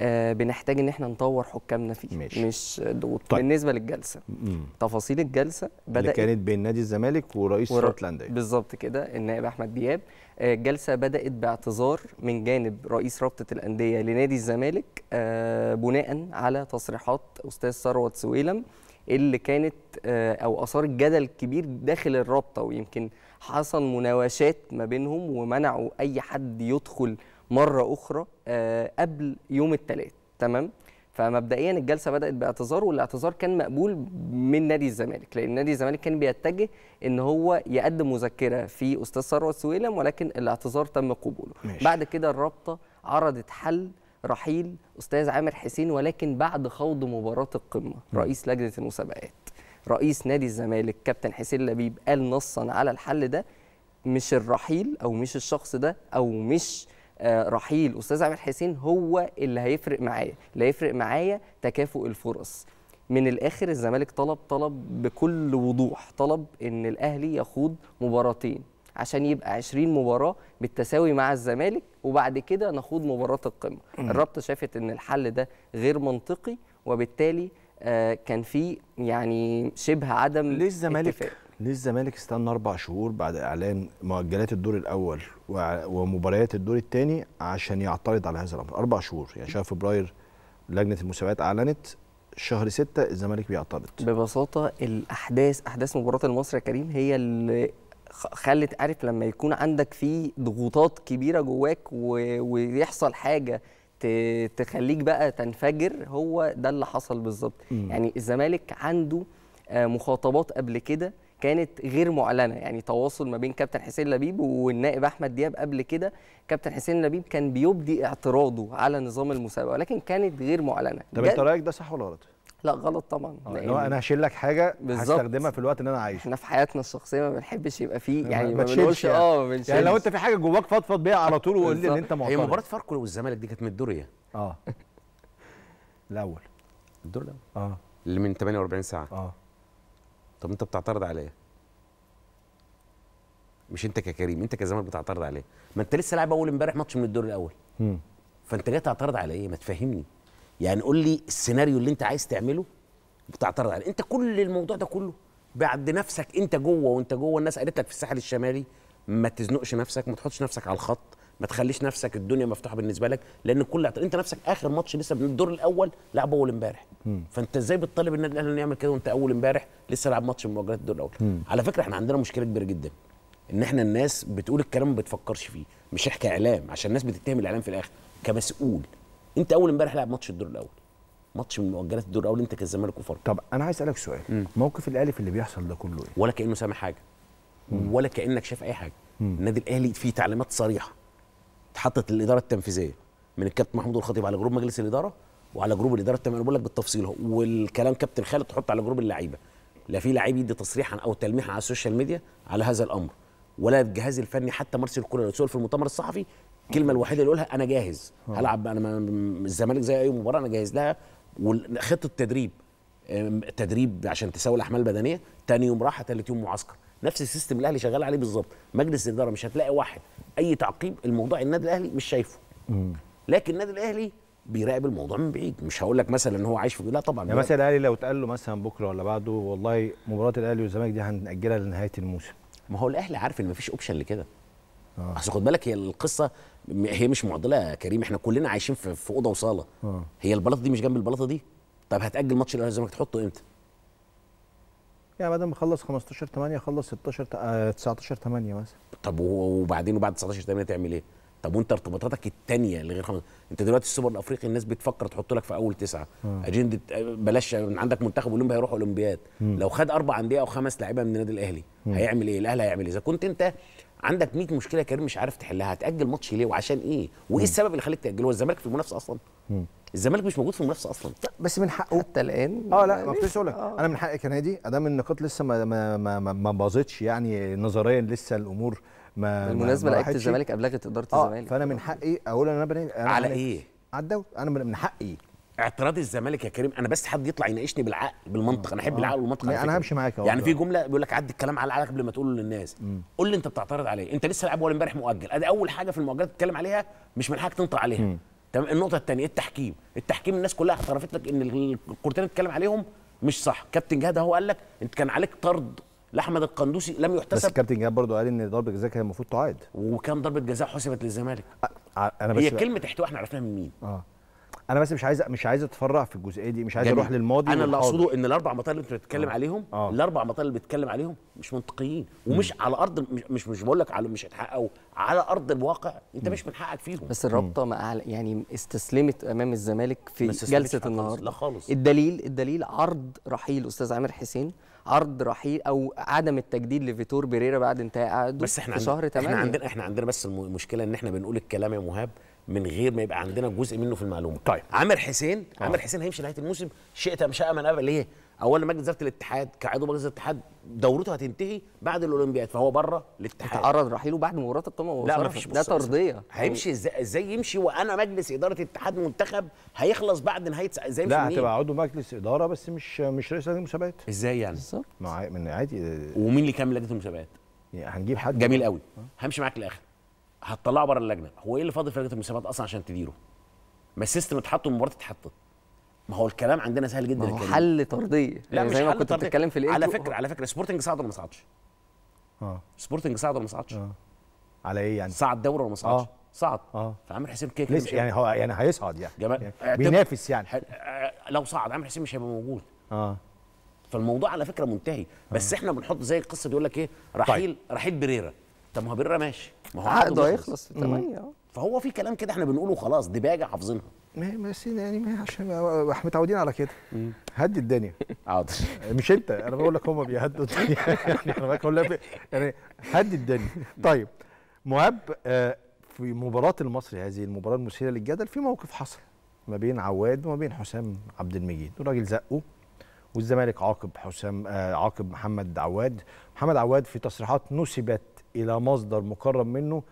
Speaker 5: آه بنحتاج ان احنا نطور حكامنا فيه ماشي. مش ضغوط طيب. بالنسبه للجلسه مم. تفاصيل الجلسه بدات اللي كانت
Speaker 1: بين نادي الزمالك
Speaker 5: ورئيس ور... الانديه بالظبط كده النائب احمد دياب الجلسه آه، بدات باعتذار من جانب رئيس رابطه الانديه لنادي الزمالك آه، بناء على تصريحات استاذ ثروت سويلم اللي كانت آه، او اثارت جدل كبير داخل الرابطه ويمكن حصل مناوشات ما بينهم ومنعوا اي حد يدخل مره اخرى قبل يوم الثلاث تمام فمبدئيا الجلسه بدات باعتذار والاعتذار كان مقبول من نادي الزمالك لان نادي الزمالك كان بيتجه ان هو يقدم مذكره في استاذ ثروت سويلم ولكن الاعتذار تم قبوله ماشي. بعد كده الرابطه عرضت حل رحيل استاذ عامر حسين ولكن بعد خوض مباراه القمه م. رئيس لجنه المسابقات رئيس نادي الزمالك كابتن حسين لبيب قال نصا على الحل ده مش الرحيل او مش الشخص ده او مش آه، رحيل استاذ عامر حسين هو اللي هيفرق معايا اللي هيفرق معايا تكافؤ الفرص من الاخر الزمالك طلب طلب بكل وضوح طلب ان الاهلي يخوض مباراتين عشان يبقى 20 مباراه بالتساوي مع الزمالك وبعد كده نخوض مباراه القمه الرابطه شافت ان الحل ده غير منطقي وبالتالي آه، كان في يعني شبه عدم ليه الزمالك
Speaker 1: ليه الزمالك استنى اربع شهور بعد اعلان مؤجلات الدور الاول ومباريات الدور الثاني عشان يعترض على هذا الامر اربع شهور يعني شهر فبراير لجنه المسابقات اعلنت شهر
Speaker 5: ستة الزمالك بيعترض ببساطة الأحداث أحداث مباراة المصري يا كريم هي اللي خلت عارف لما يكون عندك في ضغوطات كبيرة جواك و... ويحصل حاجة تخليك بقى تنفجر هو ده اللي حصل بالظبط يعني الزمالك عنده آه، مخاطبات قبل كده كانت غير معلنه يعني تواصل ما بين كابتن حسين لبيب والنائب احمد دياب قبل كده كابتن حسين لبيب كان بيبدي اعتراضه على نظام المسابقه ولكن كانت غير معلنه طب انت رايك ده صح ولا غلط لا غلط طبعا آه، لأن
Speaker 1: انا هشيل لك حاجه بالزبط. هستخدمها في الوقت اللي انا عايشه احنا في حياتنا الشخصيه ما بنحبش يبقى فيه يعني ما بنقولش يعني. اه ما يعني لو انت في حاجه جواك فضفض بيها على طول وقول لي ان انت معترض هي مباراه
Speaker 4: فاركو والزمالك دي كانت من الدور يعني. اه الاول الدور الاول اه اللي من 48 ساعه اه طب انت بتعترض على ايه؟ مش انت ككريم انت كزمالك بتعترض على ايه؟ ما انت لسه لاعب اول امبارح ماتش من الدور الاول م. فانت جاي تعترض على ايه؟ ما تفهمني يعني قول لي السيناريو اللي انت عايز تعمله بتعترض عليه انت كل الموضوع ده كله بعد نفسك انت جوه وانت جوه الناس قالت لك في الساحل الشمالي ما تزنقش نفسك ما تحطش نفسك على الخط ما تخليش نفسك الدنيا مفتوحه بالنسبه لك لان كل انت نفسك اخر ماتش لسه من الدور الاول لعب اول امبارح فانت ازاي بتطالب النادي الاهلي انه يعمل كده وانت اول امبارح لسه لعب ماتش من مواجهات الدور الاول على فكره احنا عندنا مشكله كبيره جدا ان احنا الناس بتقول الكلام ما بتفكرش فيه مش احكي اعلام عشان الناس بتتهم الاعلام في الاخر كمسؤول انت اول امبارح لعب ماتش الدور الاول ماتش من مؤجلات الدور الاول انت كالزمالك وفرق طب انا عايز اسالك سؤال مم. موقف الاهلي في اللي بيحصل ده كله ايه ولا كانه سامع حاجه مم. ولا كانك شايف اي حاجه النادي الاهلي فيه تعليمات صريحه اتحطت الاداره التنفيذيه من الكابتن محمود الخطيب على جروب مجلس الاداره وعلى جروب الاداره التنفيذيه انا بقول لك بالتفصيل والكلام كابتن خالد تحط على جروب اللعيبه لا في لعيب يدي تصريحا او تلميحا على السوشيال ميديا على هذا الامر ولا الجهاز الفني حتى مارسيل كولر لو في المؤتمر الصحفي الكلمه الوحيده اللي يقولها انا جاهز آه. هلعب انا الزمالك زي اي مباراه انا جاهز لها وخطه التدريب تدريب عشان تساوي الاحمال البدنيه تاني يوم راحه تالت يوم معسكر نفس السيستم الاهلي شغال عليه بالظبط مجلس الاداره مش هتلاقي واحد اي تعقيب الموضوع النادي الاهلي مش شايفه لكن النادي الاهلي بيراقب الموضوع من بعيد مش هقول لك مثلا ان هو عايش في لا طبعا يعني مثلا
Speaker 1: الاهلي لو اتقال له مثلا بكره ولا بعده والله مباراه الاهلي والزمالك دي هنأجلها لنهايه الموسم
Speaker 4: ما هو الاهلي عارف ان مفيش اوبشن لكده آه. اصل خد بالك هي القصه هي مش معضله يا كريم احنا كلنا عايشين في, اوضه وصاله آه. هي البلاطه دي مش جنب البلاطه دي طب هتاجل ماتش الاهلي والزمالك تحطه امتى
Speaker 1: يعني بدل ما اخلص 15 8 اخلص 16
Speaker 4: 19 8 مثلا طب وبعدين وبعد 19 8 تعمل ايه؟ طب وانت ارتباطاتك الثانيه اللي غير خمس انت دلوقتي السوبر الافريقي الناس بتفكر تحط لك في اول تسعه مم. آه. اجنده آه، بلاش عندك منتخب اولمبي هيروح اولمبياد لو خد اربع انديه او خمس لعيبه من النادي الاهلي مم. هيعمل ايه؟ الاهلي هيعمل ايه؟ اذا كنت انت عندك 100 مشكله يا كريم مش عارف تحلها هتاجل ماتش ليه وعشان ايه وايه السبب اللي خليك تاجله هو الزمالك في المنافسه اصلا الزمالك مش موجود في المنافسه اصلا
Speaker 5: بس من حقه حتى الان
Speaker 1: اه لا ما يعني؟ فيش اقول آه. انا من حقي كنادي ادام النقاط لسه ما ما ما, ما باظتش يعني نظريا لسه الامور ما بالمناسبه لعيبه الزمالك
Speaker 4: ابلغت اداره آه، الزمالك آه فانا من حقي اقول انا بنادي على ايه؟ على الدوري انا من حقي اعتراض الزمالك يا كريم انا بس حد يطلع يناقشني بالعقل بالمنطق انا احب آه. العقل والمنطق يعني انا همشي معاك يعني في جمله بيقول لك عدي الكلام على العقل قبل ما تقوله للناس قول لي انت بتعترض عليه انت لسه لعب اول امبارح مؤجل ادي اول حاجه في المؤجلات تتكلم عليها مش من حقك تنطق عليها تمام النقطه الثانيه التحكيم التحكيم الناس كلها اعترفت لك ان الكورتين اتكلم عليهم مش صح كابتن جهاد اهو قال لك انت كان عليك طرد لاحمد القندوسي لم يحتسب بس كابتن جهاد برضه قال ان ضربه جزاء كان المفروض تعاد وكان ضربه جزاء حسبت للزمالك انا بس هي
Speaker 1: كلمه احتواء احنا عرفناها من مين اه انا بس مش عايز مش عايز اتفرع في الجزئيه دي مش عايز اروح للماضي انا
Speaker 4: اللي اقصده ان الاربع مطالب اللي انت بتتكلم آه. عليهم آه. الاربع مطالب اللي بتتكلم عليهم مش منطقيين ومش م. على ارض مش مش, مش بقول لك على مش هيتحققوا على ارض الواقع انت م. مش من حقك فيهم بس الرابطه
Speaker 5: مع يعني استسلمت امام الزمالك في جلسه النهارده لا خالص الدليل الدليل عرض رحيل استاذ عامر حسين عرض رحيل او عدم التجديد لفيتور بيريرا بعد انتهاء عقده بس احنا في شهر احنا عندنا احنا
Speaker 4: عندنا بس المشكله ان احنا بنقول الكلام يا مهاب من غير ما يبقى عندنا جزء منه في المعلومه طيب عامر حسين آه. عامر حسين هيمشي نهايه الموسم شئت ام شاء من ابى ليه اولا مجلس اداره الاتحاد كعضو مجلس الاتحاد دورته هتنتهي بعد الاولمبياد فهو بره الاتحاد تعرض رحيله بعد مباراه القمه لا مفيش ده طرديه هيمشي ازاي ازاي يمشي وانا مجلس اداره اتحاد منتخب هيخلص بعد نهايه ازاي لا هتبقى
Speaker 1: عضو مجلس اداره بس
Speaker 4: مش مش رئيس لجنه المسابقات ازاي يعني بالظبط ما من عادي ومين اللي كمل لجنه المسابقات يعني هنجيب حد جميل قوي همشي معاك للاخر هتطلعه بره اللجنه هو ايه اللي فاضل في لجنه المسابقات اصلا عشان تديره ما السيستم اتحط والمباراه اتحطت ما هو الكلام عندنا سهل جدا ما هو حل طرديه لا يعني مش زي ما كنت بتتكلم في على فكره على فكره سبورتنج صعد ولا ما صعدش اه سبورتنج صعد ولا ما صعدش اه على ايه يعني صعد دوري ولا ما صعدش آه. صعد اه فعامر حسين كده كده يعني هو يعني هيصعد يعني, جمال. يعني آه، بينافس يعني آه، لو صعد عامر حسين مش هيبقى موجود اه فالموضوع على فكره منتهي بس آه. احنا بنحط زي القصه بيقول لك ايه رحيل طيب. رحيل بريره طب ما هو بره ماشي ما هو عقده هيخلص في 8 اه. فهو في كلام كده احنا بنقوله خلاص دباجه حافظينها
Speaker 1: ما بس يعني ما عشان احنا متعودين على كده هدي الدنيا حاضر *laughs* مش انت انا بقول لك هم بيهدوا الدنيا يعني انا بقول يعني هدي الدنيا طيب مهاب آه، في مباراه المصري هذه المباراه المثيره للجدل في موقف حصل ما بين عواد وما بين حسام عبد المجيد الراجل زقه والزمالك عاقب حسام آه، عاقب محمد عواد محمد عواد في تصريحات نسبت الى مصدر مقرب منه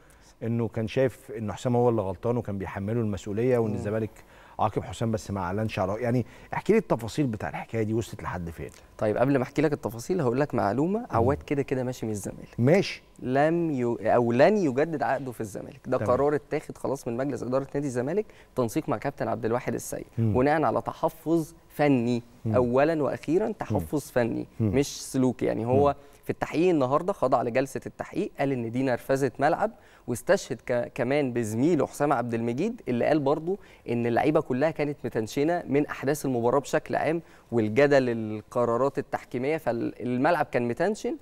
Speaker 1: انه كان شايف ان حسام هو اللي غلطان وكان بيحمله المسؤوليه وان الزمالك عاقب حسام بس ما اعلنش على يعني احكي لي التفاصيل بتاع الحكايه
Speaker 5: دي وصلت لحد فين طيب قبل ما احكي لك التفاصيل هقول لك معلومه عواد كده كده ماشي من الزمالك ماشي لم ي... او لن يجدد عقده في الزمالك ده قرار اتاخد خلاص من مجلس اداره نادي الزمالك تنسيق مع كابتن عبد الواحد السيد بناء على تحفظ فني مم. اولا واخيرا تحفظ مم. فني مم. مش سلوكي يعني هو مم. في التحقيق النهارده خضع لجلسه التحقيق قال ان دي نرفزه ملعب واستشهد كمان بزميله حسام عبد المجيد اللي قال برضه ان اللعيبه كلها كانت متنشنه من احداث المباراه بشكل عام والجدل القرارات التحكيميه فالملعب كان متنشن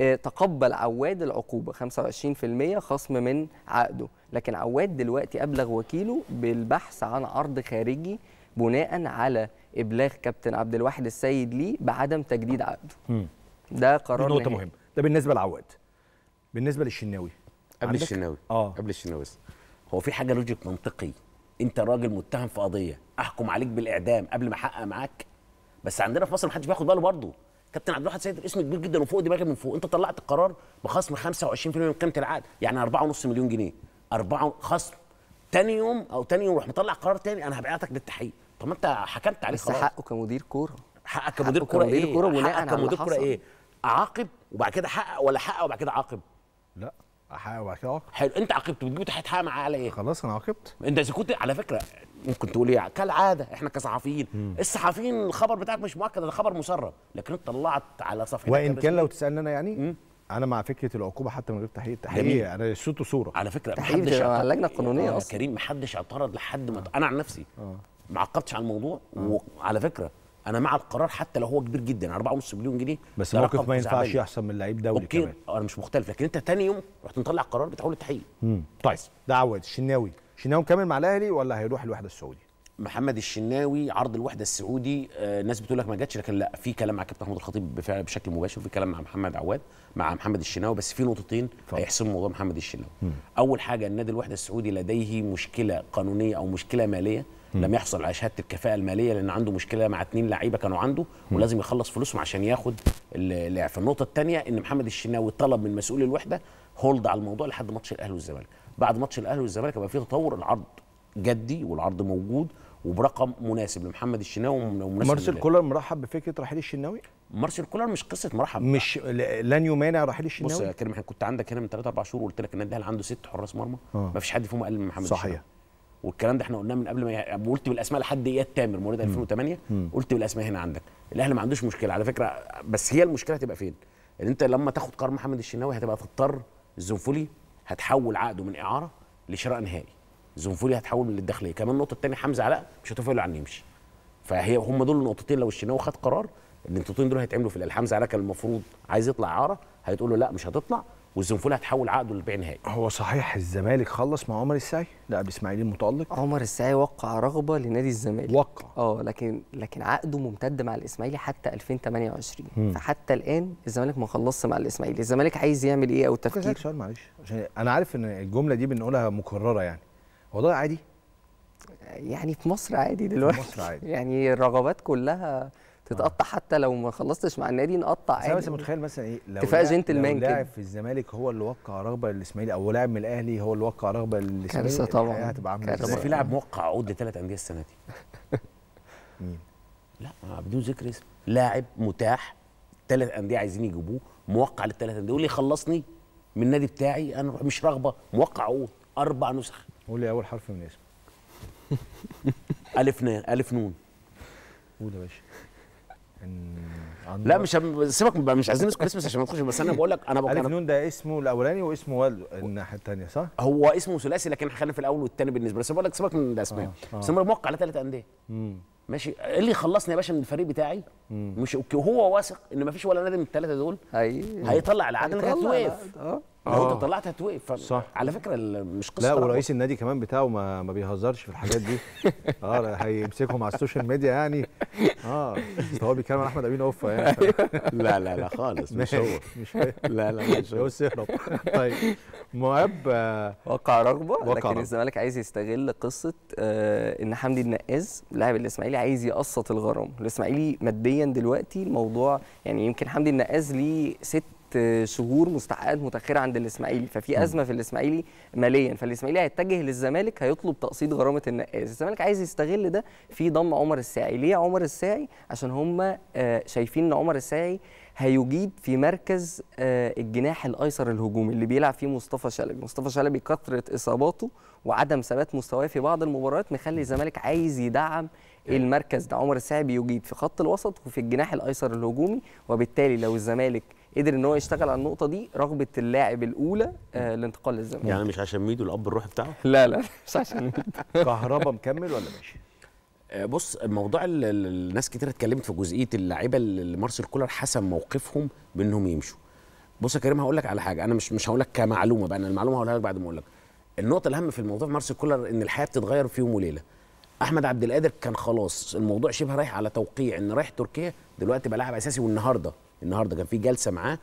Speaker 5: آه، تقبل عواد العقوبه 25% خصم من عقده لكن عواد دلوقتي ابلغ وكيله بالبحث عن عرض خارجي بناء على ابلاغ كابتن عبد الواحد السيد ليه بعدم تجديد عقده ده قرار دي نقطه مهمه ده بالنسبه لعواد
Speaker 4: بالنسبه للشناوي قبل الشناوي اه قبل الشناوي هو في حاجه لوجيك منطقي انت راجل متهم في قضيه احكم عليك بالاعدام قبل ما احقق معاك بس عندنا في مصر ما حدش بياخد باله برضه كابتن عبد الواحد سيد اسم كبير جدا وفوق دماغي من فوق انت طلعت القرار بخصم 25% من قيمه العقد يعني 4.5 مليون جنيه 4 خصم تاني يوم او تاني يوم روح مطلع قرار تاني انا هبعتك بالتحقيق طب ما انت حكمت عليه بس حقه كمدير كوره حقك كمدير كوره ايه؟ كمدير كوره ايه؟ اعاقب وبعد كده حقق ولا حقق وبعد كده عاقب؟ لا احقق وبعد كده حلو انت عاقبت بتجيبه هيتحقق معاه على ايه؟ خلاص انا عاقبت انت اذا كنت على فكره ممكن تقول ايه كالعاده احنا كصحفيين الصحفيين الخبر بتاعك مش مؤكد ده خبر مسرب لكن انت طلعت على صفحتك وان كان لو
Speaker 1: تسالني انا يعني مم. انا مع فكره العقوبه حتى من غير تحقيق تحقيق انا صوت وصوره على فكره محدش على
Speaker 4: اللجنه القانونيه آه، اصلا كريم محدش اعترض لحد ما آه. انا عن نفسي آه. ما عقبتش على الموضوع آه. وعلى فكره انا مع القرار حتى لو هو كبير جدا 4.5 مليون جنيه بس موقف ما ينفعش يحصل من لعيب دولي أوكي. كمان انا مش مختلف لكن انت تاني يوم رحت مطلع قرار بتحول التحقيق طيب ده عواد الشناوي الشناوي مكمل مع الاهلي ولا هيروح الوحده السعودي محمد الشناوي عرض الوحده السعودي آه ناس بتقول لك ما جاتش لكن لا في كلام مع كابتن محمود الخطيب بفعل بشكل مباشر في كلام مع محمد عواد مع محمد الشناوي بس في نقطتين هيحسموا موضوع محمد الشناوي اول حاجه النادي الوحده السعودي لديه مشكله قانونيه او مشكله ماليه لم يحصل على شهاده الكفاءه الماليه لان عنده مشكله مع اثنين لعيبه كانوا عنده ولازم يخلص فلوسهم عشان ياخد في النقطه الثانيه ان محمد الشناوي طلب من مسؤول الوحده هولد على الموضوع لحد ماتش الاهلي والزمالك بعد ماتش الاهلي والزمالك بقى في تطور العرض جدي والعرض موجود وبرقم مناسب لمحمد الشناوي ومناسب مارسيل كولر مرحب بفكره رحيل الشناوي مارسيل كولر مش قصه مرحب مش لن يمانع رحيل الشناوي بص يا كريم احنا كنت عندك هنا من 3 4 شهور وقلت لك النادي الاهلي عنده ست حراس مرمى آه. ما فيش حد فيهم اقل من محمد صحيح الشناوي. والكلام ده احنا قلناه من قبل ما قلت بالاسماء لحد اياد تامر مواليد 2008 قلت بالاسماء هنا عندك الاهلي ما عندوش مشكله على فكره بس هي المشكله هتبقى فين؟ ان انت لما تاخد قرار محمد الشناوي هتبقى تضطر الزنفولي هتحول عقده من اعاره لشراء نهائي الزنفولي هتحول من الداخليه كمان النقطه الثانيه حمزه علاء مش هتوافق له عن يمشي فهي هم دول النقطتين لو الشناوي خد قرار النقطتين دول هيتعملوا في الاهلي حمزه علاء كان المفروض عايز يطلع اعاره هيتقول له لا مش هتطلع والزنفول هتحول عقده للبيع
Speaker 5: نهائي هو صحيح الزمالك خلص مع عمر السعي لاعب اسماعيلي المتالق عمر السعي وقع رغبه لنادي الزمالك وقع اه لكن لكن عقده ممتد مع الاسماعيلي حتى 2028 مم. فحتى الان الزمالك ما خلصش مع الاسماعيلي الزمالك عايز يعمل ايه او تفكير سؤال معلش عشان
Speaker 1: انا عارف ان الجمله دي بنقولها مكرره يعني هو ده عادي
Speaker 5: يعني في مصر عادي دلوقتي في مصر عادي. *laughs* يعني الرغبات كلها تتقطع آه. حتى لو ما خلصتش مع النادي نقطع عادي بس متخيل مثلا ايه لو كفايه جنتلمان كده لاعب في
Speaker 1: الزمالك هو اللي وقع رغبه للاسماعيلي او لاعب من الاهلي هو اللي وقع رغبه للاسماعيلي كارثه طبعا هتبقى عامله ازاي؟ طب في لاعب
Speaker 4: موقع عقود لثلاث انديه السنه دي *laughs* مين؟ لا بدون ذكر اسم لاعب متاح ثلاث انديه عايزين يجيبوه موقع للثلاث انديه يقول لي خلصني من النادي بتاعي انا مش رغبه موقع عقود اربع نسخ قول لي اول حرف من اسمه *laughs* الف نون الف نون قول يا باشا لا مش سيبك مش عايزين نذكر اسمه عشان ما تخش بس انا بقول لك انا بقول لك نون ده اسمه الاولاني واسمه والده الناحيه الثانيه صح؟ هو اسمه ثلاثي لكن خلينا في الاول والثاني بالنسبه لي بقول لك سيبك من الاسماء آه،, آه. بس انا موقع على ثلاث انديه ماشي إيه اللي خلصني يا باشا من الفريق بتاعي مم. مش وهو واثق ان ما فيش ولا نادي من الثلاثه دول هيطلع العقد انك هتوقف لو انت آه. طلعت هتوقف صح على فكره مش قصه لا ورئيس
Speaker 1: النادي كمان بتاعه ما, ما بيهزرش في الحاجات دي *laughs* اه هيمسكهم على السوشيال ميديا يعني اه بس
Speaker 5: هو بيتكلم عن احمد امين اوفا يعني *laughs* أيوه. لا لا لا خالص مش هو مش هو لا لا مش هو *laughs* سهرب طيب مهاب آه، وقع رغبه وقع لكن الزمالك عايز يستغل قصه آه ان حمدي النقاز لاعب الاسماعيلي عايز يقسط الغرام الاسماعيلي ماديا دلوقتي الموضوع يعني يمكن حمدي النقاز ليه ست شهور مستحقات متاخره عند الاسماعيلي ففي ازمه في الاسماعيلي ماليا فالاسماعيلي هيتجه للزمالك هيطلب تقسيط غرامه النقاز الزمالك عايز يستغل ده في ضم عمر الساعي ليه عمر الساعي عشان هم آه، شايفين ان عمر الساعي هيجيب في مركز آه، الجناح الايسر الهجومي اللي بيلعب فيه مصطفى شلبي مصطفى شلبي كثره اصاباته وعدم ثبات مستواه في بعض المباريات مخلي الزمالك عايز يدعم المركز ده عمر الساعي بيجيد في خط الوسط وفي الجناح الايسر الهجومي وبالتالي لو الزمالك قدر ان هو يشتغل على النقطه دي رغبه اللاعب الاولى آه الانتقال للزمالك يعني
Speaker 4: مش عشان ميدو الاب الروحي بتاعه لا لا مش عشان ميدو *laughs* كهربا مكمل ولا ماشي آه، بص موضوع الناس كتير اتكلمت في جزئيه اللعيبه اللي مارسيل كولر حسم موقفهم بانهم يمشوا بص يا كريم هقول لك على حاجه انا مش مش هقول لك كمعلومه بقى انا المعلومه هقولها لك بعد ما اقول لك النقطه الاهم في الموضوع في مارسيل كولر ان الحياه بتتغير في يوم وليله احمد عبد القادر كان خلاص الموضوع شبه رايح على توقيع ان رايح تركيا دلوقتي بقى لاعب اساسي والنهارده النهارده كان في جلسه معاه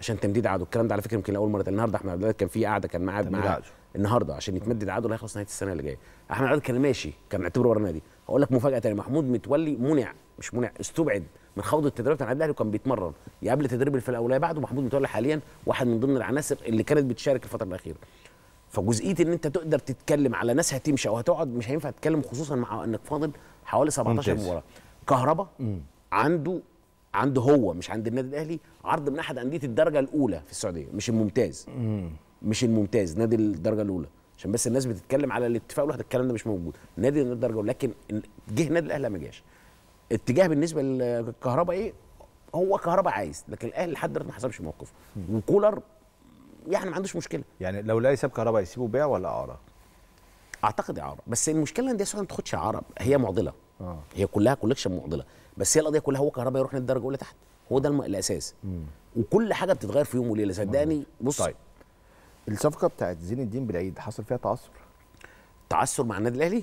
Speaker 4: عشان تمديد عقده الكلام ده على فكره يمكن اول مره النهارده احمد عبد كان في قعده كان معاه معاه النهارده عشان يتمدد عقده اللي هيخلص نهايه السنه اللي جايه احمد عبد كان ماشي كان معتبره ورا النادي هقول لك مفاجاه ثانيه محمود متولي منع مش منع استبعد من خوض التدريبات بتاع الاهلي وكان بيتمرن يا قبل تدريب الفرقه الاوليه بعده محمود متولي حاليا واحد من ضمن العناصر اللي كانت بتشارك الفتره الاخيره فجزئيه ان انت تقدر تتكلم على ناس هتمشي او هتقعد مش هينفع تتكلم خصوصا مع انك فاضل حوالي 17 مباراه كهربا عنده عنده هو مش عند النادي الاهلي عرض من احد انديه الدرجه الاولى في السعوديه مش الممتاز مش الممتاز نادي الدرجه الاولى عشان بس الناس بتتكلم على الاتفاق الواحد الكلام ده مش موجود نادي الدرجه لكن جه نادي الاهلي ما جاش اتجاه بالنسبه للكهرباء ايه هو كهرباء عايز لكن الاهلي لحد دلوقتي ما حسبش موقفه وكولر يعني ما عندوش مشكله يعني لو لا يساب كهرباء يسيبه بيع ولا اعاره اعتقد اعاره بس المشكله ان دي ما تاخدش اعاره هي معضله آه. هي كلها كولكشن معضله بس هي القضيه كلها هو كهربا يروح للدرجه الاولى تحت هو ده الاساس مم. وكل حاجه بتتغير في يوم وليله صدقني بص طيب الصفقه بتاعت زين الدين بالعيد حصل فيها تعثر تعثر مع النادي الاهلي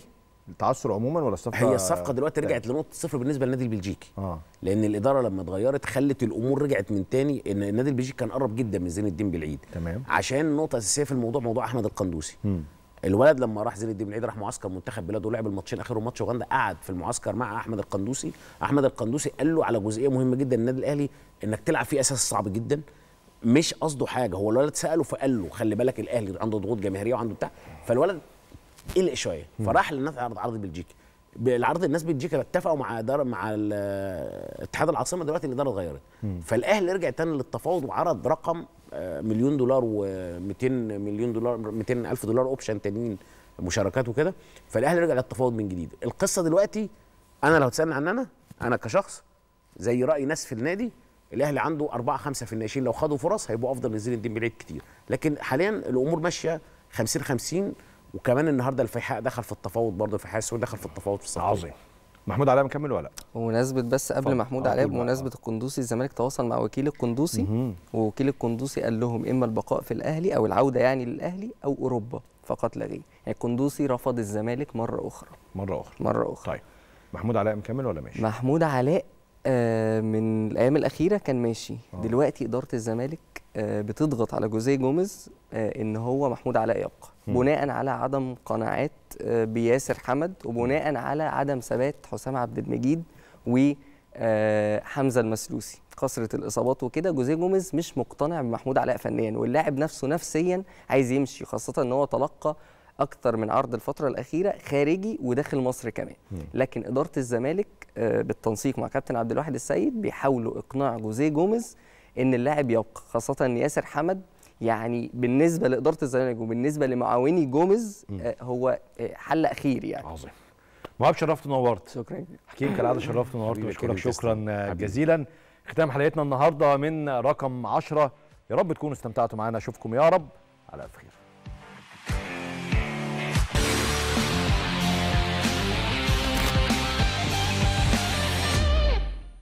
Speaker 4: التعثر عموما ولا الصفقه هي الصفقه دلوقتي رجعت لنقطه صفر بالنسبه للنادي البلجيكي آه. لان الاداره لما اتغيرت خلت الامور رجعت من تاني ان النادي البلجيكي كان قرب جدا من زين الدين بالعيد تمام عشان نقطه اساسيه في الموضوع موضوع احمد القندوسي م. الولد لما راح زين الدين العيد راح معسكر منتخب بلاده ولعب الماتشين اخرهم ماتش اوغندا قعد في المعسكر مع احمد القندوسي احمد القندوسي قال له على جزئيه مهمه جدا النادي الاهلي انك تلعب فيه اساس صعب جدا مش قصده حاجه هو الولد ساله فقال له خلي بالك الاهلي عنده ضغوط جماهيريه وعنده بتاع فالولد قلق شويه فراح للنادي العرض عرض بلجيكي بالعرض الناس بتجيك اتفقوا مع دار مع اتحاد العاصمه دلوقتي الاداره اتغيرت فالاهلي رجع تاني للتفاوض وعرض رقم آه، مليون دولار و200 مليون دولار 200 الف دولار اوبشن تانيين مشاركات وكده فالاهلي رجع للتفاوض من جديد القصه دلوقتي انا لو تسالني عن انا انا كشخص زي راي ناس في النادي الاهلي عنده أربعة خمسة في الناشئين لو خدوا فرص هيبقوا افضل من زين الدين بعيد كتير لكن حاليا الامور ماشيه 50 50 وكمان النهارده الفيحاء دخل في التفاوض
Speaker 5: برضه الفيحاء السوري دخل في التفاوض في الصحفيين عظيم محمود علاء مكمل ولا لا؟ بمناسبة بس قبل فضل. محمود علاء بمناسبة القندوسي الزمالك تواصل مع وكيل القندوسي ووكيل القندوسي قال لهم إما البقاء في الأهلي أو العودة يعني للأهلي أو أوروبا فقط لا غير يعني القندوسي رفض الزمالك مرة أخرى مرة أخرى مرة أخرى طيب محمود علاء مكمل ولا ماشي؟ محمود علاء آه، من الأيام الأخيرة كان ماشي آه. دلوقتي إدارة الزمالك آه، بتضغط على جوزيه جوميز آه، إن هو محمود علاء يبقى بناء على عدم قناعات آه، بياسر حمد وبناء على عدم ثبات حسام عبد المجيد وحمزه آه، المسلوسي كثره الاصابات وكده جوزيه جوميز مش مقتنع بمحمود علاء فنيا واللاعب نفسه نفسيا عايز يمشي خاصه ان هو تلقى اكتر من عرض الفتره الاخيره خارجي وداخل مصر كمان لكن اداره الزمالك آه، بالتنسيق مع كابتن عبد الواحد السيد بيحاولوا اقناع جوزيه جوميز ان اللاعب يبقى خاصه ان ياسر حمد يعني بالنسبه لاداره الزمالك وبالنسبه لمعاوني جوميز آه، هو آه، حل اخير يعني عظيم
Speaker 1: مهاب شرفت ونورت شكرا حكيم كالعاده شرفت ونورت بشكرك شكرا جزيلا ختام حلقتنا النهارده من رقم 10 يا رب تكونوا استمتعتوا معانا اشوفكم يا رب على الف خير